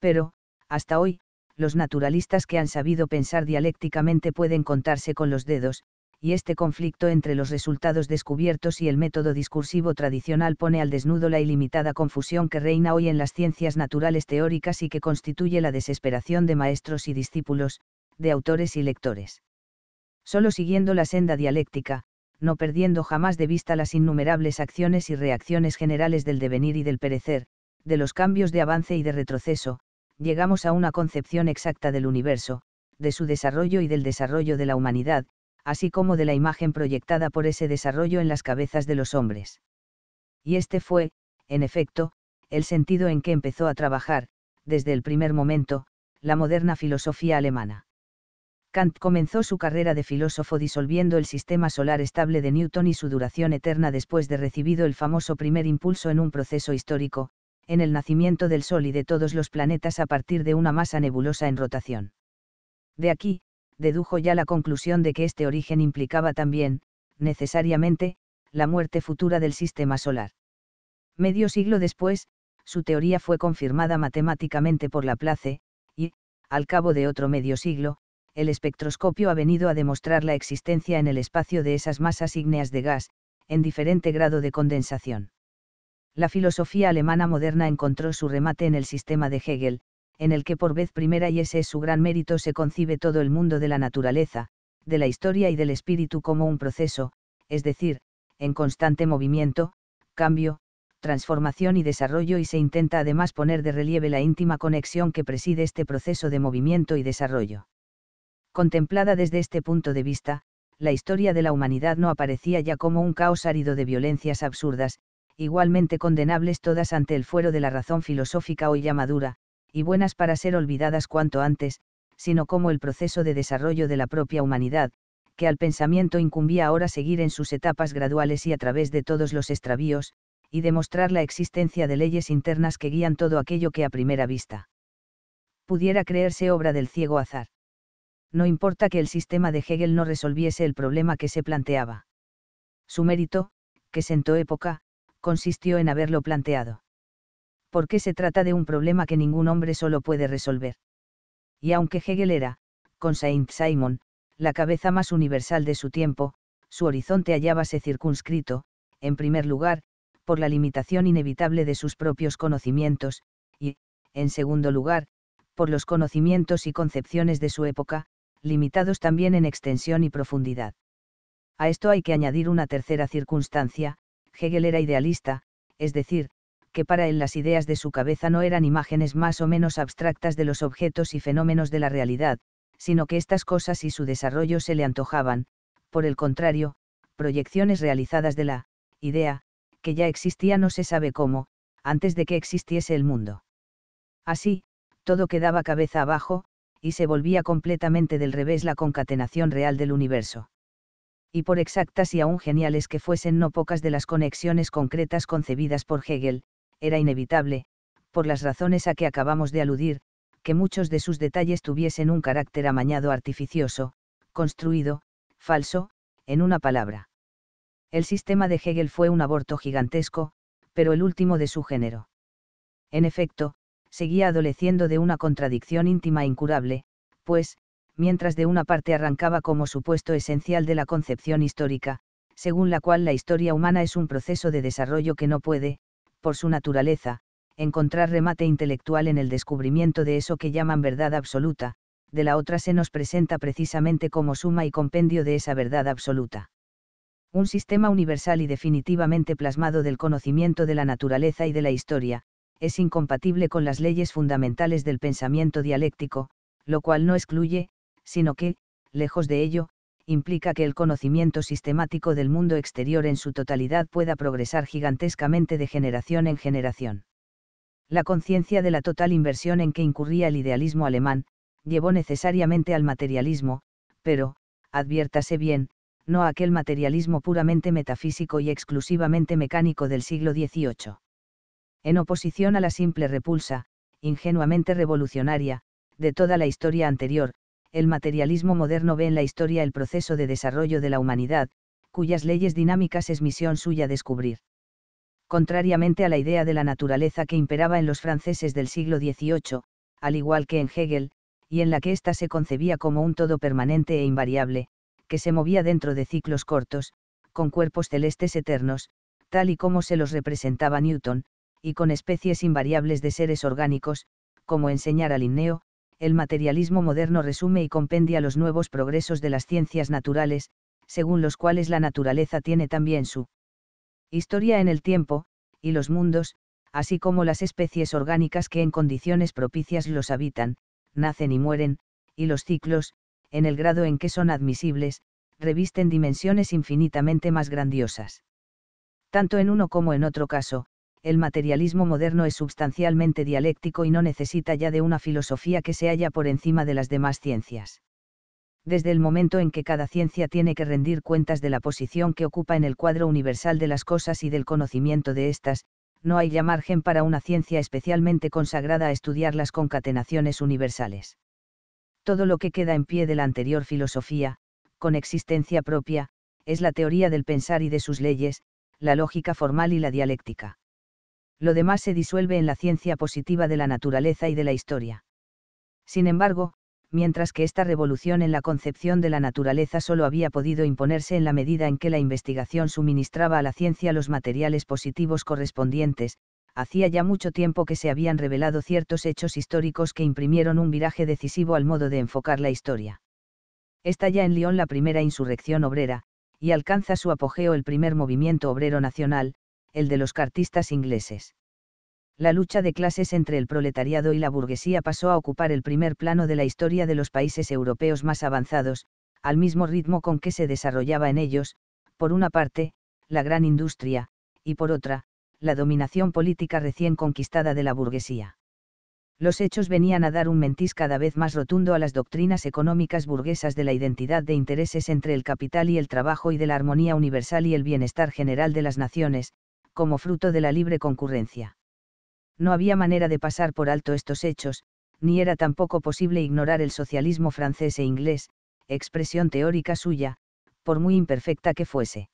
Pero, hasta hoy, los naturalistas que han sabido pensar dialécticamente pueden contarse con los dedos, y este conflicto entre los resultados descubiertos y el método discursivo tradicional pone al desnudo la ilimitada confusión que reina hoy en las ciencias naturales teóricas y que constituye la desesperación de maestros y discípulos, de autores y lectores. Solo siguiendo la senda dialéctica, no perdiendo jamás de vista las innumerables acciones y reacciones generales del devenir y del perecer, de los cambios de avance y de retroceso, llegamos a una concepción exacta del universo, de su desarrollo y del desarrollo de la humanidad, así como de la imagen proyectada por ese desarrollo en las cabezas de los hombres. Y este fue, en efecto, el sentido en que empezó a trabajar, desde el primer momento, la moderna filosofía alemana. Kant comenzó su carrera de filósofo disolviendo el sistema solar estable de Newton y su duración eterna después de recibido el famoso primer impulso en un proceso histórico, en el nacimiento del Sol y de todos los planetas a partir de una masa nebulosa en rotación. De aquí, dedujo ya la conclusión de que este origen implicaba también, necesariamente, la muerte futura del sistema solar. Medio siglo después, su teoría fue confirmada matemáticamente por Laplace, y, al cabo de otro medio siglo, el espectroscopio ha venido a demostrar la existencia en el espacio de esas masas ígneas de gas, en diferente grado de condensación. La filosofía alemana moderna encontró su remate en el sistema de Hegel, en el que por vez primera y ese es su gran mérito se concibe todo el mundo de la naturaleza, de la historia y del espíritu como un proceso, es decir, en constante movimiento, cambio, transformación y desarrollo y se intenta además poner de relieve la íntima conexión que preside este proceso de movimiento y desarrollo. Contemplada desde este punto de vista, la historia de la humanidad no aparecía ya como un caos árido de violencias absurdas, igualmente condenables todas ante el fuero de la razón filosófica hoy ya madura, y buenas para ser olvidadas cuanto antes, sino como el proceso de desarrollo de la propia humanidad, que al pensamiento incumbía ahora seguir en sus etapas graduales y a través de todos los extravíos, y demostrar la existencia de leyes internas que guían todo aquello que a primera vista pudiera creerse obra del ciego azar. No importa que el sistema de Hegel no resolviese el problema que se planteaba. Su mérito, que sentó época, consistió en haberlo planteado porque se trata de un problema que ningún hombre solo puede resolver. Y aunque Hegel era, con Saint-Simon, la cabeza más universal de su tiempo, su horizonte hallábase circunscrito, en primer lugar, por la limitación inevitable de sus propios conocimientos, y, en segundo lugar, por los conocimientos y concepciones de su época, limitados también en extensión y profundidad. A esto hay que añadir una tercera circunstancia, Hegel era idealista, es decir, que para él las ideas de su cabeza no eran imágenes más o menos abstractas de los objetos y fenómenos de la realidad, sino que estas cosas y su desarrollo se le antojaban, por el contrario, proyecciones realizadas de la idea, que ya existía no se sabe cómo, antes de que existiese el mundo. Así, todo quedaba cabeza abajo, y se volvía completamente del revés la concatenación real del universo. Y por exactas y aún geniales que fuesen no pocas de las conexiones concretas concebidas por Hegel, era inevitable, por las razones a que acabamos de aludir, que muchos de sus detalles tuviesen un carácter amañado artificioso, construido, falso, en una palabra. El sistema de Hegel fue un aborto gigantesco, pero el último de su género. En efecto, seguía adoleciendo de una contradicción íntima e incurable, pues, mientras de una parte arrancaba como supuesto esencial de la concepción histórica, según la cual la historia humana es un proceso de desarrollo que no puede, por su naturaleza, encontrar remate intelectual en el descubrimiento de eso que llaman verdad absoluta, de la otra se nos presenta precisamente como suma y compendio de esa verdad absoluta. Un sistema universal y definitivamente plasmado del conocimiento de la naturaleza y de la historia, es incompatible con las leyes fundamentales del pensamiento dialéctico, lo cual no excluye, sino que, lejos de ello, implica que el conocimiento sistemático del mundo exterior en su totalidad pueda progresar gigantescamente de generación en generación. La conciencia de la total inversión en que incurría el idealismo alemán, llevó necesariamente al materialismo, pero, adviértase bien, no a aquel materialismo puramente metafísico y exclusivamente mecánico del siglo XVIII. En oposición a la simple repulsa, ingenuamente revolucionaria, de toda la historia anterior, el materialismo moderno ve en la historia el proceso de desarrollo de la humanidad, cuyas leyes dinámicas es misión suya descubrir. Contrariamente a la idea de la naturaleza que imperaba en los franceses del siglo XVIII, al igual que en Hegel, y en la que ésta se concebía como un todo permanente e invariable, que se movía dentro de ciclos cortos, con cuerpos celestes eternos, tal y como se los representaba Newton, y con especies invariables de seres orgánicos, como enseñara Linneo, el materialismo moderno resume y compendia los nuevos progresos de las ciencias naturales, según los cuales la naturaleza tiene también su historia en el tiempo, y los mundos, así como las especies orgánicas que en condiciones propicias los habitan, nacen y mueren, y los ciclos, en el grado en que son admisibles, revisten dimensiones infinitamente más grandiosas. Tanto en uno como en otro caso, el materialismo moderno es sustancialmente dialéctico y no necesita ya de una filosofía que se halla por encima de las demás ciencias. Desde el momento en que cada ciencia tiene que rendir cuentas de la posición que ocupa en el cuadro universal de las cosas y del conocimiento de éstas, no hay ya margen para una ciencia especialmente consagrada a estudiar las concatenaciones universales. Todo lo que queda en pie de la anterior filosofía, con existencia propia, es la teoría del pensar y de sus leyes, la lógica formal y la dialéctica lo demás se disuelve en la ciencia positiva de la naturaleza y de la historia. Sin embargo, mientras que esta revolución en la concepción de la naturaleza solo había podido imponerse en la medida en que la investigación suministraba a la ciencia los materiales positivos correspondientes, hacía ya mucho tiempo que se habían revelado ciertos hechos históricos que imprimieron un viraje decisivo al modo de enfocar la historia. Está ya en Lyon la primera insurrección obrera, y alcanza su apogeo el primer movimiento obrero nacional, el de los cartistas ingleses. La lucha de clases entre el proletariado y la burguesía pasó a ocupar el primer plano de la historia de los países europeos más avanzados, al mismo ritmo con que se desarrollaba en ellos, por una parte, la gran industria, y por otra, la dominación política recién conquistada de la burguesía. Los hechos venían a dar un mentis cada vez más rotundo a las doctrinas económicas burguesas de la identidad de intereses entre el capital y el trabajo y de la armonía universal y el bienestar general de las naciones, como fruto de la libre concurrencia. No había manera de pasar por alto estos hechos, ni era tampoco posible ignorar el socialismo francés e inglés, expresión teórica suya, por muy imperfecta que fuese.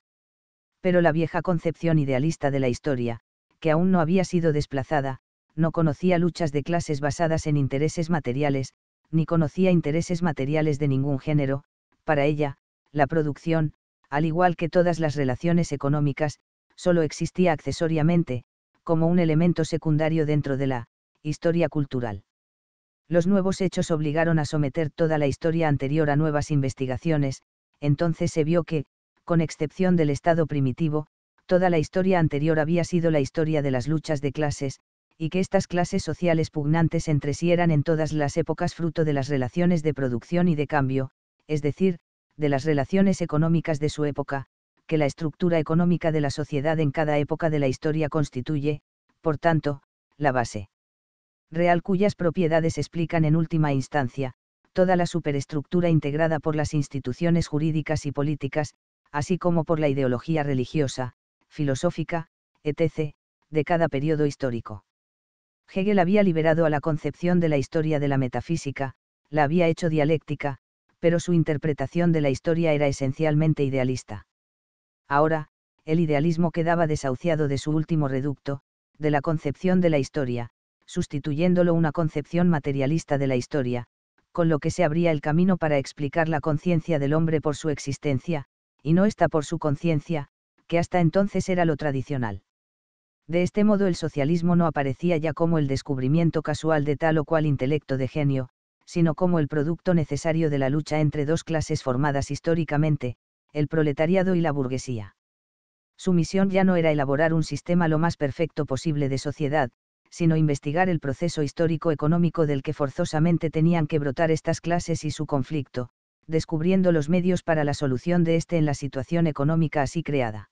Pero la vieja concepción idealista de la historia, que aún no había sido desplazada, no conocía luchas de clases basadas en intereses materiales, ni conocía intereses materiales de ningún género, para ella, la producción, al igual que todas las relaciones económicas, solo existía accesoriamente, como un elemento secundario dentro de la historia cultural. Los nuevos hechos obligaron a someter toda la historia anterior a nuevas investigaciones, entonces se vio que, con excepción del estado primitivo, toda la historia anterior había sido la historia de las luchas de clases, y que estas clases sociales pugnantes entre sí eran en todas las épocas fruto de las relaciones de producción y de cambio, es decir, de las relaciones económicas de su época, que la estructura económica de la sociedad en cada época de la historia constituye, por tanto, la base real cuyas propiedades explican en última instancia, toda la superestructura integrada por las instituciones jurídicas y políticas, así como por la ideología religiosa, filosófica, etc., de cada periodo histórico. Hegel había liberado a la concepción de la historia de la metafísica, la había hecho dialéctica, pero su interpretación de la historia era esencialmente idealista. Ahora, el idealismo quedaba desahuciado de su último reducto, de la concepción de la historia, sustituyéndolo una concepción materialista de la historia, con lo que se abría el camino para explicar la conciencia del hombre por su existencia, y no esta por su conciencia, que hasta entonces era lo tradicional. De este modo el socialismo no aparecía ya como el descubrimiento casual de tal o cual intelecto de genio, sino como el producto necesario de la lucha entre dos clases formadas históricamente, el proletariado y la burguesía. Su misión ya no era elaborar un sistema lo más perfecto posible de sociedad, sino investigar el proceso histórico-económico del que forzosamente tenían que brotar estas clases y su conflicto, descubriendo los medios para la solución de este en la situación económica así creada.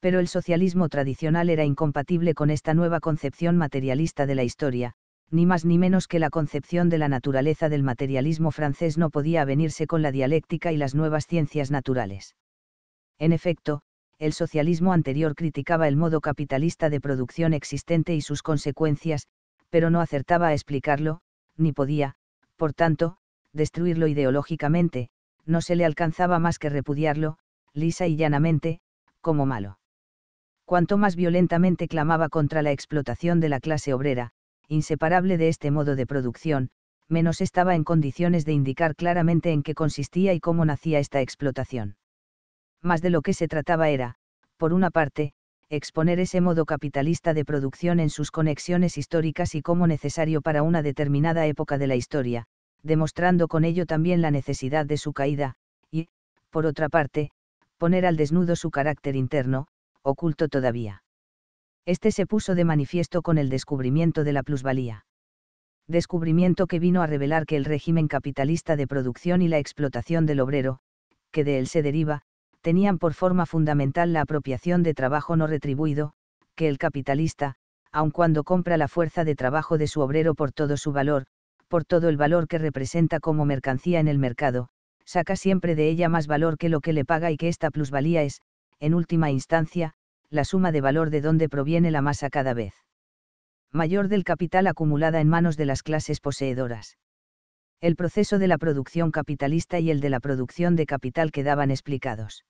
Pero el socialismo tradicional era incompatible con esta nueva concepción materialista de la historia, ni más ni menos que la concepción de la naturaleza del materialismo francés no podía avenirse con la dialéctica y las nuevas ciencias naturales. En efecto, el socialismo anterior criticaba el modo capitalista de producción existente y sus consecuencias, pero no acertaba a explicarlo, ni podía, por tanto, destruirlo ideológicamente, no se le alcanzaba más que repudiarlo, lisa y llanamente, como malo. Cuanto más violentamente clamaba contra la explotación de la clase obrera, inseparable de este modo de producción, menos estaba en condiciones de indicar claramente en qué consistía y cómo nacía esta explotación. Más de lo que se trataba era, por una parte, exponer ese modo capitalista de producción en sus conexiones históricas y como necesario para una determinada época de la historia, demostrando con ello también la necesidad de su caída, y, por otra parte, poner al desnudo su carácter interno, oculto todavía este se puso de manifiesto con el descubrimiento de la plusvalía. Descubrimiento que vino a revelar que el régimen capitalista de producción y la explotación del obrero, que de él se deriva, tenían por forma fundamental la apropiación de trabajo no retribuido, que el capitalista, aun cuando compra la fuerza de trabajo de su obrero por todo su valor, por todo el valor que representa como mercancía en el mercado, saca siempre de ella más valor que lo que le paga y que esta plusvalía es, en última instancia, la suma de valor de donde proviene la masa cada vez mayor del capital acumulada en manos de las clases poseedoras. El proceso de la producción capitalista y el de la producción de capital quedaban explicados.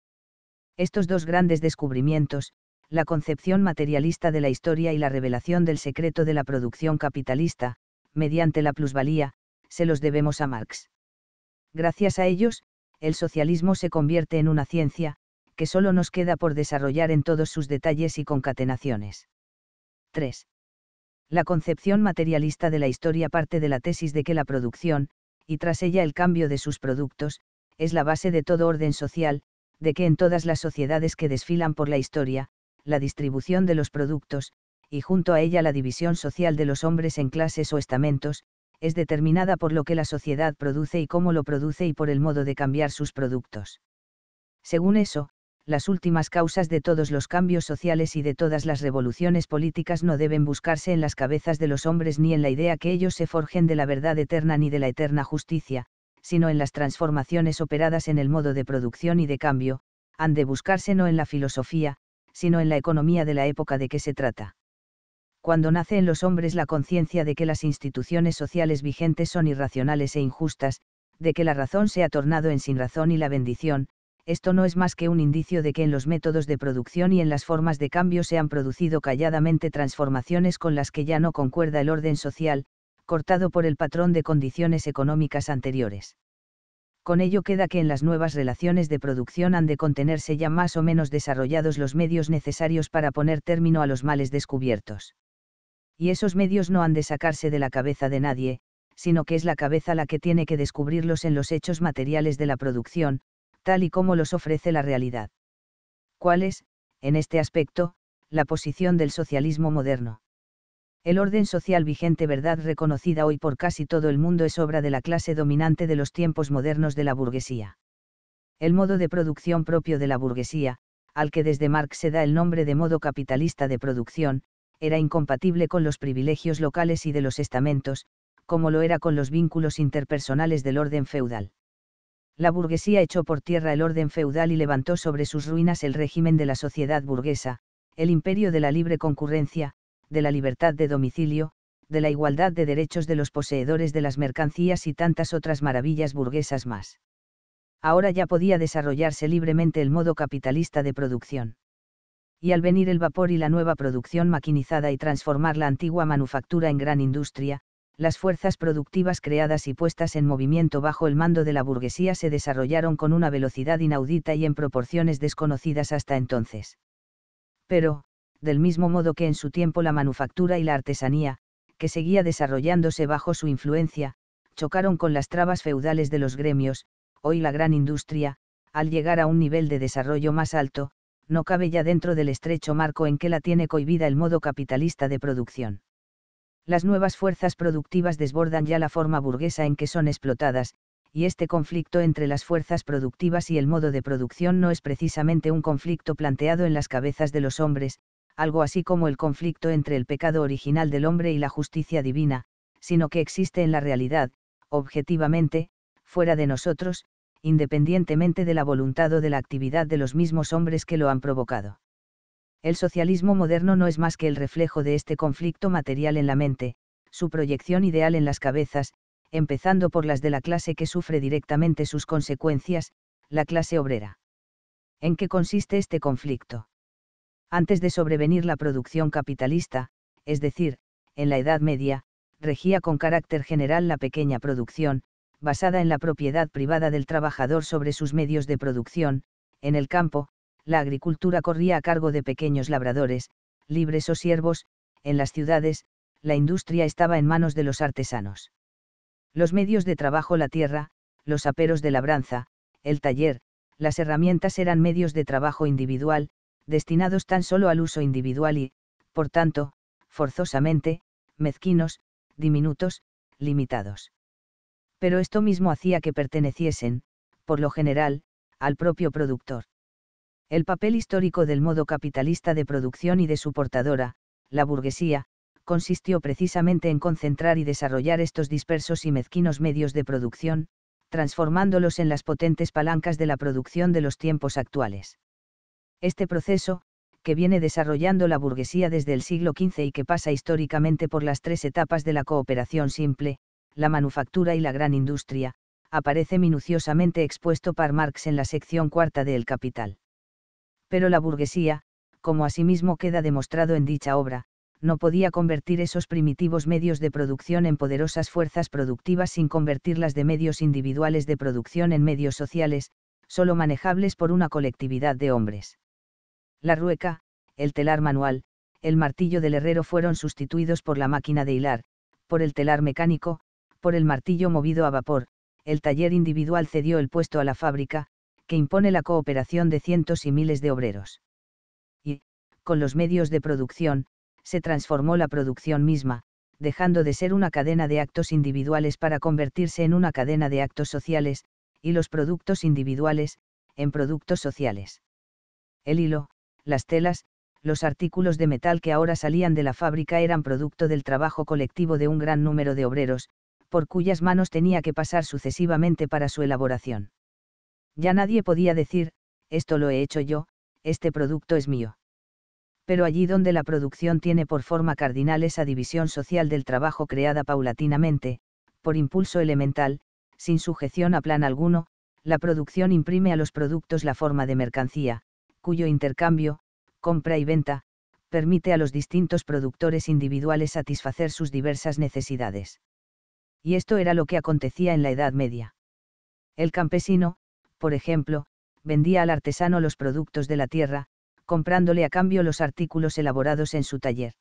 Estos dos grandes descubrimientos, la concepción materialista de la historia y la revelación del secreto de la producción capitalista, mediante la plusvalía, se los debemos a Marx. Gracias a ellos, el socialismo se convierte en una ciencia, que solo nos queda por desarrollar en todos sus detalles y concatenaciones. 3. La concepción materialista de la historia parte de la tesis de que la producción, y tras ella el cambio de sus productos, es la base de todo orden social, de que en todas las sociedades que desfilan por la historia, la distribución de los productos, y junto a ella la división social de los hombres en clases o estamentos, es determinada por lo que la sociedad produce y cómo lo produce y por el modo de cambiar sus productos. Según eso, las últimas causas de todos los cambios sociales y de todas las revoluciones políticas no deben buscarse en las cabezas de los hombres ni en la idea que ellos se forjen de la verdad eterna ni de la eterna justicia, sino en las transformaciones operadas en el modo de producción y de cambio, han de buscarse no en la filosofía, sino en la economía de la época de que se trata. Cuando nace en los hombres la conciencia de que las instituciones sociales vigentes son irracionales e injustas, de que la razón se ha tornado en sin razón y la bendición, esto no es más que un indicio de que en los métodos de producción y en las formas de cambio se han producido calladamente transformaciones con las que ya no concuerda el orden social, cortado por el patrón de condiciones económicas anteriores. Con ello queda que en las nuevas relaciones de producción han de contenerse ya más o menos desarrollados los medios necesarios para poner término a los males descubiertos. Y esos medios no han de sacarse de la cabeza de nadie, sino que es la cabeza la que tiene que descubrirlos en los hechos materiales de la producción, tal y como los ofrece la realidad. ¿Cuál es, en este aspecto, la posición del socialismo moderno? El orden social vigente, verdad reconocida hoy por casi todo el mundo, es obra de la clase dominante de los tiempos modernos de la burguesía. El modo de producción propio de la burguesía, al que desde Marx se da el nombre de modo capitalista de producción, era incompatible con los privilegios locales y de los estamentos, como lo era con los vínculos interpersonales del orden feudal la burguesía echó por tierra el orden feudal y levantó sobre sus ruinas el régimen de la sociedad burguesa, el imperio de la libre concurrencia, de la libertad de domicilio, de la igualdad de derechos de los poseedores de las mercancías y tantas otras maravillas burguesas más. Ahora ya podía desarrollarse libremente el modo capitalista de producción. Y al venir el vapor y la nueva producción maquinizada y transformar la antigua manufactura en gran industria, las fuerzas productivas creadas y puestas en movimiento bajo el mando de la burguesía se desarrollaron con una velocidad inaudita y en proporciones desconocidas hasta entonces. Pero, del mismo modo que en su tiempo la manufactura y la artesanía, que seguía desarrollándose bajo su influencia, chocaron con las trabas feudales de los gremios, hoy la gran industria, al llegar a un nivel de desarrollo más alto, no cabe ya dentro del estrecho marco en que la tiene cohibida el modo capitalista de producción las nuevas fuerzas productivas desbordan ya la forma burguesa en que son explotadas, y este conflicto entre las fuerzas productivas y el modo de producción no es precisamente un conflicto planteado en las cabezas de los hombres, algo así como el conflicto entre el pecado original del hombre y la justicia divina, sino que existe en la realidad, objetivamente, fuera de nosotros, independientemente de la voluntad o de la actividad de los mismos hombres que lo han provocado. El socialismo moderno no es más que el reflejo de este conflicto material en la mente, su proyección ideal en las cabezas, empezando por las de la clase que sufre directamente sus consecuencias, la clase obrera. ¿En qué consiste este conflicto? Antes de sobrevenir la producción capitalista, es decir, en la Edad Media, regía con carácter general la pequeña producción, basada en la propiedad privada del trabajador sobre sus medios de producción, en el campo, la agricultura corría a cargo de pequeños labradores, libres o siervos, en las ciudades, la industria estaba en manos de los artesanos. Los medios de trabajo, la tierra, los aperos de labranza, el taller, las herramientas eran medios de trabajo individual, destinados tan solo al uso individual y, por tanto, forzosamente, mezquinos, diminutos, limitados. Pero esto mismo hacía que perteneciesen, por lo general, al propio productor. El papel histórico del modo capitalista de producción y de su portadora, la burguesía, consistió precisamente en concentrar y desarrollar estos dispersos y mezquinos medios de producción, transformándolos en las potentes palancas de la producción de los tiempos actuales. Este proceso, que viene desarrollando la burguesía desde el siglo XV y que pasa históricamente por las tres etapas de la cooperación simple, la manufactura y la gran industria, aparece minuciosamente expuesto par Marx en la sección cuarta de El Capital pero la burguesía, como asimismo queda demostrado en dicha obra, no podía convertir esos primitivos medios de producción en poderosas fuerzas productivas sin convertirlas de medios individuales de producción en medios sociales, solo manejables por una colectividad de hombres. La rueca, el telar manual, el martillo del herrero fueron sustituidos por la máquina de hilar, por el telar mecánico, por el martillo movido a vapor, el taller individual cedió el puesto a la fábrica, que impone la cooperación de cientos y miles de obreros. Y, con los medios de producción, se transformó la producción misma, dejando de ser una cadena de actos individuales para convertirse en una cadena de actos sociales, y los productos individuales, en productos sociales. El hilo, las telas, los artículos de metal que ahora salían de la fábrica eran producto del trabajo colectivo de un gran número de obreros, por cuyas manos tenía que pasar sucesivamente para su elaboración. Ya nadie podía decir, esto lo he hecho yo, este producto es mío. Pero allí donde la producción tiene por forma cardinal esa división social del trabajo creada paulatinamente, por impulso elemental, sin sujeción a plan alguno, la producción imprime a los productos la forma de mercancía, cuyo intercambio, compra y venta, permite a los distintos productores individuales satisfacer sus diversas necesidades. Y esto era lo que acontecía en la Edad Media. El campesino, por ejemplo, vendía al artesano los productos de la tierra, comprándole a cambio los artículos elaborados en su taller.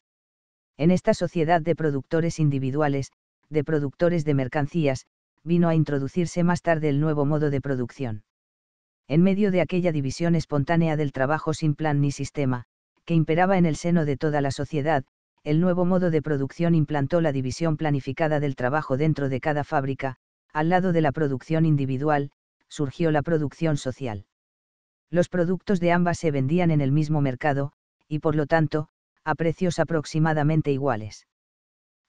En esta sociedad de productores individuales, de productores de mercancías, vino a introducirse más tarde el nuevo modo de producción. En medio de aquella división espontánea del trabajo sin plan ni sistema, que imperaba en el seno de toda la sociedad, el nuevo modo de producción implantó la división planificada del trabajo dentro de cada fábrica, al lado de la producción individual, surgió la producción social. Los productos de ambas se vendían en el mismo mercado, y por lo tanto, a precios aproximadamente iguales.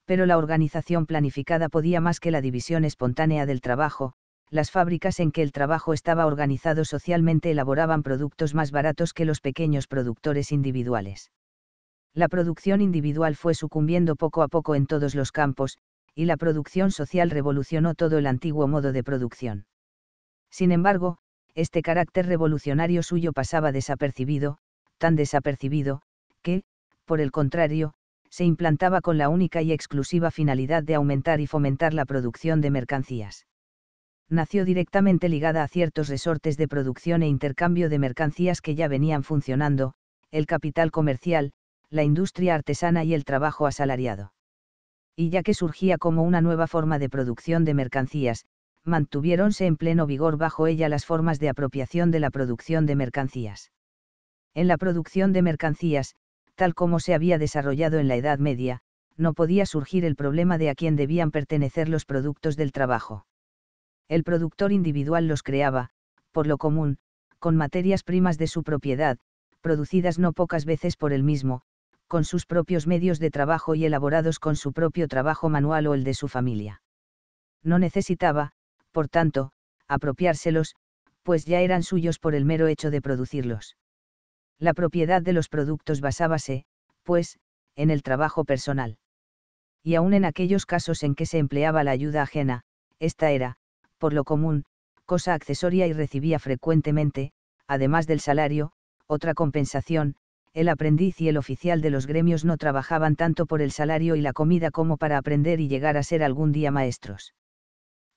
Pero la organización planificada podía más que la división espontánea del trabajo, las fábricas en que el trabajo estaba organizado socialmente elaboraban productos más baratos que los pequeños productores individuales. La producción individual fue sucumbiendo poco a poco en todos los campos, y la producción social revolucionó todo el antiguo modo de producción. Sin embargo, este carácter revolucionario suyo pasaba desapercibido, tan desapercibido, que, por el contrario, se implantaba con la única y exclusiva finalidad de aumentar y fomentar la producción de mercancías. Nació directamente ligada a ciertos resortes de producción e intercambio de mercancías que ya venían funcionando, el capital comercial, la industria artesana y el trabajo asalariado. Y ya que surgía como una nueva forma de producción de mercancías, mantuviéronse en pleno vigor bajo ella las formas de apropiación de la producción de mercancías. En la producción de mercancías, tal como se había desarrollado en la Edad Media, no podía surgir el problema de a quién debían pertenecer los productos del trabajo. El productor individual los creaba, por lo común, con materias primas de su propiedad, producidas no pocas veces por él mismo, con sus propios medios de trabajo y elaborados con su propio trabajo manual o el de su familia. No necesitaba, por tanto, apropiárselos, pues ya eran suyos por el mero hecho de producirlos. La propiedad de los productos basábase, pues, en el trabajo personal. Y aun en aquellos casos en que se empleaba la ayuda ajena, esta era, por lo común, cosa accesoria y recibía frecuentemente, además del salario, otra compensación, el aprendiz y el oficial de los gremios no trabajaban tanto por el salario y la comida como para aprender y llegar a ser algún día maestros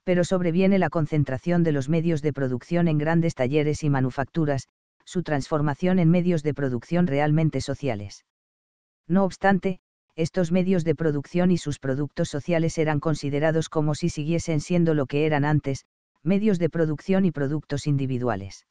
pero sobreviene la concentración de los medios de producción en grandes talleres y manufacturas, su transformación en medios de producción realmente sociales. No obstante, estos medios de producción y sus productos sociales eran considerados como si siguiesen siendo lo que eran antes, medios de producción y productos individuales.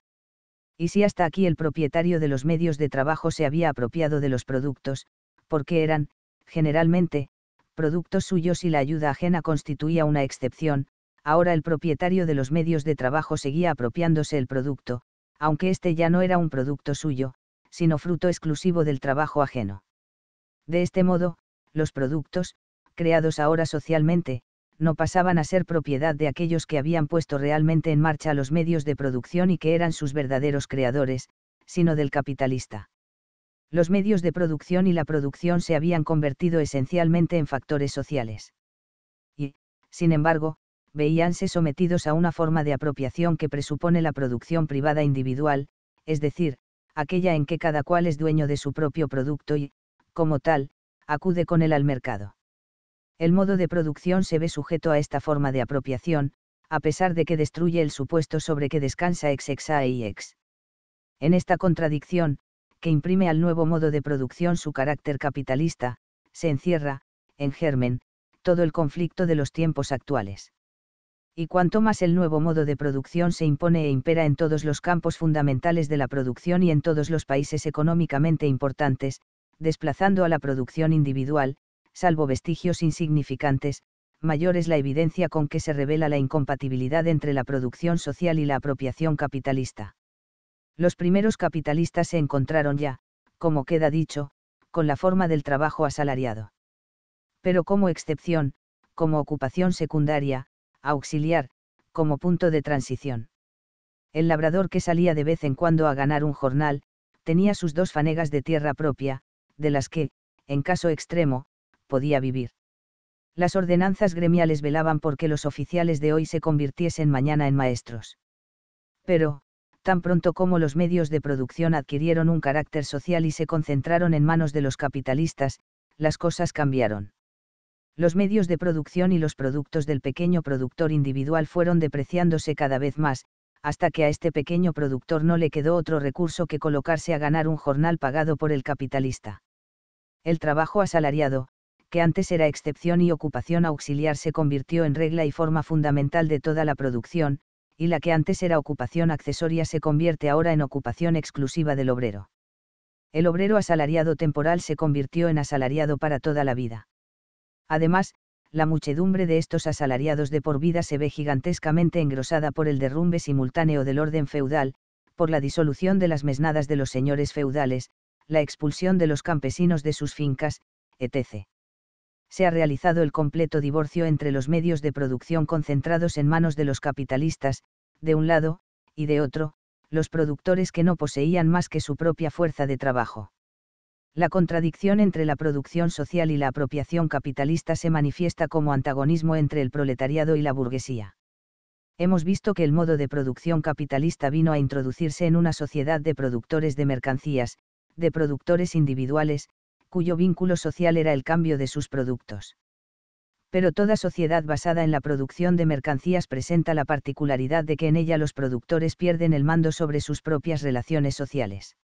Y si hasta aquí el propietario de los medios de trabajo se había apropiado de los productos, porque eran, generalmente, productos suyos y la ayuda ajena constituía una excepción, ahora el propietario de los medios de trabajo seguía apropiándose el producto, aunque este ya no era un producto suyo, sino fruto exclusivo del trabajo ajeno. De este modo, los productos, creados ahora socialmente, no pasaban a ser propiedad de aquellos que habían puesto realmente en marcha los medios de producción y que eran sus verdaderos creadores, sino del capitalista. Los medios de producción y la producción se habían convertido esencialmente en factores sociales. Y, sin embargo, veíanse sometidos a una forma de apropiación que presupone la producción privada individual, es decir, aquella en que cada cual es dueño de su propio producto y, como tal, acude con él al mercado. El modo de producción se ve sujeto a esta forma de apropiación, a pesar de que destruye el supuesto sobre que descansa a y e ex. En esta contradicción, que imprime al nuevo modo de producción su carácter capitalista, se encierra, en germen, todo el conflicto de los tiempos actuales y cuanto más el nuevo modo de producción se impone e impera en todos los campos fundamentales de la producción y en todos los países económicamente importantes, desplazando a la producción individual, salvo vestigios insignificantes, mayor es la evidencia con que se revela la incompatibilidad entre la producción social y la apropiación capitalista. Los primeros capitalistas se encontraron ya, como queda dicho, con la forma del trabajo asalariado. Pero como excepción, como ocupación secundaria, auxiliar, como punto de transición. El labrador que salía de vez en cuando a ganar un jornal, tenía sus dos fanegas de tierra propia, de las que, en caso extremo, podía vivir. Las ordenanzas gremiales velaban porque los oficiales de hoy se convirtiesen mañana en maestros. Pero, tan pronto como los medios de producción adquirieron un carácter social y se concentraron en manos de los capitalistas, las cosas cambiaron los medios de producción y los productos del pequeño productor individual fueron depreciándose cada vez más, hasta que a este pequeño productor no le quedó otro recurso que colocarse a ganar un jornal pagado por el capitalista. El trabajo asalariado, que antes era excepción y ocupación auxiliar, se convirtió en regla y forma fundamental de toda la producción, y la que antes era ocupación accesoria se convierte ahora en ocupación exclusiva del obrero. El obrero asalariado temporal se convirtió en asalariado para toda la vida Además, la muchedumbre de estos asalariados de por vida se ve gigantescamente engrosada por el derrumbe simultáneo del orden feudal, por la disolución de las mesnadas de los señores feudales, la expulsión de los campesinos de sus fincas, etc. Se ha realizado el completo divorcio entre los medios de producción concentrados en manos de los capitalistas, de un lado, y de otro, los productores que no poseían más que su propia fuerza de trabajo la contradicción entre la producción social y la apropiación capitalista se manifiesta como antagonismo entre el proletariado y la burguesía. Hemos visto que el modo de producción capitalista vino a introducirse en una sociedad de productores de mercancías, de productores individuales, cuyo vínculo social era el cambio de sus productos. Pero toda sociedad basada en la producción de mercancías presenta la particularidad de que en ella los productores pierden el mando sobre sus propias relaciones sociales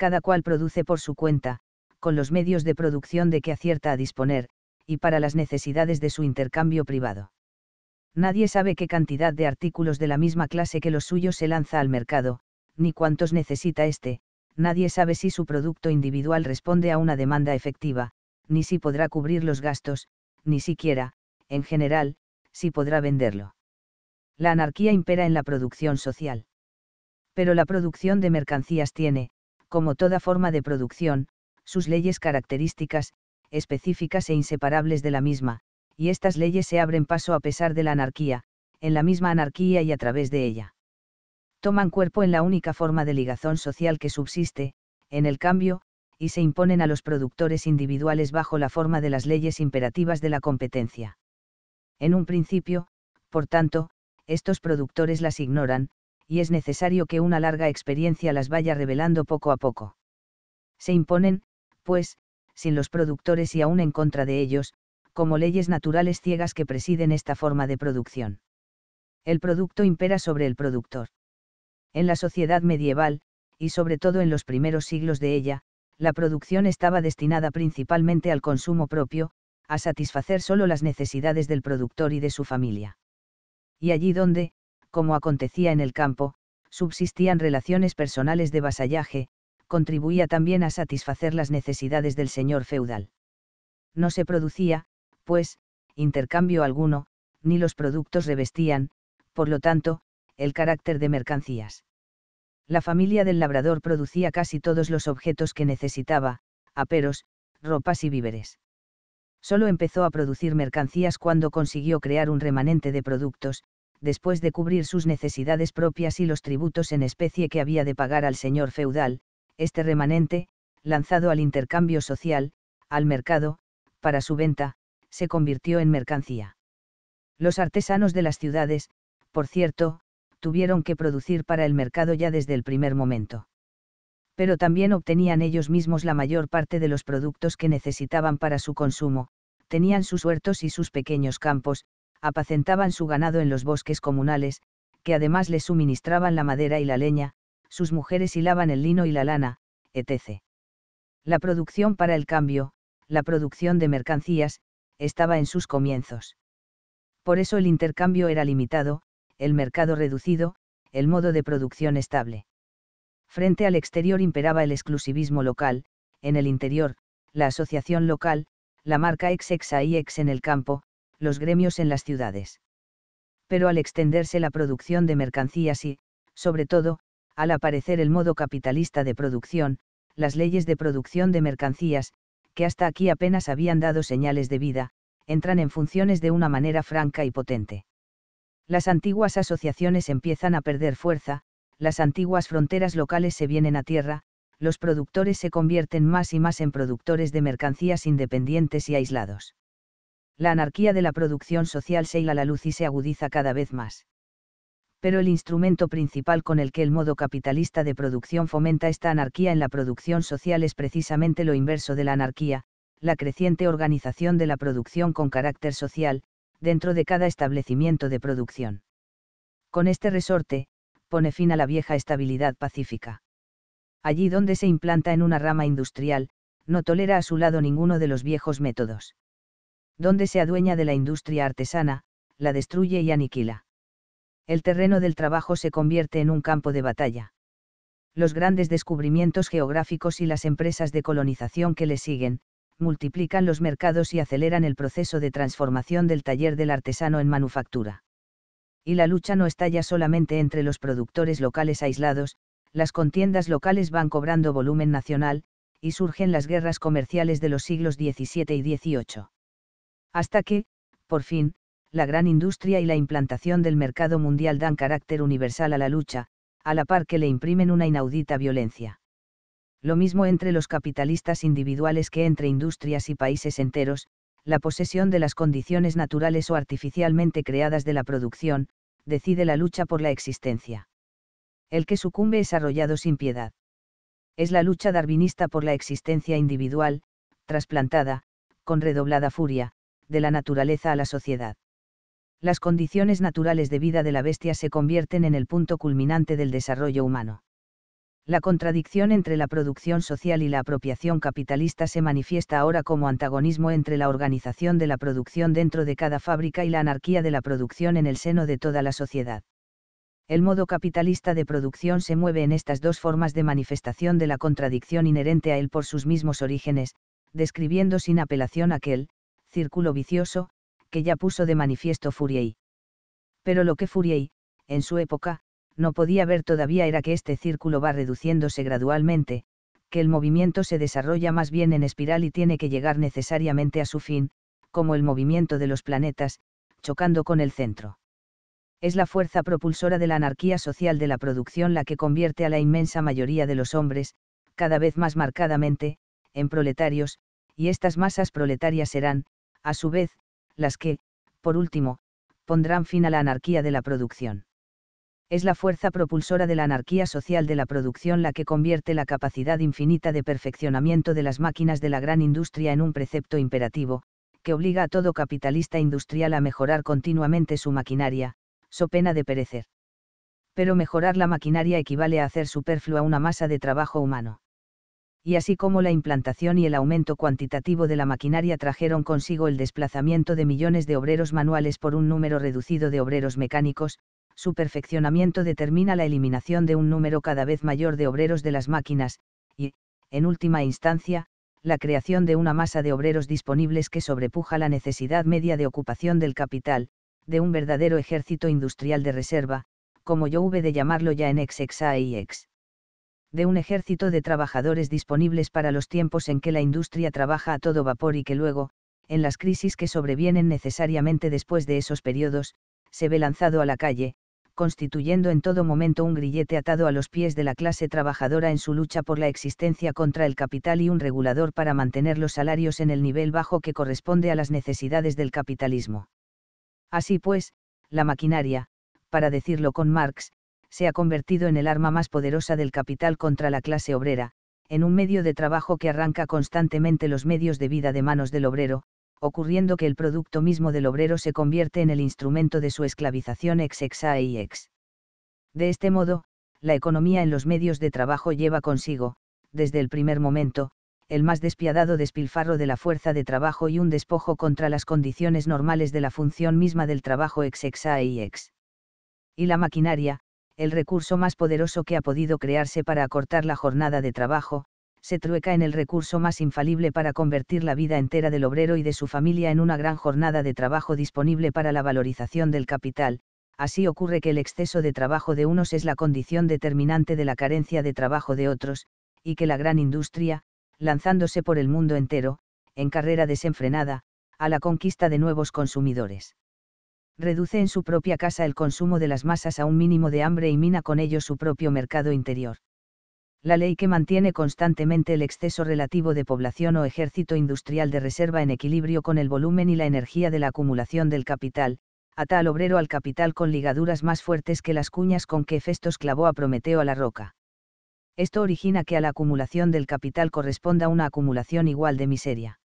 cada cual produce por su cuenta, con los medios de producción de que acierta a disponer, y para las necesidades de su intercambio privado. Nadie sabe qué cantidad de artículos de la misma clase que los suyos se lanza al mercado, ni cuántos necesita éste, nadie sabe si su producto individual responde a una demanda efectiva, ni si podrá cubrir los gastos, ni siquiera, en general, si podrá venderlo. La anarquía impera en la producción social. Pero la producción de mercancías tiene, como toda forma de producción, sus leyes características, específicas e inseparables de la misma, y estas leyes se abren paso a pesar de la anarquía, en la misma anarquía y a través de ella. Toman cuerpo en la única forma de ligazón social que subsiste, en el cambio, y se imponen a los productores individuales bajo la forma de las leyes imperativas de la competencia. En un principio, por tanto, estos productores las ignoran, y es necesario que una larga experiencia las vaya revelando poco a poco. Se imponen, pues, sin los productores y aún en contra de ellos, como leyes naturales ciegas que presiden esta forma de producción. El producto impera sobre el productor. En la sociedad medieval, y sobre todo en los primeros siglos de ella, la producción estaba destinada principalmente al consumo propio, a satisfacer solo las necesidades del productor y de su familia. Y allí donde, como acontecía en el campo, subsistían relaciones personales de vasallaje, contribuía también a satisfacer las necesidades del señor feudal. No se producía, pues, intercambio alguno, ni los productos revestían, por lo tanto, el carácter de mercancías. La familia del labrador producía casi todos los objetos que necesitaba, aperos, ropas y víveres. Solo empezó a producir mercancías cuando consiguió crear un remanente de productos, después de cubrir sus necesidades propias y los tributos en especie que había de pagar al señor feudal, este remanente, lanzado al intercambio social, al mercado, para su venta, se convirtió en mercancía. Los artesanos de las ciudades, por cierto, tuvieron que producir para el mercado ya desde el primer momento. Pero también obtenían ellos mismos la mayor parte de los productos que necesitaban para su consumo, tenían sus huertos y sus pequeños campos, apacentaban su ganado en los bosques comunales, que además les suministraban la madera y la leña, sus mujeres hilaban el lino y la lana, etc. La producción para el cambio, la producción de mercancías, estaba en sus comienzos. Por eso el intercambio era limitado, el mercado reducido, el modo de producción estable. Frente al exterior imperaba el exclusivismo local, en el interior, la asociación local, la marca XXIX en el campo, los gremios en las ciudades. Pero al extenderse la producción de mercancías y, sobre todo, al aparecer el modo capitalista de producción, las leyes de producción de mercancías, que hasta aquí apenas habían dado señales de vida, entran en funciones de una manera franca y potente. Las antiguas asociaciones empiezan a perder fuerza, las antiguas fronteras locales se vienen a tierra, los productores se convierten más y más en productores de mercancías independientes y aislados la anarquía de la producción social se hila la luz y se agudiza cada vez más. Pero el instrumento principal con el que el modo capitalista de producción fomenta esta anarquía en la producción social es precisamente lo inverso de la anarquía, la creciente organización de la producción con carácter social, dentro de cada establecimiento de producción. Con este resorte, pone fin a la vieja estabilidad pacífica. Allí donde se implanta en una rama industrial, no tolera a su lado ninguno de los viejos métodos donde se adueña de la industria artesana, la destruye y aniquila. El terreno del trabajo se convierte en un campo de batalla. Los grandes descubrimientos geográficos y las empresas de colonización que le siguen, multiplican los mercados y aceleran el proceso de transformación del taller del artesano en manufactura. Y la lucha no estalla solamente entre los productores locales aislados, las contiendas locales van cobrando volumen nacional, y surgen las guerras comerciales de los siglos XVII y XVIII. Hasta que, por fin, la gran industria y la implantación del mercado mundial dan carácter universal a la lucha, a la par que le imprimen una inaudita violencia. Lo mismo entre los capitalistas individuales que entre industrias y países enteros, la posesión de las condiciones naturales o artificialmente creadas de la producción, decide la lucha por la existencia. El que sucumbe es arrollado sin piedad. Es la lucha darwinista por la existencia individual, trasplantada, con redoblada furia, de la naturaleza a la sociedad. Las condiciones naturales de vida de la bestia se convierten en el punto culminante del desarrollo humano. La contradicción entre la producción social y la apropiación capitalista se manifiesta ahora como antagonismo entre la organización de la producción dentro de cada fábrica y la anarquía de la producción en el seno de toda la sociedad. El modo capitalista de producción se mueve en estas dos formas de manifestación de la contradicción inherente a él por sus mismos orígenes, describiendo sin apelación aquel, círculo vicioso, que ya puso de manifiesto Fourier. Pero lo que Fourier, en su época, no podía ver todavía era que este círculo va reduciéndose gradualmente, que el movimiento se desarrolla más bien en espiral y tiene que llegar necesariamente a su fin, como el movimiento de los planetas, chocando con el centro. Es la fuerza propulsora de la anarquía social de la producción la que convierte a la inmensa mayoría de los hombres, cada vez más marcadamente, en proletarios, y estas masas proletarias serán, a su vez, las que, por último, pondrán fin a la anarquía de la producción. Es la fuerza propulsora de la anarquía social de la producción la que convierte la capacidad infinita de perfeccionamiento de las máquinas de la gran industria en un precepto imperativo, que obliga a todo capitalista industrial a mejorar continuamente su maquinaria, so pena de perecer. Pero mejorar la maquinaria equivale a hacer superflua una masa de trabajo humano y así como la implantación y el aumento cuantitativo de la maquinaria trajeron consigo el desplazamiento de millones de obreros manuales por un número reducido de obreros mecánicos, su perfeccionamiento determina la eliminación de un número cada vez mayor de obreros de las máquinas, y, en última instancia, la creación de una masa de obreros disponibles que sobrepuja la necesidad media de ocupación del capital, de un verdadero ejército industrial de reserva, como yo hube de llamarlo ya en XXAIX de un ejército de trabajadores disponibles para los tiempos en que la industria trabaja a todo vapor y que luego, en las crisis que sobrevienen necesariamente después de esos periodos, se ve lanzado a la calle, constituyendo en todo momento un grillete atado a los pies de la clase trabajadora en su lucha por la existencia contra el capital y un regulador para mantener los salarios en el nivel bajo que corresponde a las necesidades del capitalismo. Así pues, la maquinaria, para decirlo con Marx, se ha convertido en el arma más poderosa del capital contra la clase obrera, en un medio de trabajo que arranca constantemente los medios de vida de manos del obrero, ocurriendo que el producto mismo del obrero se convierte en el instrumento de su esclavización ex y ex. De este modo, la economía en los medios de trabajo lleva consigo, desde el primer momento, el más despiadado despilfarro de la fuerza de trabajo y un despojo contra las condiciones normales de la función misma del trabajo ex y ex. Y la maquinaria, el recurso más poderoso que ha podido crearse para acortar la jornada de trabajo, se trueca en el recurso más infalible para convertir la vida entera del obrero y de su familia en una gran jornada de trabajo disponible para la valorización del capital, así ocurre que el exceso de trabajo de unos es la condición determinante de la carencia de trabajo de otros, y que la gran industria, lanzándose por el mundo entero, en carrera desenfrenada, a la conquista de nuevos consumidores reduce en su propia casa el consumo de las masas a un mínimo de hambre y mina con ello su propio mercado interior. La ley que mantiene constantemente el exceso relativo de población o ejército industrial de reserva en equilibrio con el volumen y la energía de la acumulación del capital, ata al obrero al capital con ligaduras más fuertes que las cuñas con que Festos clavó a Prometeo a la roca. Esto origina que a la acumulación del capital corresponda una acumulación igual de miseria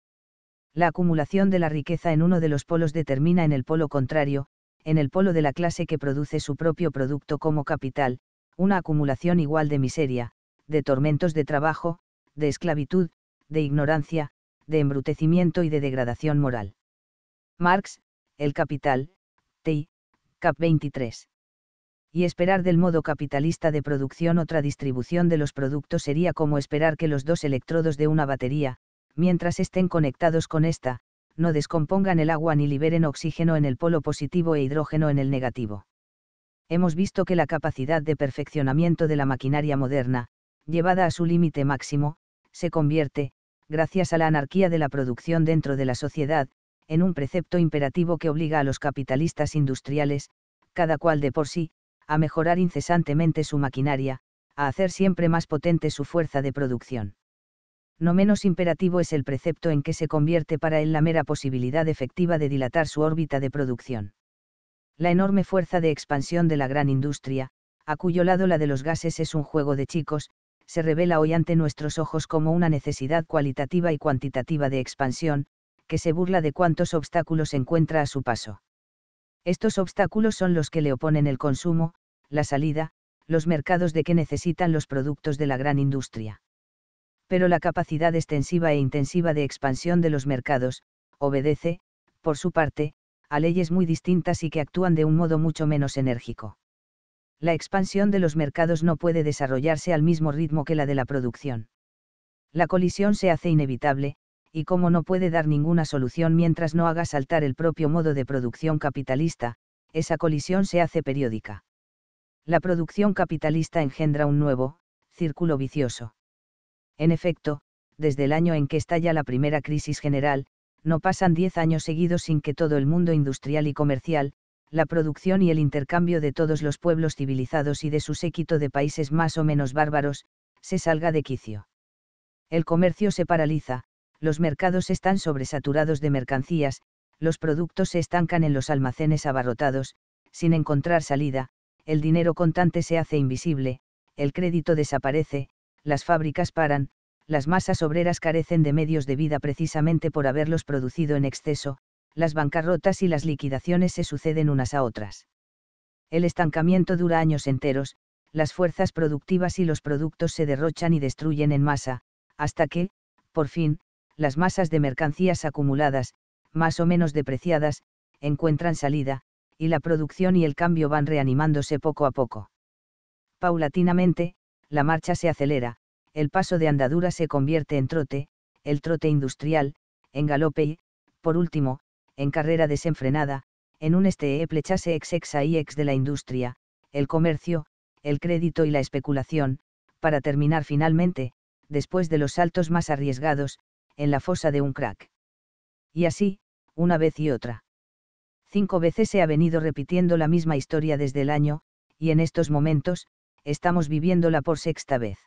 la acumulación de la riqueza en uno de los polos determina en el polo contrario, en el polo de la clase que produce su propio producto como capital, una acumulación igual de miseria, de tormentos de trabajo, de esclavitud, de ignorancia, de embrutecimiento y de degradación moral. Marx, El Capital, T. Cap 23. Y esperar del modo capitalista de producción otra distribución de los productos sería como esperar que los dos electrodos de una batería, mientras estén conectados con esta, no descompongan el agua ni liberen oxígeno en el polo positivo e hidrógeno en el negativo. Hemos visto que la capacidad de perfeccionamiento de la maquinaria moderna, llevada a su límite máximo, se convierte, gracias a la anarquía de la producción dentro de la sociedad, en un precepto imperativo que obliga a los capitalistas industriales, cada cual de por sí, a mejorar incesantemente su maquinaria, a hacer siempre más potente su fuerza de producción no menos imperativo es el precepto en que se convierte para él la mera posibilidad efectiva de dilatar su órbita de producción. La enorme fuerza de expansión de la gran industria, a cuyo lado la de los gases es un juego de chicos, se revela hoy ante nuestros ojos como una necesidad cualitativa y cuantitativa de expansión, que se burla de cuántos obstáculos encuentra a su paso. Estos obstáculos son los que le oponen el consumo, la salida, los mercados de que necesitan los productos de la gran industria pero la capacidad extensiva e intensiva de expansión de los mercados, obedece, por su parte, a leyes muy distintas y que actúan de un modo mucho menos enérgico. La expansión de los mercados no puede desarrollarse al mismo ritmo que la de la producción. La colisión se hace inevitable, y como no puede dar ninguna solución mientras no haga saltar el propio modo de producción capitalista, esa colisión se hace periódica. La producción capitalista engendra un nuevo, círculo vicioso. En efecto, desde el año en que estalla la primera crisis general, no pasan diez años seguidos sin que todo el mundo industrial y comercial, la producción y el intercambio de todos los pueblos civilizados y de su séquito de países más o menos bárbaros, se salga de quicio. El comercio se paraliza, los mercados están sobresaturados de mercancías, los productos se estancan en los almacenes abarrotados, sin encontrar salida, el dinero contante se hace invisible, el crédito desaparece, las fábricas paran, las masas obreras carecen de medios de vida precisamente por haberlos producido en exceso, las bancarrotas y las liquidaciones se suceden unas a otras. El estancamiento dura años enteros, las fuerzas productivas y los productos se derrochan y destruyen en masa, hasta que, por fin, las masas de mercancías acumuladas, más o menos depreciadas, encuentran salida, y la producción y el cambio van reanimándose poco a poco. Paulatinamente, la marcha se acelera, el paso de andadura se convierte en trote, el trote industrial, en galope y, por último, en carrera desenfrenada, en un este e plechase ex ex y ex de la industria, el comercio, el crédito y la especulación, para terminar finalmente, después de los saltos más arriesgados, en la fosa de un crack. Y así, una vez y otra. Cinco veces se ha venido repitiendo la misma historia desde el año, y en estos momentos, estamos viviéndola por sexta vez.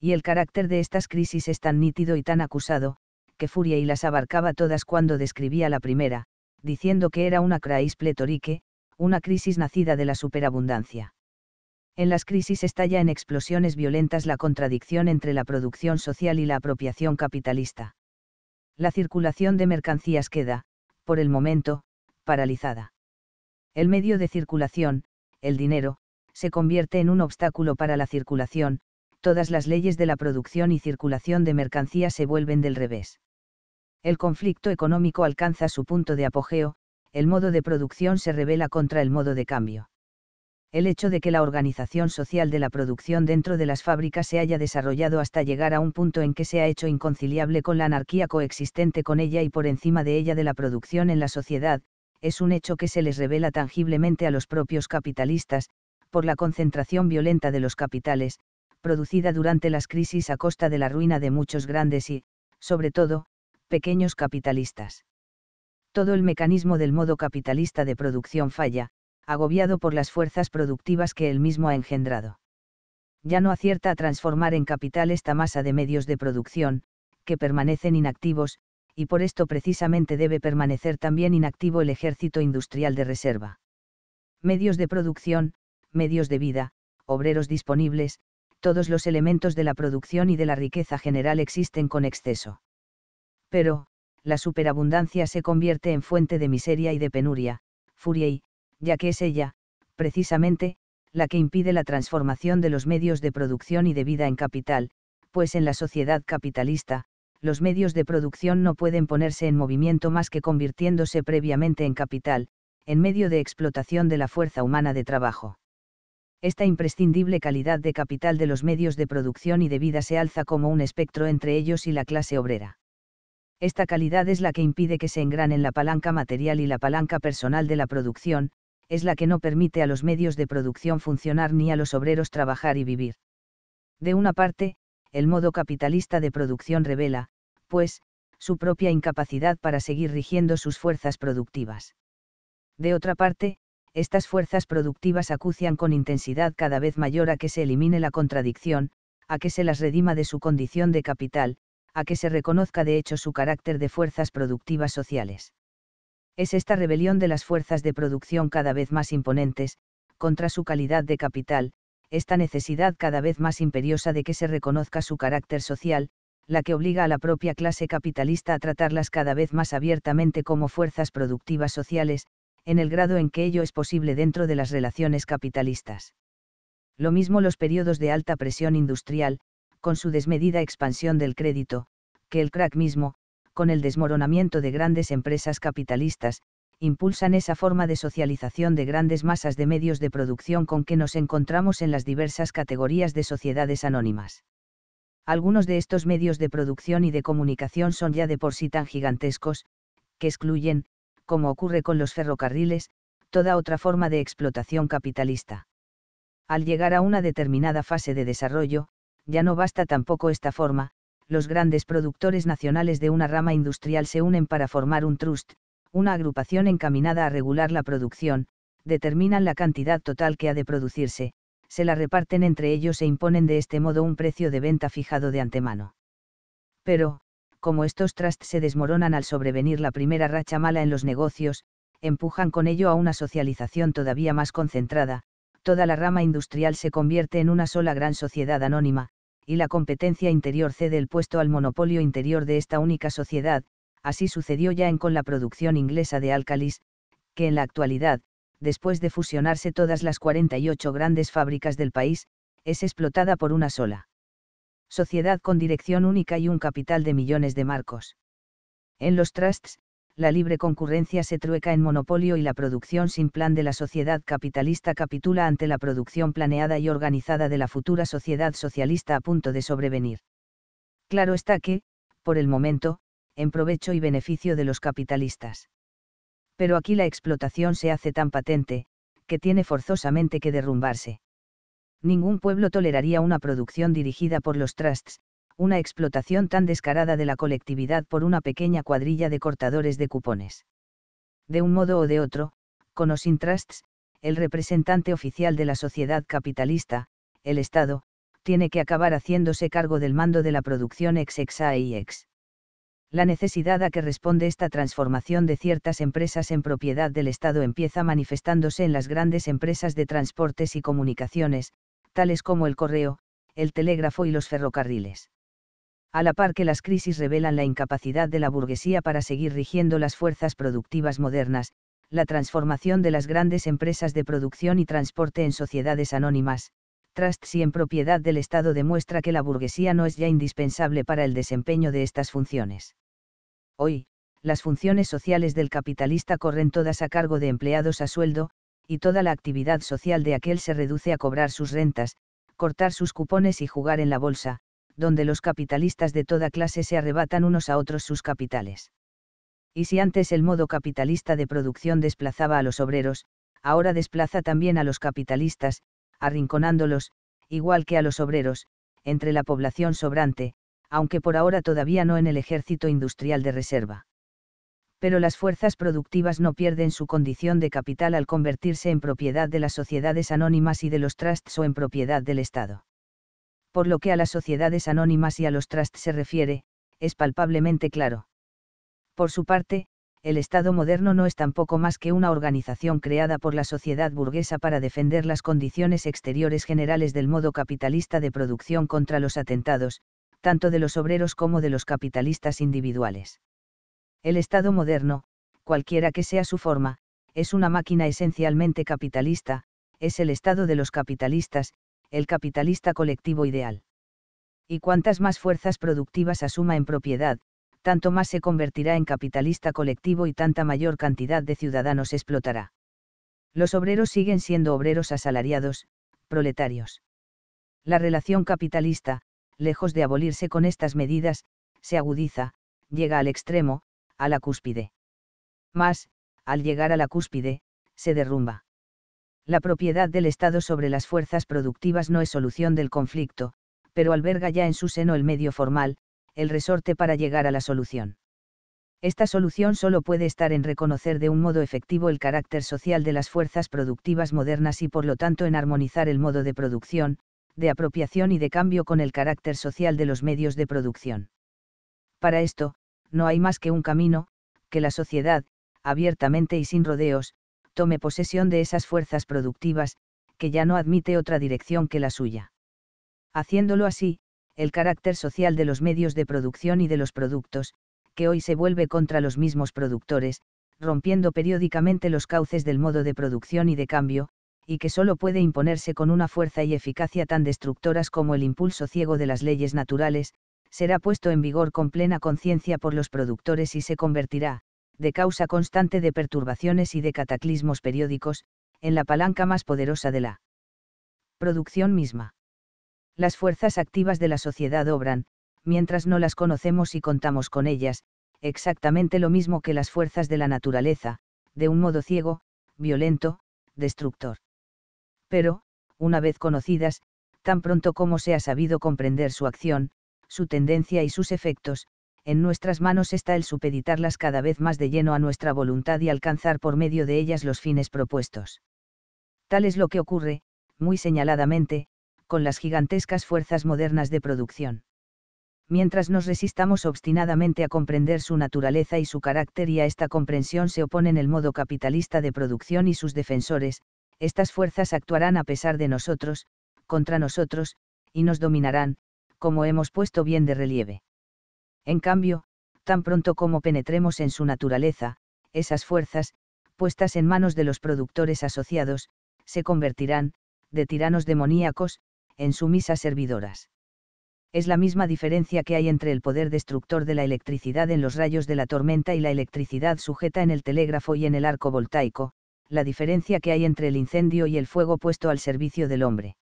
Y el carácter de estas crisis es tan nítido y tan acusado, que Furia y las abarcaba todas cuando describía la primera, diciendo que era una crisis pletorique, una crisis nacida de la superabundancia. En las crisis estalla en explosiones violentas la contradicción entre la producción social y la apropiación capitalista. La circulación de mercancías queda, por el momento, paralizada. El medio de circulación, el dinero, se convierte en un obstáculo para la circulación, todas las leyes de la producción y circulación de mercancías se vuelven del revés. El conflicto económico alcanza su punto de apogeo, el modo de producción se revela contra el modo de cambio. El hecho de que la organización social de la producción dentro de las fábricas se haya desarrollado hasta llegar a un punto en que se ha hecho inconciliable con la anarquía coexistente con ella y por encima de ella de la producción en la sociedad, es un hecho que se les revela tangiblemente a los propios capitalistas, por la concentración violenta de los capitales, producida durante las crisis a costa de la ruina de muchos grandes y, sobre todo, pequeños capitalistas. Todo el mecanismo del modo capitalista de producción falla, agobiado por las fuerzas productivas que él mismo ha engendrado. Ya no acierta a transformar en capital esta masa de medios de producción, que permanecen inactivos, y por esto precisamente debe permanecer también inactivo el ejército industrial de reserva. Medios de producción, medios de vida, obreros disponibles, todos los elementos de la producción y de la riqueza general existen con exceso. Pero, la superabundancia se convierte en fuente de miseria y de penuria, furia ya que es ella, precisamente, la que impide la transformación de los medios de producción y de vida en capital, pues en la sociedad capitalista, los medios de producción no pueden ponerse en movimiento más que convirtiéndose previamente en capital, en medio de explotación de la fuerza humana de trabajo esta imprescindible calidad de capital de los medios de producción y de vida se alza como un espectro entre ellos y la clase obrera. Esta calidad es la que impide que se engranen la palanca material y la palanca personal de la producción, es la que no permite a los medios de producción funcionar ni a los obreros trabajar y vivir. De una parte, el modo capitalista de producción revela, pues, su propia incapacidad para seguir rigiendo sus fuerzas productivas. De otra parte, estas fuerzas productivas acucian con intensidad cada vez mayor a que se elimine la contradicción, a que se las redima de su condición de capital, a que se reconozca de hecho su carácter de fuerzas productivas sociales. Es esta rebelión de las fuerzas de producción cada vez más imponentes, contra su calidad de capital, esta necesidad cada vez más imperiosa de que se reconozca su carácter social, la que obliga a la propia clase capitalista a tratarlas cada vez más abiertamente como fuerzas productivas sociales, en el grado en que ello es posible dentro de las relaciones capitalistas. Lo mismo los periodos de alta presión industrial, con su desmedida expansión del crédito, que el crack mismo, con el desmoronamiento de grandes empresas capitalistas, impulsan esa forma de socialización de grandes masas de medios de producción con que nos encontramos en las diversas categorías de sociedades anónimas. Algunos de estos medios de producción y de comunicación son ya de por sí tan gigantescos, que excluyen, como ocurre con los ferrocarriles, toda otra forma de explotación capitalista. Al llegar a una determinada fase de desarrollo, ya no basta tampoco esta forma, los grandes productores nacionales de una rama industrial se unen para formar un trust, una agrupación encaminada a regular la producción, determinan la cantidad total que ha de producirse, se la reparten entre ellos e imponen de este modo un precio de venta fijado de antemano. Pero, como estos trusts se desmoronan al sobrevenir la primera racha mala en los negocios, empujan con ello a una socialización todavía más concentrada, toda la rama industrial se convierte en una sola gran sociedad anónima, y la competencia interior cede el puesto al monopolio interior de esta única sociedad, así sucedió ya en con la producción inglesa de álcalis, que en la actualidad, después de fusionarse todas las 48 grandes fábricas del país, es explotada por una sola sociedad con dirección única y un capital de millones de marcos. En los trusts, la libre concurrencia se trueca en monopolio y la producción sin plan de la sociedad capitalista capitula ante la producción planeada y organizada de la futura sociedad socialista a punto de sobrevenir. Claro está que, por el momento, en provecho y beneficio de los capitalistas. Pero aquí la explotación se hace tan patente, que tiene forzosamente que derrumbarse ningún pueblo toleraría una producción dirigida por los trusts, una explotación tan descarada de la colectividad por una pequeña cuadrilla de cortadores de cupones. De un modo o de otro, con o sin trusts, el representante oficial de la sociedad capitalista, el Estado, tiene que acabar haciéndose cargo del mando de la producción ex La necesidad a que responde esta transformación de ciertas empresas en propiedad del Estado empieza manifestándose en las grandes empresas de transportes y comunicaciones, tales como el correo, el telégrafo y los ferrocarriles. A la par que las crisis revelan la incapacidad de la burguesía para seguir rigiendo las fuerzas productivas modernas, la transformación de las grandes empresas de producción y transporte en sociedades anónimas, trusts y en propiedad del Estado demuestra que la burguesía no es ya indispensable para el desempeño de estas funciones. Hoy, las funciones sociales del capitalista corren todas a cargo de empleados a sueldo, y toda la actividad social de aquel se reduce a cobrar sus rentas, cortar sus cupones y jugar en la bolsa, donde los capitalistas de toda clase se arrebatan unos a otros sus capitales. Y si antes el modo capitalista de producción desplazaba a los obreros, ahora desplaza también a los capitalistas, arrinconándolos, igual que a los obreros, entre la población sobrante, aunque por ahora todavía no en el ejército industrial de reserva pero las fuerzas productivas no pierden su condición de capital al convertirse en propiedad de las sociedades anónimas y de los trusts o en propiedad del Estado. Por lo que a las sociedades anónimas y a los trusts se refiere, es palpablemente claro. Por su parte, el Estado moderno no es tampoco más que una organización creada por la sociedad burguesa para defender las condiciones exteriores generales del modo capitalista de producción contra los atentados, tanto de los obreros como de los capitalistas individuales. El Estado moderno, cualquiera que sea su forma, es una máquina esencialmente capitalista, es el Estado de los capitalistas, el capitalista colectivo ideal. Y cuantas más fuerzas productivas asuma en propiedad, tanto más se convertirá en capitalista colectivo y tanta mayor cantidad de ciudadanos explotará. Los obreros siguen siendo obreros asalariados, proletarios. La relación capitalista, lejos de abolirse con estas medidas, se agudiza, llega al extremo, a la cúspide. Más, al llegar a la cúspide, se derrumba. La propiedad del Estado sobre las fuerzas productivas no es solución del conflicto, pero alberga ya en su seno el medio formal, el resorte para llegar a la solución. Esta solución solo puede estar en reconocer de un modo efectivo el carácter social de las fuerzas productivas modernas y por lo tanto en armonizar el modo de producción, de apropiación y de cambio con el carácter social de los medios de producción. Para esto, no hay más que un camino, que la sociedad, abiertamente y sin rodeos, tome posesión de esas fuerzas productivas, que ya no admite otra dirección que la suya. Haciéndolo así, el carácter social de los medios de producción y de los productos, que hoy se vuelve contra los mismos productores, rompiendo periódicamente los cauces del modo de producción y de cambio, y que solo puede imponerse con una fuerza y eficacia tan destructoras como el impulso ciego de las leyes naturales, será puesto en vigor con plena conciencia por los productores y se convertirá, de causa constante de perturbaciones y de cataclismos periódicos, en la palanca más poderosa de la producción misma. Las fuerzas activas de la sociedad obran, mientras no las conocemos y contamos con ellas, exactamente lo mismo que las fuerzas de la naturaleza, de un modo ciego, violento, destructor. Pero, una vez conocidas, tan pronto como se ha sabido comprender su acción, su tendencia y sus efectos, en nuestras manos está el supeditarlas cada vez más de lleno a nuestra voluntad y alcanzar por medio de ellas los fines propuestos. Tal es lo que ocurre, muy señaladamente, con las gigantescas fuerzas modernas de producción. Mientras nos resistamos obstinadamente a comprender su naturaleza y su carácter y a esta comprensión se oponen el modo capitalista de producción y sus defensores, estas fuerzas actuarán a pesar de nosotros, contra nosotros, y nos dominarán, como hemos puesto bien de relieve. En cambio, tan pronto como penetremos en su naturaleza, esas fuerzas, puestas en manos de los productores asociados, se convertirán, de tiranos demoníacos, en sumisas servidoras. Es la misma diferencia que hay entre el poder destructor de la electricidad en los rayos de la tormenta y la electricidad sujeta en el telégrafo y en el arco voltaico, la diferencia que hay entre el incendio y el fuego puesto al servicio del hombre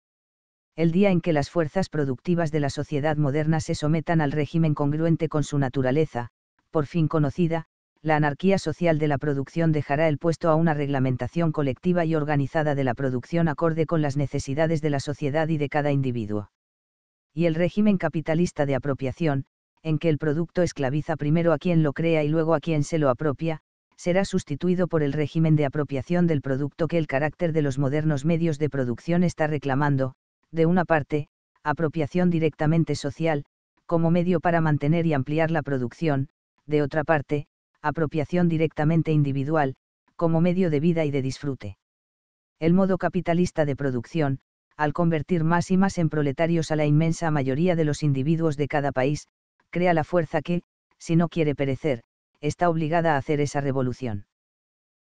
el día en que las fuerzas productivas de la sociedad moderna se sometan al régimen congruente con su naturaleza, por fin conocida, la anarquía social de la producción dejará el puesto a una reglamentación colectiva y organizada de la producción acorde con las necesidades de la sociedad y de cada individuo. Y el régimen capitalista de apropiación, en que el producto esclaviza primero a quien lo crea y luego a quien se lo apropia, será sustituido por el régimen de apropiación del producto que el carácter de los modernos medios de producción está reclamando, de una parte, apropiación directamente social, como medio para mantener y ampliar la producción, de otra parte, apropiación directamente individual, como medio de vida y de disfrute. El modo capitalista de producción, al convertir más y más en proletarios a la inmensa mayoría de los individuos de cada país, crea la fuerza que, si no quiere perecer, está obligada a hacer esa revolución.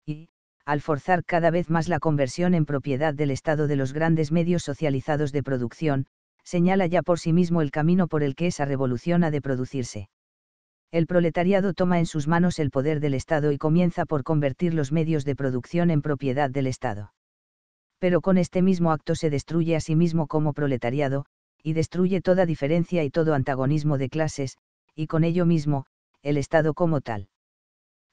Y, al forzar cada vez más la conversión en propiedad del Estado de los grandes medios socializados de producción, señala ya por sí mismo el camino por el que esa revolución ha de producirse. El proletariado toma en sus manos el poder del Estado y comienza por convertir los medios de producción en propiedad del Estado. Pero con este mismo acto se destruye a sí mismo como proletariado, y destruye toda diferencia y todo antagonismo de clases, y con ello mismo, el Estado como tal.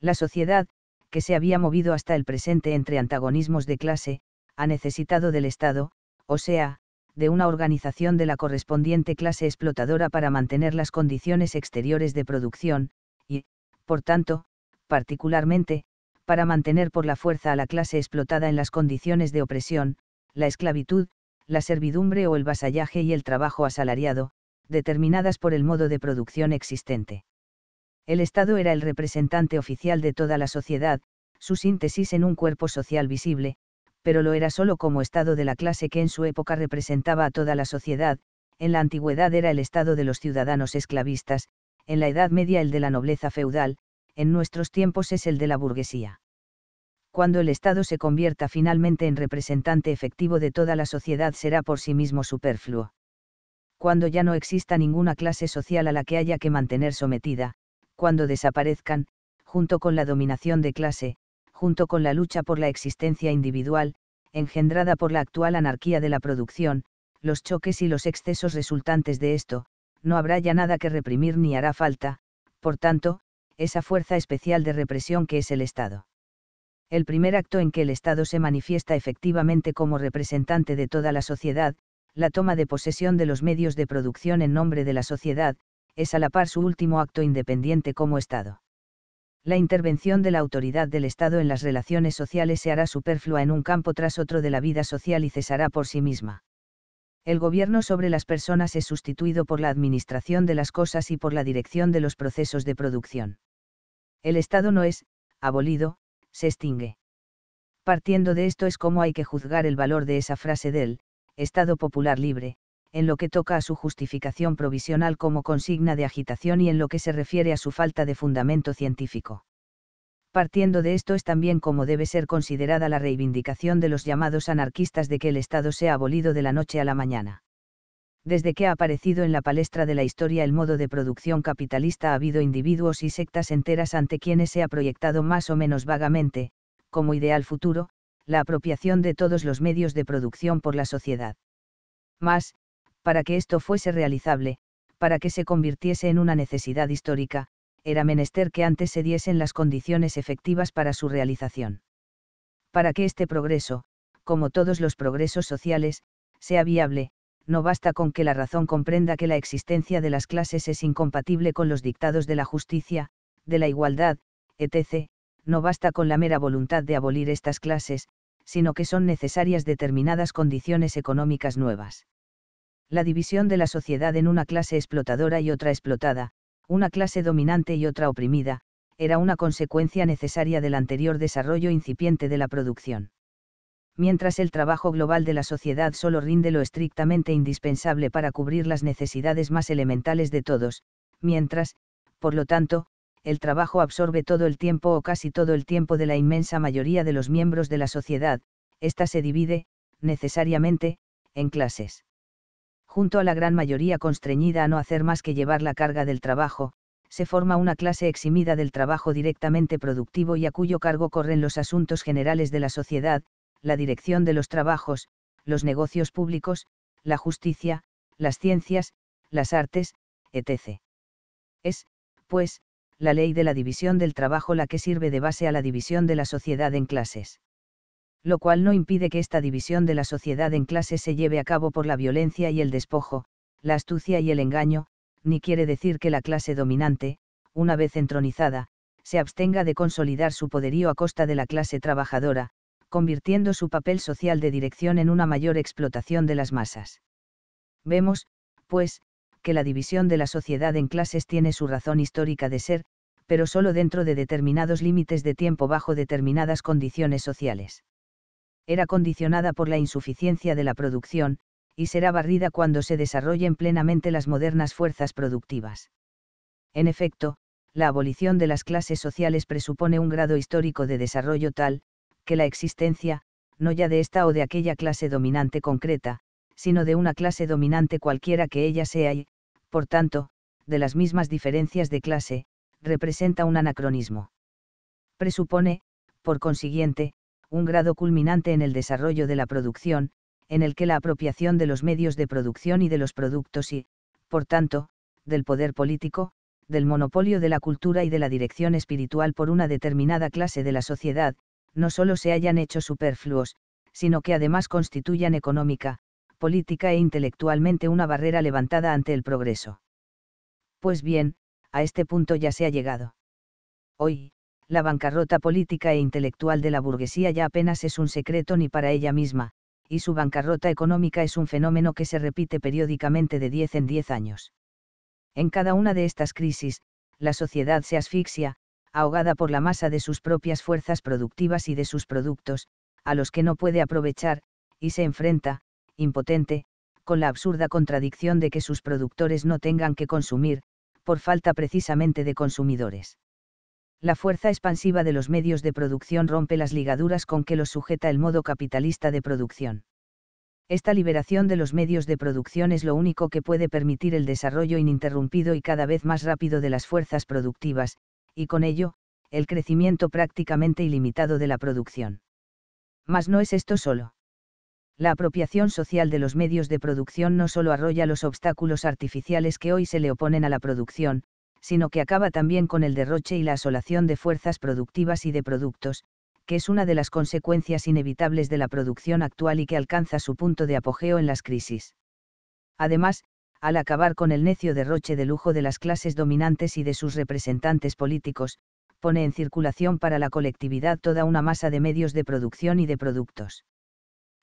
La sociedad, que se había movido hasta el presente entre antagonismos de clase, ha necesitado del Estado, o sea, de una organización de la correspondiente clase explotadora para mantener las condiciones exteriores de producción, y, por tanto, particularmente, para mantener por la fuerza a la clase explotada en las condiciones de opresión, la esclavitud, la servidumbre o el vasallaje y el trabajo asalariado, determinadas por el modo de producción existente. El Estado era el representante oficial de toda la sociedad, su síntesis en un cuerpo social visible, pero lo era solo como Estado de la clase que en su época representaba a toda la sociedad, en la antigüedad era el Estado de los ciudadanos esclavistas, en la Edad Media el de la nobleza feudal, en nuestros tiempos es el de la burguesía. Cuando el Estado se convierta finalmente en representante efectivo de toda la sociedad será por sí mismo superfluo. Cuando ya no exista ninguna clase social a la que haya que mantener sometida, cuando desaparezcan, junto con la dominación de clase, junto con la lucha por la existencia individual, engendrada por la actual anarquía de la producción, los choques y los excesos resultantes de esto, no habrá ya nada que reprimir ni hará falta, por tanto, esa fuerza especial de represión que es el Estado. El primer acto en que el Estado se manifiesta efectivamente como representante de toda la sociedad, la toma de posesión de los medios de producción en nombre de la sociedad, es a la par su último acto independiente como Estado. La intervención de la autoridad del Estado en las relaciones sociales se hará superflua en un campo tras otro de la vida social y cesará por sí misma. El gobierno sobre las personas es sustituido por la administración de las cosas y por la dirección de los procesos de producción. El Estado no es, abolido, se extingue. Partiendo de esto es como hay que juzgar el valor de esa frase del, Estado Popular Libre, en lo que toca a su justificación provisional como consigna de agitación y en lo que se refiere a su falta de fundamento científico. Partiendo de esto es también como debe ser considerada la reivindicación de los llamados anarquistas de que el Estado sea abolido de la noche a la mañana. Desde que ha aparecido en la palestra de la historia el modo de producción capitalista ha habido individuos y sectas enteras ante quienes se ha proyectado más o menos vagamente, como ideal futuro, la apropiación de todos los medios de producción por la sociedad. Más, para que esto fuese realizable, para que se convirtiese en una necesidad histórica, era menester que antes se diesen las condiciones efectivas para su realización. Para que este progreso, como todos los progresos sociales, sea viable, no basta con que la razón comprenda que la existencia de las clases es incompatible con los dictados de la justicia, de la igualdad, etc., no basta con la mera voluntad de abolir estas clases, sino que son necesarias determinadas condiciones económicas nuevas la división de la sociedad en una clase explotadora y otra explotada, una clase dominante y otra oprimida, era una consecuencia necesaria del anterior desarrollo incipiente de la producción. Mientras el trabajo global de la sociedad solo rinde lo estrictamente indispensable para cubrir las necesidades más elementales de todos, mientras, por lo tanto, el trabajo absorbe todo el tiempo o casi todo el tiempo de la inmensa mayoría de los miembros de la sociedad, ésta se divide, necesariamente, en clases junto a la gran mayoría constreñida a no hacer más que llevar la carga del trabajo, se forma una clase eximida del trabajo directamente productivo y a cuyo cargo corren los asuntos generales de la sociedad, la dirección de los trabajos, los negocios públicos, la justicia, las ciencias, las artes, etc. Es, pues, la ley de la división del trabajo la que sirve de base a la división de la sociedad en clases lo cual no impide que esta división de la sociedad en clases se lleve a cabo por la violencia y el despojo, la astucia y el engaño, ni quiere decir que la clase dominante, una vez entronizada, se abstenga de consolidar su poderío a costa de la clase trabajadora, convirtiendo su papel social de dirección en una mayor explotación de las masas. Vemos, pues, que la división de la sociedad en clases tiene su razón histórica de ser, pero solo dentro de determinados límites de tiempo bajo determinadas condiciones sociales era condicionada por la insuficiencia de la producción, y será barrida cuando se desarrollen plenamente las modernas fuerzas productivas. En efecto, la abolición de las clases sociales presupone un grado histórico de desarrollo tal, que la existencia, no ya de esta o de aquella clase dominante concreta, sino de una clase dominante cualquiera que ella sea y, por tanto, de las mismas diferencias de clase, representa un anacronismo. Presupone, por consiguiente, un grado culminante en el desarrollo de la producción, en el que la apropiación de los medios de producción y de los productos y, por tanto, del poder político, del monopolio de la cultura y de la dirección espiritual por una determinada clase de la sociedad, no solo se hayan hecho superfluos, sino que además constituyan económica, política e intelectualmente una barrera levantada ante el progreso. Pues bien, a este punto ya se ha llegado. Hoy, la bancarrota política e intelectual de la burguesía ya apenas es un secreto ni para ella misma, y su bancarrota económica es un fenómeno que se repite periódicamente de 10 en diez años. En cada una de estas crisis, la sociedad se asfixia, ahogada por la masa de sus propias fuerzas productivas y de sus productos, a los que no puede aprovechar, y se enfrenta, impotente, con la absurda contradicción de que sus productores no tengan que consumir, por falta precisamente de consumidores la fuerza expansiva de los medios de producción rompe las ligaduras con que los sujeta el modo capitalista de producción. Esta liberación de los medios de producción es lo único que puede permitir el desarrollo ininterrumpido y cada vez más rápido de las fuerzas productivas, y con ello, el crecimiento prácticamente ilimitado de la producción. Mas no es esto solo. La apropiación social de los medios de producción no solo arrolla los obstáculos artificiales que hoy se le oponen a la producción, sino que acaba también con el derroche y la asolación de fuerzas productivas y de productos, que es una de las consecuencias inevitables de la producción actual y que alcanza su punto de apogeo en las crisis. Además, al acabar con el necio derroche de lujo de las clases dominantes y de sus representantes políticos, pone en circulación para la colectividad toda una masa de medios de producción y de productos.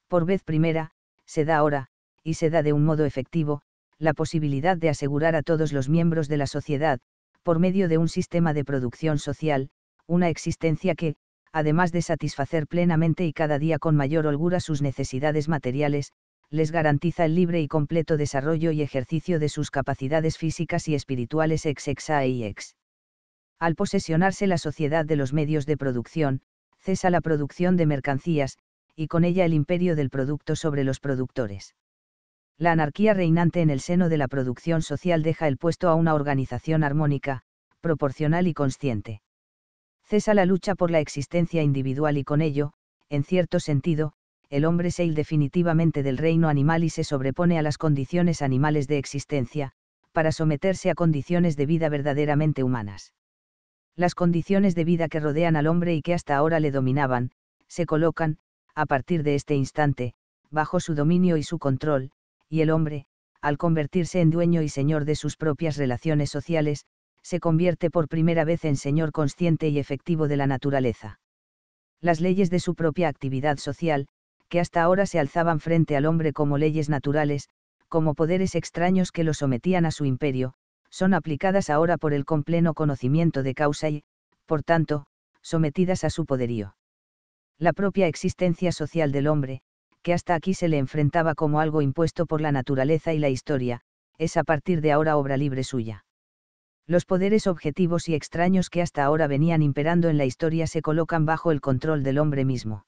Por vez primera, se da ahora, y se da de un modo efectivo, la posibilidad de asegurar a todos los miembros de la sociedad, por medio de un sistema de producción social, una existencia que, además de satisfacer plenamente y cada día con mayor holgura sus necesidades materiales, les garantiza el libre y completo desarrollo y ejercicio de sus capacidades físicas y espirituales ex ex a y ex. Al posesionarse la sociedad de los medios de producción, cesa la producción de mercancías, y con ella el imperio del producto sobre los productores la anarquía reinante en el seno de la producción social deja el puesto a una organización armónica, proporcional y consciente. Cesa la lucha por la existencia individual y con ello, en cierto sentido, el hombre se il definitivamente del reino animal y se sobrepone a las condiciones animales de existencia, para someterse a condiciones de vida verdaderamente humanas. Las condiciones de vida que rodean al hombre y que hasta ahora le dominaban, se colocan, a partir de este instante, bajo su dominio y su control, y el hombre, al convertirse en dueño y señor de sus propias relaciones sociales, se convierte por primera vez en señor consciente y efectivo de la naturaleza. Las leyes de su propia actividad social, que hasta ahora se alzaban frente al hombre como leyes naturales, como poderes extraños que lo sometían a su imperio, son aplicadas ahora por el completo conocimiento de causa y, por tanto, sometidas a su poderío. La propia existencia social del hombre, que hasta aquí se le enfrentaba como algo impuesto por la naturaleza y la historia, es a partir de ahora obra libre suya. Los poderes objetivos y extraños que hasta ahora venían imperando en la historia se colocan bajo el control del hombre mismo.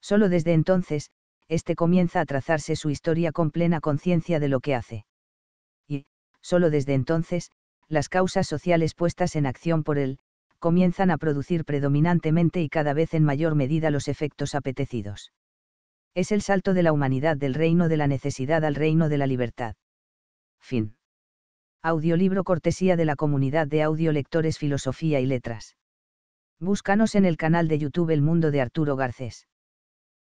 Solo desde entonces, éste comienza a trazarse su historia con plena conciencia de lo que hace. Y, solo desde entonces, las causas sociales puestas en acción por él, comienzan a producir predominantemente y cada vez en mayor medida los efectos apetecidos es el salto de la humanidad del reino de la necesidad al reino de la libertad. Fin. Audiolibro cortesía de la comunidad de audiolectores Filosofía y Letras. Búscanos en el canal de YouTube El Mundo de Arturo Garcés.